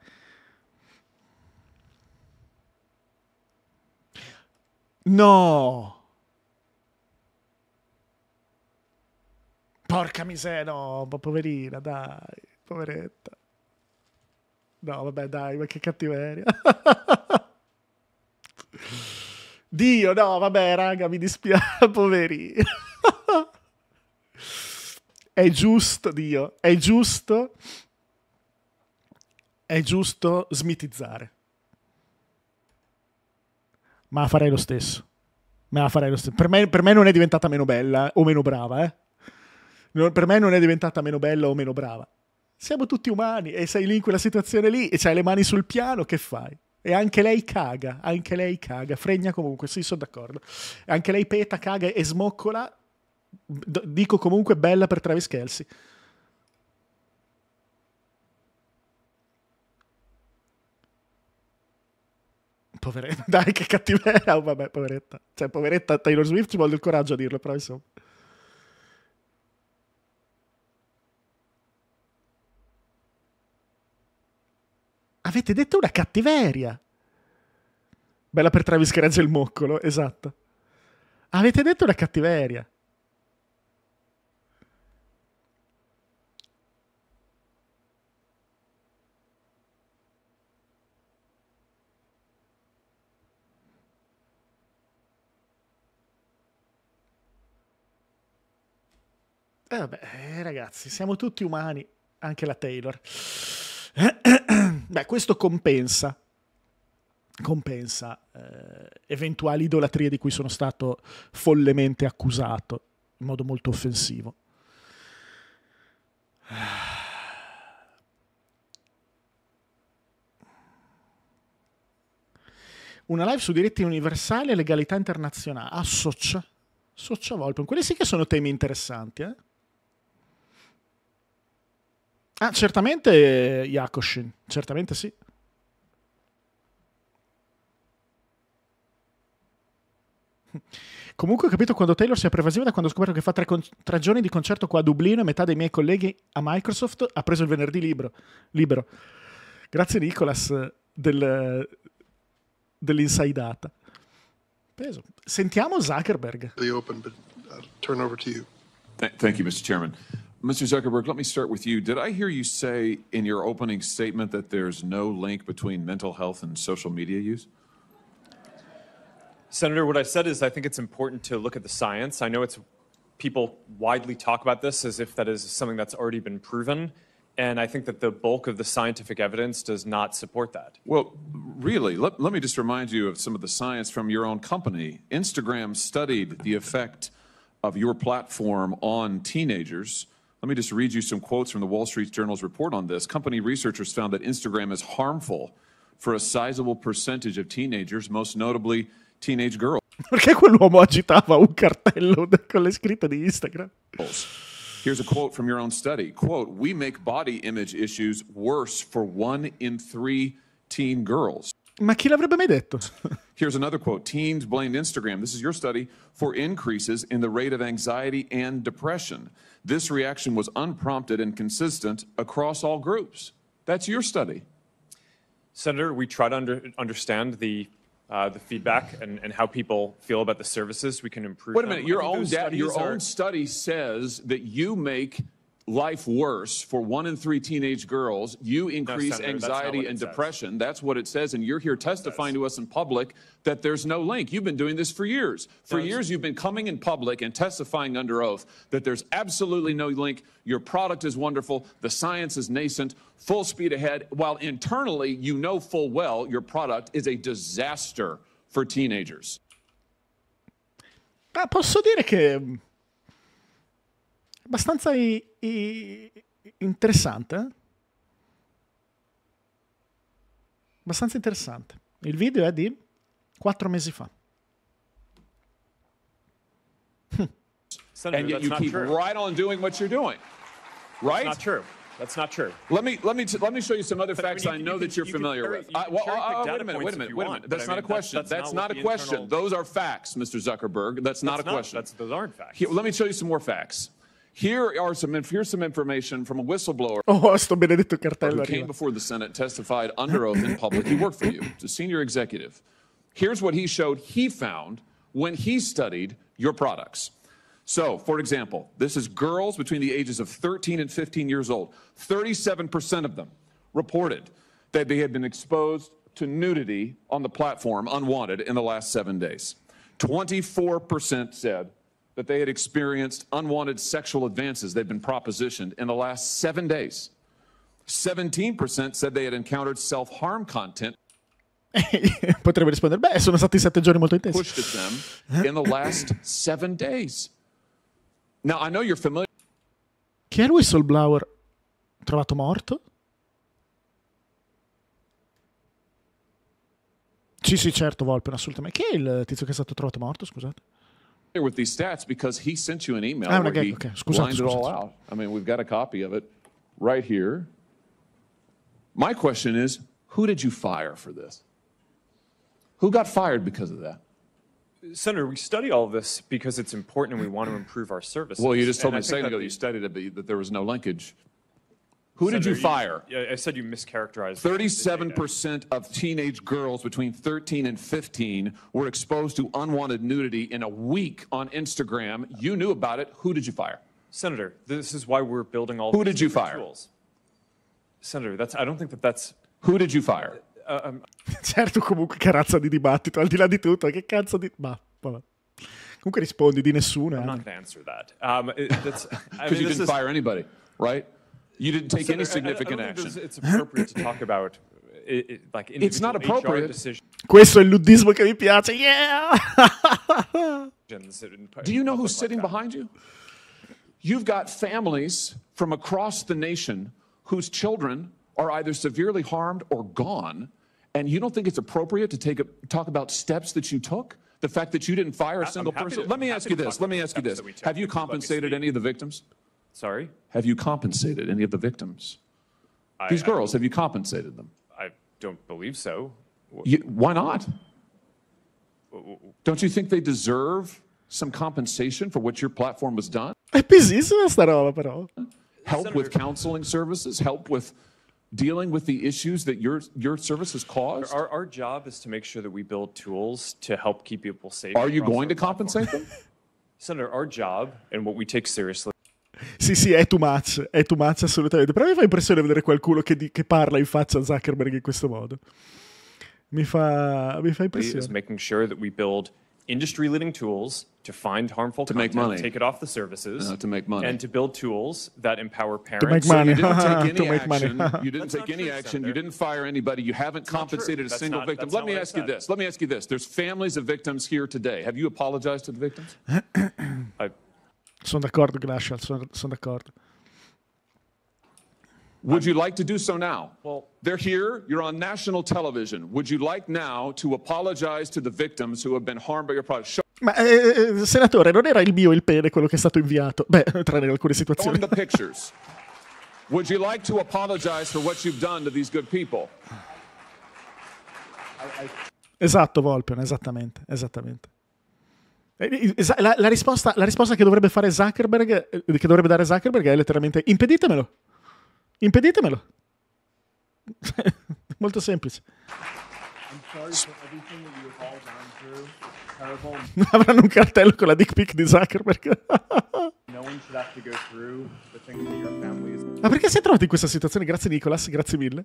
No! Porca miseria, no, poverina, dai, poveretta. No, vabbè, dai, ma che cattiveria. [LAUGHS] Dio, no, vabbè, raga, mi dispiace, [LAUGHS] poverino. è giusto, Dio, è giusto, è giusto smitizzare. Ma farei lo stesso. Ma farei lo stesso. Per me, per me non è diventata meno bella o meno brava, eh. per me non è diventata meno bella o meno brava siamo tutti umani e sei lì in quella situazione lì e hai le mani sul piano, che fai? E anche lei caga, anche lei caga, fregna comunque, sì, sono d'accordo. Anche lei peta, caga e smoccola. Dico comunque bella per Travis Kelsey. Poveretta, [LAUGHS] dai che cattiveria, oh, vabbè, poveretta. Cioè, poveretta, Taylor Swift ci vuole il coraggio a dirlo, però insomma. Avete detto una cattiveria. Bella per Travis che regge il moccolo, esatto. Avete detto una cattiveria. Eh vabbè, eh, ragazzi, siamo tutti umani, anche la Taylor. Eh, Beh, questo compensa, compensa eh, eventuali idolatrie di cui sono stato follemente accusato in modo molto offensivo. Una live su diritti universali e legalità internazionale. Ah, socia. Socia Volpe. Quelli sì che sono temi interessanti, eh? Ah, certamente Yakoshin, eh, certamente sì. Comunque ho capito quando Taylor sia prevasiva da quando ho scoperto che fa tre, con- tre, giorni di concerto qua a Dublino e metà dei miei colleghi a Microsoft ha preso il venerdì libero. libero. Grazie Nicolas del, dell'insaidata. Peso. Sentiamo Zuckerberg. The open, but I'll turn over to you. thank you, Mr. Chairman. Mr. Zuckerberg, let me start with you. Did I hear you say in your opening statement that there's no link between mental health and social media use? Senator, what I said is I think it's important to look at the science. I know it's people widely talk about this as if that is something that's already been proven. And I think that the bulk of the scientific evidence does not support that. Well, really, let, let, me just remind you of some of the science from your own company. Instagram studied the effect of your platform on teenagers let me just read you some quotes from the Wall Street Journal's report on this. Company researchers found that Instagram is harmful for a sizable percentage of teenagers, most notably teenage girls. [LAUGHS] Perché quell'uomo agitava un cartello [LAUGHS] con le scritte di Instagram? Here's a quote from your own study. Quote, we make body image issues worse for one in three teen girls. Ma chi l'avrebbe mai detto? [LAUGHS] Here's another quote. Teens blamed Instagram, this is your study, for increases in the rate of anxiety and depression. This reaction was unprompted and consistent across all groups. That's your study. Senator, we try to under, understand the uh, the feedback and, and, how people feel about the services we can improve. Wait a minute, them. your own da- your are... own study says that you make life worse for one in three teenage girls. You increase no, Senator, anxiety and depression. Says. That's what it says. And you're here testifying to us in public that there's no link. You've been doing this for years. For no, years, you've been coming in public and testifying under oath that there's absolutely no link. Your product is wonderful. The science is nascent. Full speed ahead. While internally, you know full well your product is a disaster for teenagers. Ah, posso dire che abbastanza i, i, interessante. Abbastanza interessante. Il video è di quattro mesi fa. Senator, and yet you keep true. right on doing what you're doing. Right? That's not true. That's not true. Let me let me let me show you some other but facts I, mean, you, I uh, know you, uh, that you're you familiar with. I, well, wait a minute. Wait a minute. Wait a minute. That's not a question. That's, not, a question. Those are facts, Mr. Zuckerberg. That's, that's not a not, question. That's, those aren't facts. Here, let me show you some more facts. Here are some here's some information from a whistleblower. Oh, [LAUGHS] sto benedetto cartello. Who came before the Senate, testified under oath in public. He worked for you. He's a senior executive. Here's what he showed he found when he studied your products. So, for example, this is girls between the ages of 13 and 15 years old. 37% of them reported that they had been exposed to nudity on the platform unwanted in the last seven days. 24% said that they had experienced unwanted sexual advances they've been propositioned in the last seven days. 17% said they had encountered self-harm content. [LAUGHS] Potrebbe rispondere, beh, sono stati sette giorni molto intensi. Pushed at them eh? in the last seven days. Now, I know you're familiar... Chi è il whistleblower trovato morto? Sì, sì, certo, Volpen, assolutamente. Chi è il tizio che è stato trovato morto, scusate? with these stats because he sent you an email ah, where okay, he okay. Scusate, lined scusate. it all out. I mean, we've got a copy of it right here. My question is, who did you fire for this? Who got fired because of that? Senator, we study all this because it's important and we want to improve our services. Well, you just told and me a second ago you studied it, but that there was no linkage who did you fire? You, I said you mischaracterized. Thirty-seven percent of teenage girls between 13 and 15 were exposed to unwanted nudity in a week on Instagram. You knew about it. Who did you fire? Senator, this is why we're building all. Who did you fire? Tools. Senator, that's. I don't think that that's. Who did you fire? Uh, um... [LAUGHS] certo, comunque, che razza di dibattito. Al di là di tutto, che cazzo di. Ma, vabbè. Comunque rispondi di nessuna. I'm eh. not going to answer that. Um, I [LAUGHS] mean, you didn't is... fire anybody, right? You didn't take any significant action. It's appropriate to talk about it, it, like it's not appropriate. Questo è il luddismo che mi piace. Yeah. [LAUGHS] Do you know who's sitting behind you? You've got families from across the nation whose children are either severely harmed or gone, and you don't think it's appropriate to take a, talk about steps that you took? The fact that you didn't fire a single person? To, Let, me Let me ask you this. Let me ask you this. Have you compensated any of the victims? Sorry? Have you compensated any of the victims? I, These girls, have you compensated them? I don't believe so. You, why not? Don't you think they deserve some compensation for what your platform has done? Επίσης δεν αισθανόμαι παρόλο. Help with counseling services, help with dealing with the issues that your your services cause. Our, our job is to make sure that we build tools to help keep people safe. Are you going to compensate them? Senator, our job and what we take seriously Sì, sì, è too much, è too much assolutamente. Però mi fa impressione vedere qualcuno che, di, che parla in faccia a Zuckerberg in questo modo. Mi fa, mi fa impressione. Is making sure that we build industry leading tools to find harmful to content, make money. take it off the services, uh, to make money, and to build tools that empower parents. To make money. So you didn't take [LAUGHS] any to make action. Money. you didn't That's take any true, action. Senator. You didn't fire anybody. You haven't That's compensated a single not, victim. Let me ask you this. Let me ask you this. There's families of victims here today. Have you apologized to the victims? [CLEARS THROAT] [CLEARS THROAT] I, sono d'accordo, Glacial, sono, sono d'accordo. Would you like to do so now? Well, they're here. You're on national television. Would you like now to apologize to the victims who have been harmed by your product? Show- Ma eh, eh senatore, non era il mio il pene quello che è stato inviato? Beh, tranne alcune situazioni. the pictures. Would you like to apologize for what you've done to these good people? Esatto, Volpion, esattamente, esattamente. Eh, la, la, risposta, la risposta che dovrebbe fare Zuckerberg, eh, che dovrebbe dare Zuckerberg è letteralmente impeditemelo. Impeditemelo. [LAUGHS] Molto semplice. [LAUGHS] Avranno un cartello con la dick pic di Zuckerberg. [LAUGHS] Ma perché sei trovato in questa situazione? Grazie Nicolas, grazie mille.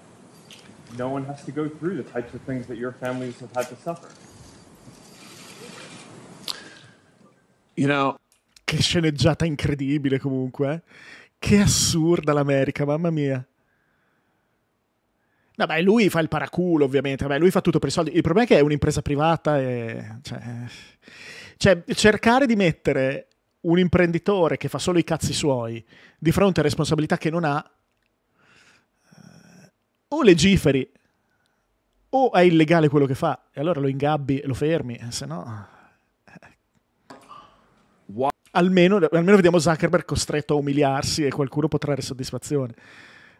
no one has to go through the types of things that your families have had to suffer. You know, che sceneggiata incredibile comunque. Eh? Che assurda l'America, mamma mia. No, beh, lui fa il paraculo, ovviamente. Beh, lui fa tutto per i soldi. Il problema è che è un'impresa privata e. Cioè, cioè, cercare di mettere un imprenditore che fa solo i cazzi suoi di fronte a responsabilità che non ha o legiferi o è illegale quello che fa e allora lo ingabbi e lo fermi, eh, se no... Eh. Almeno, almeno, vediamo Zuckerberg costretto a umiliarsi e qualcuno può trarre soddisfazione.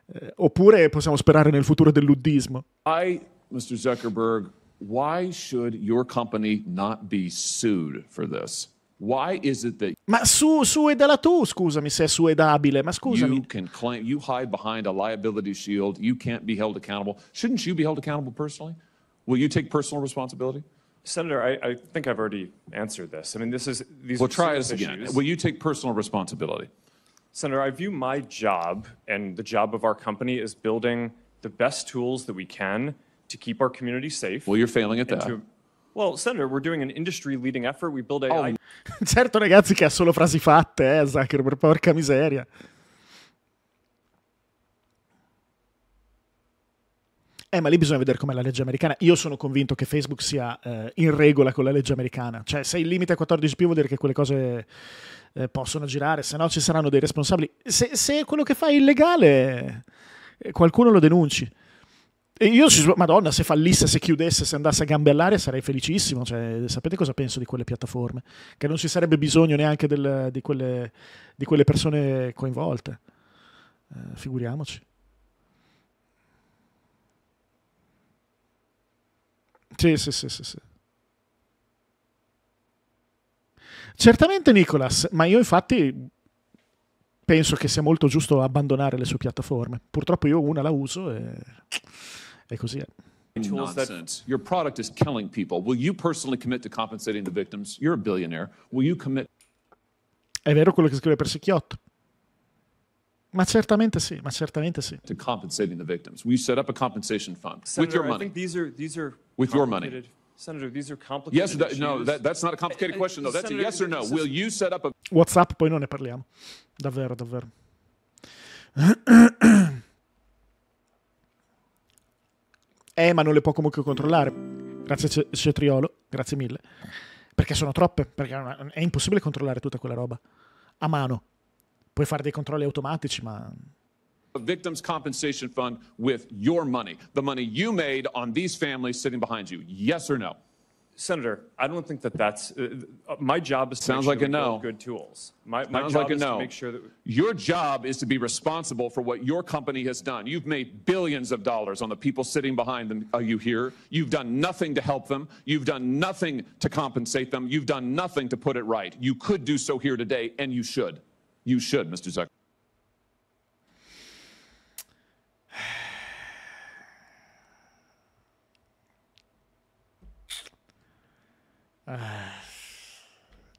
Eh, oppure possiamo sperare nel futuro dell'uddismo. Why, Mr. Zuckerberg, why should your company not be sued for this? Why is it that? Ma su, su e dalla tu, scusami se è su ed abile, ma scusami. Claim, shield, responsibility, Senator, I, I, think I've already answered this. I mean, this is these. We'll try this issues. again. Will you take personal responsibility? Senator, I view my job and the job of our company is building the best tools that we can to keep our community safe. Well, you're failing at that. To, Well, Senator, we're doing an industry-leading effort. We build AI. Oh. [LAUGHS] certo, ragazzi, che ha solo frasi fatte, eh, Zuckerberg, porca miseria. Eh, ma lì bisogna vedere com'è la legge americana. Io sono convinto che Facebook sia eh, in regola con la legge americana. Cioè, se il limite è 14 più vuol dire che quelle cose eh, possono girare, se no ci saranno dei responsabili. Se, se quello che fa è illegale, eh, qualcuno lo denunci. E io ci Madonna, se fallisse, se chiudesse, se andasse a gambellare sarei felicissimo. Cioè, sapete cosa penso di quelle piattaforme? Che non ci sarebbe bisogno neanche del, di, quelle, di, quelle, persone coinvolte. Eh, figuriamoci. Sì, sì, sì, sì, sì. Certamente Nicolas, ma io infatti penso che sia molto giusto abbandonare le sue piattaforme. Purtroppo io una la uso e È così. Tools Nonsense. that your product is killing people. Will you personally commit to compensating the victims? You're a billionaire. Will you commit? È vero quello che scrive Persicchiotto. Ma certamente sì, ma certamente sì. To compensating the victims. will you set up a compensation fund Senator, with your money. I think these are these are with your money. Senator, these are complicated yes, that, no, that, that's not a complicated I, question, though. That's Senator, a yes or no. Will you set up a... WhatsApp, poi non ne parliamo. Davvero, davvero. [CLEARS THROAT] Eh, ma non le può comunque controllare. Grazie Cetriolo, grazie mille. Perché sono troppe, perché è impossibile controllare tutta quella roba a mano. Puoi fare dei controlli automatici, ma a victims compensation fund with your money, the money you made on these families sitting behind you. Yes or no? Senator, I don't think that that's uh, uh my job. Is to sounds like a no. Good tools. My, my job like a is no. to make sure that we... your job is to be responsible for what your company has done. You've made billions of dollars on the people sitting behind them. Are uh, you here? You've done nothing to help them. You've done nothing to compensate them. You've done nothing to put it right. You could do so here today, and you should. You should, Mr. Zucker.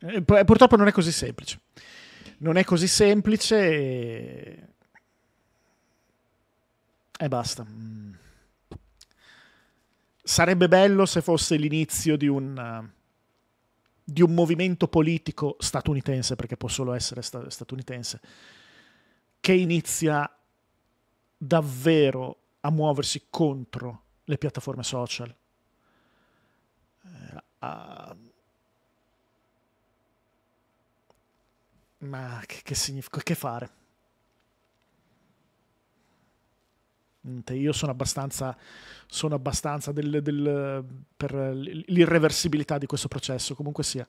Eh, eh, purtroppo non è così semplice. Non è così semplice e, e basta. Mm. Sarebbe bello se fosse l'inizio di un, di un movimento politico statunitense, perché può solo essere sta- statunitense, che inizia davvero a muoversi contro le piattaforme social Uh, ma che, che significa? Che fare? Mm, io sono abbastanza, sono abbastanza del, del, per l'irreversibilità di questo processo, comunque sia.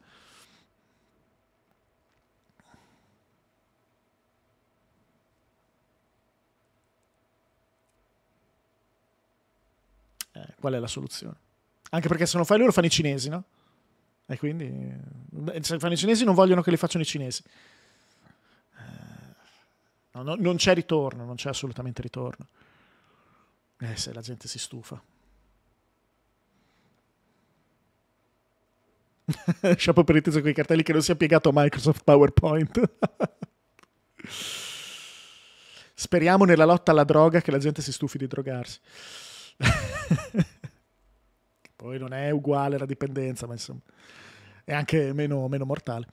Eh, qual è la soluzione? Anche perché se non fai loro fanno i cinesi, no? E quindi se fanno i cinesi non vogliono che li facciano i cinesi. Eh, no, no, non c'è ritorno, non c'è assolutamente ritorno. Eh, se la gente si stufa. Sciapo [LAUGHS] per inteso quei cartelli che non si è piegato a Microsoft PowerPoint. [LAUGHS] Speriamo nella lotta alla droga che la gente si stufi di drogarsi. [LAUGHS] Poi non è uguale dipendenza, ma insomma è anche meno, meno mortale.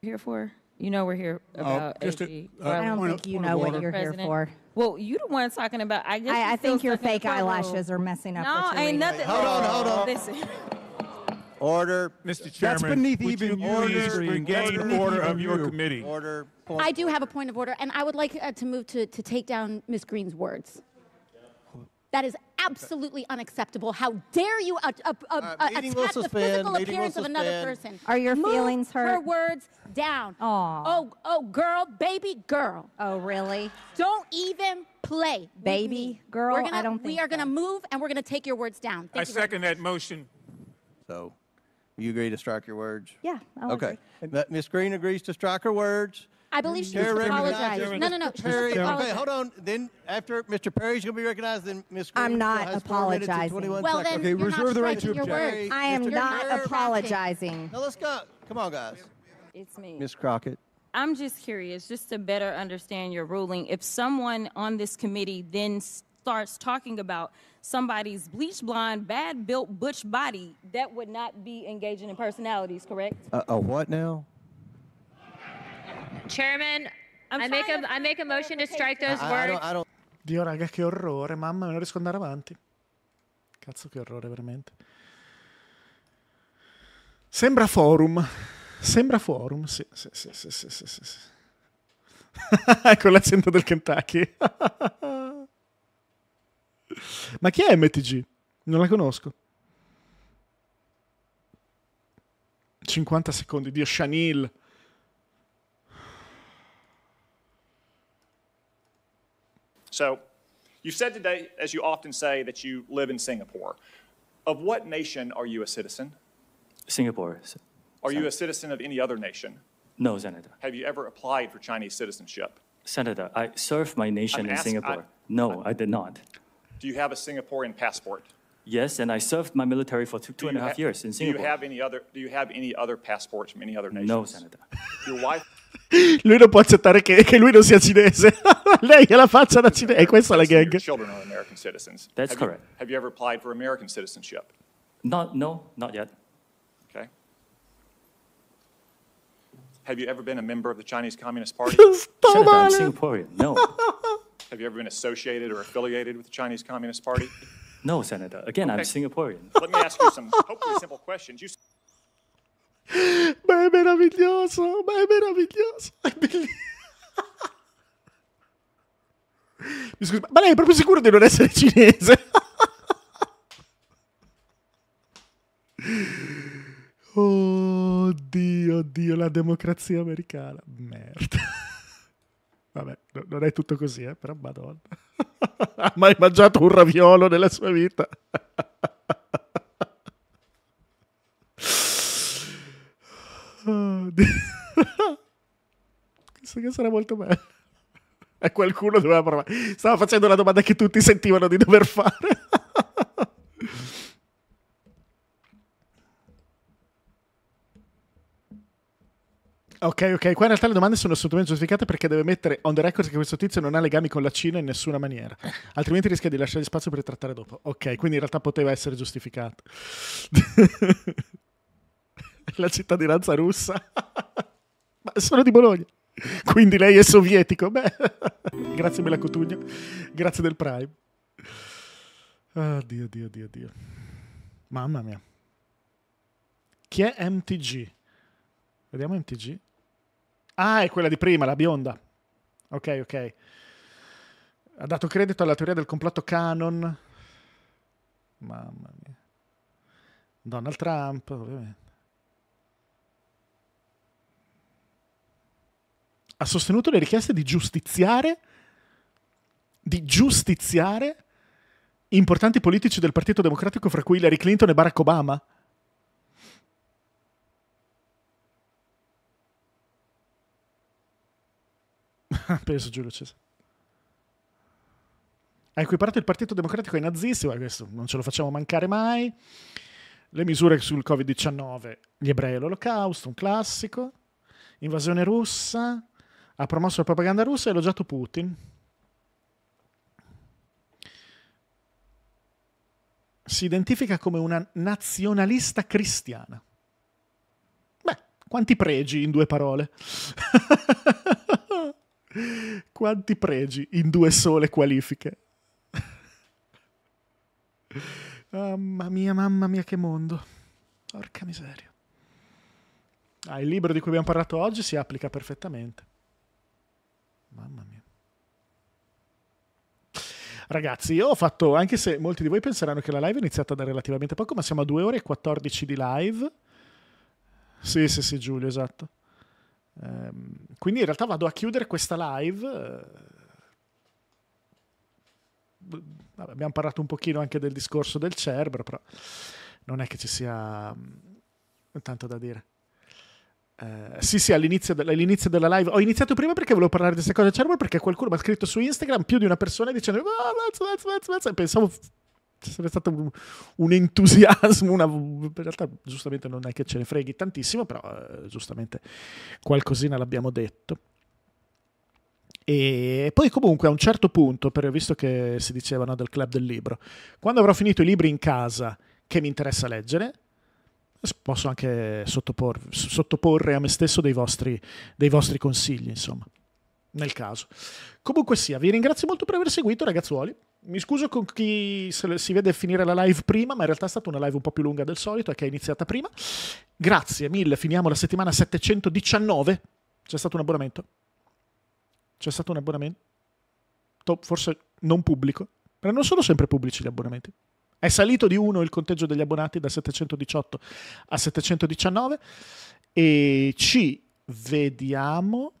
Here for? You know we're here uh, about oh, just a, uh, I don't think you know what you're here for. Well, you the one talking about. I guess I, I think your fake eyelashes are messing up. No, ain't nothing. Hold on, hold on. Listen. [LAUGHS] Order. Mr. Chairman. That's beneath even you order, order, the order of your committee. Order. Point. I do have a point of order, and I would like uh, to move to, to take down Ms. Green's words. That is absolutely unacceptable. How dare you uh, uh, uh, attack uh, the physical appearance of another person? Are your Move feelings hurt? Her words down. Aww. Oh, oh, girl, baby girl. Oh, really? Don't even play, baby girl. Gonna, I don't. we are going to move, and we're going to take your words down. Thank I second that motion. So. You agree to strike your words? Yeah. I'll Okay. agree. Ms. Green agrees to strike her words. I believe she needs to apologize. No, no, no. Perry, to okay, hold on. Then after Mr. Perry's going to be recognized, then Ms. Green I'm not has four and apologizing. Well, seconds. then Okay, you're reserve not the right to object. I am Mr. not apologizing. Now let's go. Come on, guys. It's me. Ms. Crockett. I'm just curious, just to better understand your ruling, if someone on this committee then starts talking about somebody's bleach blonde, bad built, butch body, that would not be engaging in personalities, correct? A, uh, a what now? Chairman, I'm I make, a, I make a motion to strike those I, I words. don't- I don't Dio raga che orrore, mamma non riesco ad andare avanti. Cazzo che orrore veramente. Sembra forum. Sembra forum, sì, sì, sì, sì, sì, sì, sì. [LAUGHS] Con l'accento del Kentucky. [LAUGHS] Ma chi è MTG? Non la conosco. 50 secondi, Dio, Chanel. So, you said today, as you often say, that you live in Singapore. Of what nation are you a citizen? Singapore. are you a citizen of any other nation? No, Senator. Have you ever applied for Chinese citizenship? Senator, I served my nation I'm in asked, Singapore. I, no, I, I did not. Do you have a Singaporean passport? Yes, and I served my military for two, two and a half years in Singapore. Do you have any other? Do you have any other passports from any other nations? No, Senator. Your wife. [LAUGHS] Lui non può accettare che, che lui non sia cinese. [LAUGHS] Lei ha la faccia da cinese. E questa è la gag. children are American citizens. That's have correct. You, have you ever applied for American citizenship? Not, no, not yet. Okay. Have you ever been a member of the Chinese Communist Party? [LAUGHS] Senator, I'm Singaporean. No. Have you ever been associated or affiliated with the Chinese Communist Party? No, Senator. Again, I'm Okay. Singaporean. Let me ask you some hopefully simple questions. You Ma è meraviglioso, ma è meraviglioso, è bellissimo. Mi scusi, ma lei è proprio sicuro di non essere cinese? Oddio, oddio, la democrazia americana. Merda. Vabbè, non è tutto così, eh, però madonna. [LAUGHS] ha mai mangiato un raviolo nella sua vita? Questo [LAUGHS] che sarà molto bello. [LAUGHS] E eh, qualcuno doveva provare. Stava facendo la domanda che tutti sentivano di dover fare. Ok, ok, qua in realtà le domande sono assolutamente giustificate perché deve mettere on the record che questo tizio non ha legami con la Cina in nessuna maniera, [LAUGHS] altrimenti rischia di lasciare spazio per trattare dopo. Ok, quindi in realtà poteva essere giustificato. [LAUGHS] la cittadinanza russa. [LAUGHS] Ma sono di Bologna. Quindi lei è sovietico. Beh, grazie Mela Cotugno. Grazie del Prime. Oh, Dio, Dio, Dio, Dio. Mamma mia. Chi è MTG? Vediamo MTG. Ah, è quella di prima, la bionda. Ok, ok. Ha dato credito alla teoria del complotto canon. Mamma mia. Donald Trump, ovviamente. Ha sostenuto le richieste di giustiziare di giustiziare importanti politici del Partito Democratico, fra cui Hillary Clinton e Barack Obama. ha [LAUGHS] Giulio Cesare. Ha equiparato il Partito Democratico ai nazisti, guarda questo non ce lo facciamo mancare mai. Le misure sul Covid-19, gli ebrei e l'olocausto, un classico. Invasione russa, ha promosso la propaganda russa e elogiato Putin. Si identifica come una nazionalista cristiana. Beh, quanti pregi in due parole. [LAUGHS] Quanti pregi in due sole qualifiche. Mamma mia, mamma mia, che mondo. Porca miseria. Ah, il libro di cui abbiamo parlato oggi si applica perfettamente. Mamma mia. Ragazzi, io ho fatto, anche se molti di voi penseranno che la live è iniziata da relativamente poco, ma siamo a 2 ore e 14 di live. Sì, sì, sì, Giulio, esatto. Ehm, quindi in realtà vado a chiudere questa live. Eh, vabbè, abbiamo parlato un pochino anche del discorso del Cerbero, però non è che ci sia mm, tanto da dire. Uh, sì, sì, all'inizio, de- all'inizio, della live. Ho iniziato prima perché volevo parlare di queste cose del Cerbero perché qualcuno mi ha scritto su Instagram più di una persona dicendo oh, that's, that's, that's, pensavo sarebbe stato un, un entusiasmo, una, in realtà giustamente non è che ce ne freghi tantissimo, però eh, giustamente qualcosina l'abbiamo detto. E poi comunque a un certo punto, per, visto che si diceva no, del club del libro, quando avrò finito i libri in casa che mi interessa leggere, posso anche sottopor, sottoporre a me stesso dei vostri, dei vostri consigli, insomma, nel caso. Comunque sia, vi ringrazio molto per aver seguito, ragazzuoli mi scuso con chi si vede finire la live prima, ma in realtà è stata una live un po' più lunga del solito e che è iniziata prima. Grazie mille, finiamo la settimana 719. C'è stato un abbonamento. C'è stato un abbonamento. Forse non pubblico, ma non sono sempre pubblici gli abbonamenti. È salito di uno il conteggio degli abbonati da 718 a 719 e ci vediamo.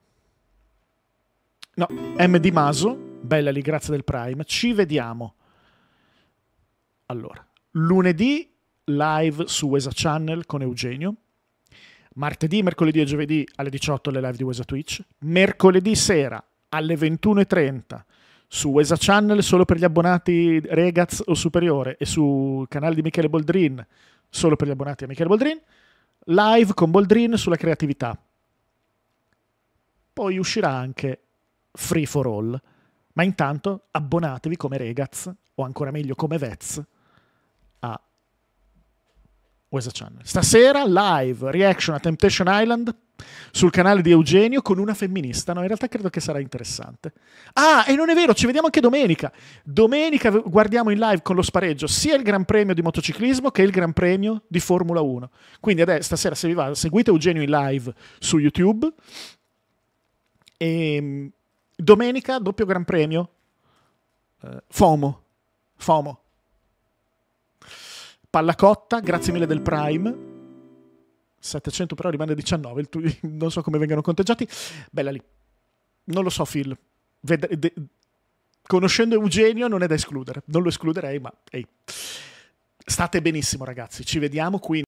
No, MD Maso Bella lì, grazie del Prime. Ci vediamo. Allora, lunedì live su Wesa Channel con Eugenio. Martedì, mercoledì e giovedì alle 18 le live di Wesa Twitch. Mercoledì sera alle 21.30 su Wesa Channel solo per gli abbonati Regaz o superiore e sul canale di Michele Boldrin solo per gli abbonati a Michele Boldrin. Live con Boldrin sulla creatività. Poi uscirà anche Free for All ma intanto abbonatevi come Regaz, o ancora meglio come Vez, a Wesa Channel. Stasera live reaction a Temptation Island sul canale di Eugenio con una femminista. No, in realtà credo che sarà interessante. Ah, e non è vero, ci vediamo anche domenica. Domenica guardiamo in live con lo spareggio sia il Gran Premio di motociclismo che il Gran Premio di Formula 1. Quindi adesso, stasera se vi va, seguite Eugenio in live su YouTube. E ehm, Domenica, doppio Gran Premio. Eh, FOMO. FOMO. Pallacotta, grazie mille del Prime. 700 però rimane 19, tu- [LAUGHS] non so come vengano conteggiati. Bella lì. Non lo so, Phil. Ved- de- conoscendo Eugenio non è da escludere. Non lo escluderei, ma ehi. State benissimo, ragazzi. Ci vediamo qui.